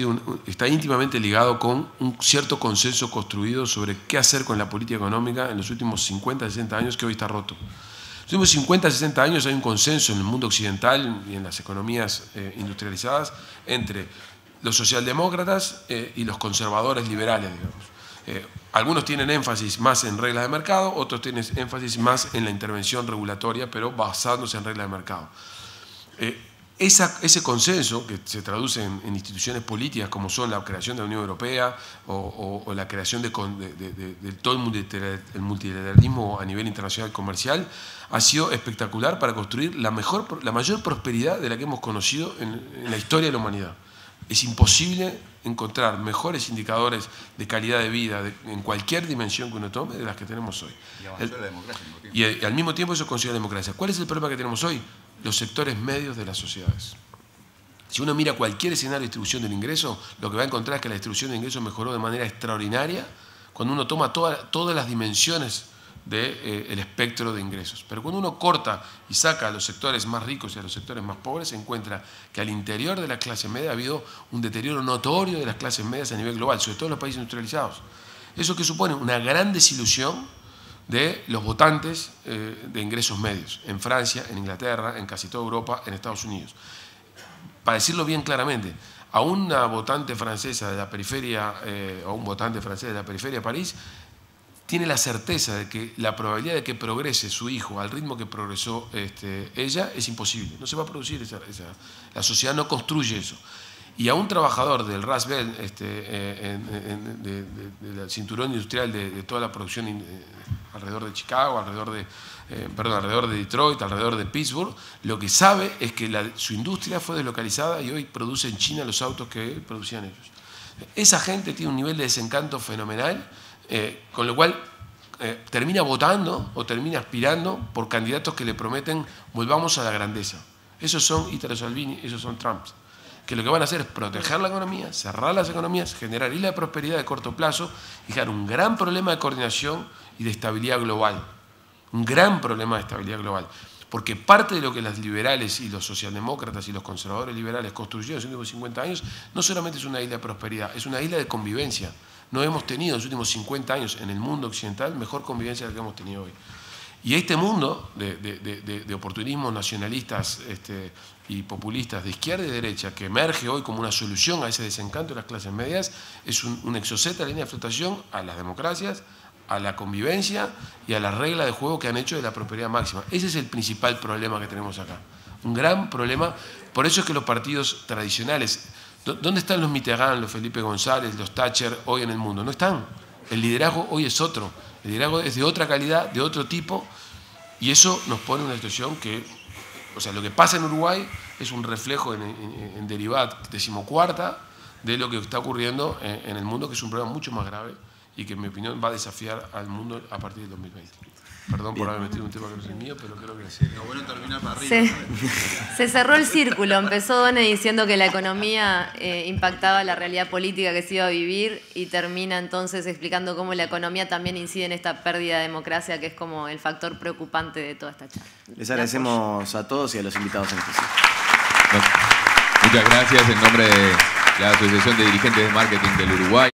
está íntimamente ligado con un cierto consenso construido sobre qué hacer con la política económica en los últimos 50, 60 años que hoy está roto. En los últimos 50, 60 años hay un consenso en el mundo occidental y en las economías eh, industrializadas entre los socialdemócratas eh, y los conservadores liberales, eh, algunos tienen énfasis más en reglas de mercado, otros tienen énfasis más en la intervención regulatoria, pero basándose en reglas de mercado. Eh, ese consenso, que se traduce en, instituciones políticas como son la creación de la Unión Europea o, la creación de, todo el multilateralismo a nivel internacional comercial, ha sido espectacular para construir la, mejor, la mayor prosperidad de la que hemos conocido en, la historia de la humanidad. Es imposible encontrar mejores indicadores de calidad de vida en cualquier dimensión que uno tome de las que tenemos hoy. Y, al mismo tiempo eso la democracia. ¿Cuál es el problema que tenemos hoy? los sectores medios de las sociedades. Si uno mira cualquier escenario de distribución del ingreso, lo que va a encontrar es que la distribución de ingresos mejoró de manera extraordinaria cuando uno toma todas las dimensiones del eh, espectro de ingresos. Pero cuando uno corta y saca a los sectores más ricos y a los sectores más pobres, se encuentra que al interior de la clase media ha habido un deterioro notorio de las clases medias a nivel global, sobre todo en los países industrializados. ¿Eso que supone? Una gran desilusión de los votantes eh, de ingresos medios, en Francia, en Inglaterra, en casi toda Europa, en Estados Unidos. Para decirlo bien claramente, a una votante francesa de la periferia, eh, o un votante francés de la periferia de París, tiene la certeza de que la probabilidad de que progrese su hijo al ritmo que progresó este, ella es imposible. No se va a producir esa, La sociedad no construye eso. Y a un trabajador del Rasbel, este, eh, del cinturón industrial de, toda la producción eh, alrededor de Chicago, alrededor de, eh, perdón, alrededor de Detroit, alrededor de Pittsburgh, lo que sabe es que su industria fue deslocalizada y hoy produce en China los autos que producían ellos. Esa gente tiene un nivel de desencanto fenomenal, eh, con lo cual eh, termina votando o termina aspirando por candidatos que le prometen volvamos a la grandeza. Esos son Italo Salvini, esos son Trumps que lo que van a hacer es proteger la economía, cerrar las economías, generar isla de prosperidad de corto plazo y crear un gran problema de coordinación y de estabilidad global. Un gran problema de estabilidad global. Porque parte de lo que las liberales y los socialdemócratas y los conservadores liberales construyeron en los últimos 50 años no solamente es una isla de prosperidad, es una isla de convivencia. No hemos tenido en los últimos 50 años en el mundo occidental mejor convivencia de la que hemos tenido hoy. Y este mundo de, oportunismos nacionalistas este, y populistas de izquierda y derecha que emerge hoy como una solución a ese desencanto de las clases medias es un, un la línea de flotación a las democracias, a la convivencia y a la regla de juego que han hecho de la prosperidad máxima. Ese es el principal problema que tenemos acá. Un gran problema. Por eso es que los partidos tradicionales, ¿dónde están los Mitterrand, los Felipe González, los Thatcher hoy en el mundo? No están. El liderazgo hoy es otro. El liderazgo es de otra calidad, de otro tipo. Y eso nos pone en una situación que, o sea, lo que pasa en Uruguay es un reflejo en, en, decimocuarta de lo que está ocurriendo en el mundo, que es un problema mucho más grave y que en mi opinión va a desafiar al mundo a partir del 2020. Perdón por haber metido un tema que no es mío, pero creo que sí. Lo bueno termina para arriba. Se, cerró el círculo. Empezó Done diciendo que la economía eh, impactaba la realidad política que se iba a vivir y termina entonces explicando cómo la economía también incide en esta pérdida de democracia, que es como el factor preocupante de toda esta charla. Les agradecemos a todos y a los invitados en especial. Muchas gracias en nombre de la Asociación de Dirigentes de Marketing del Uruguay.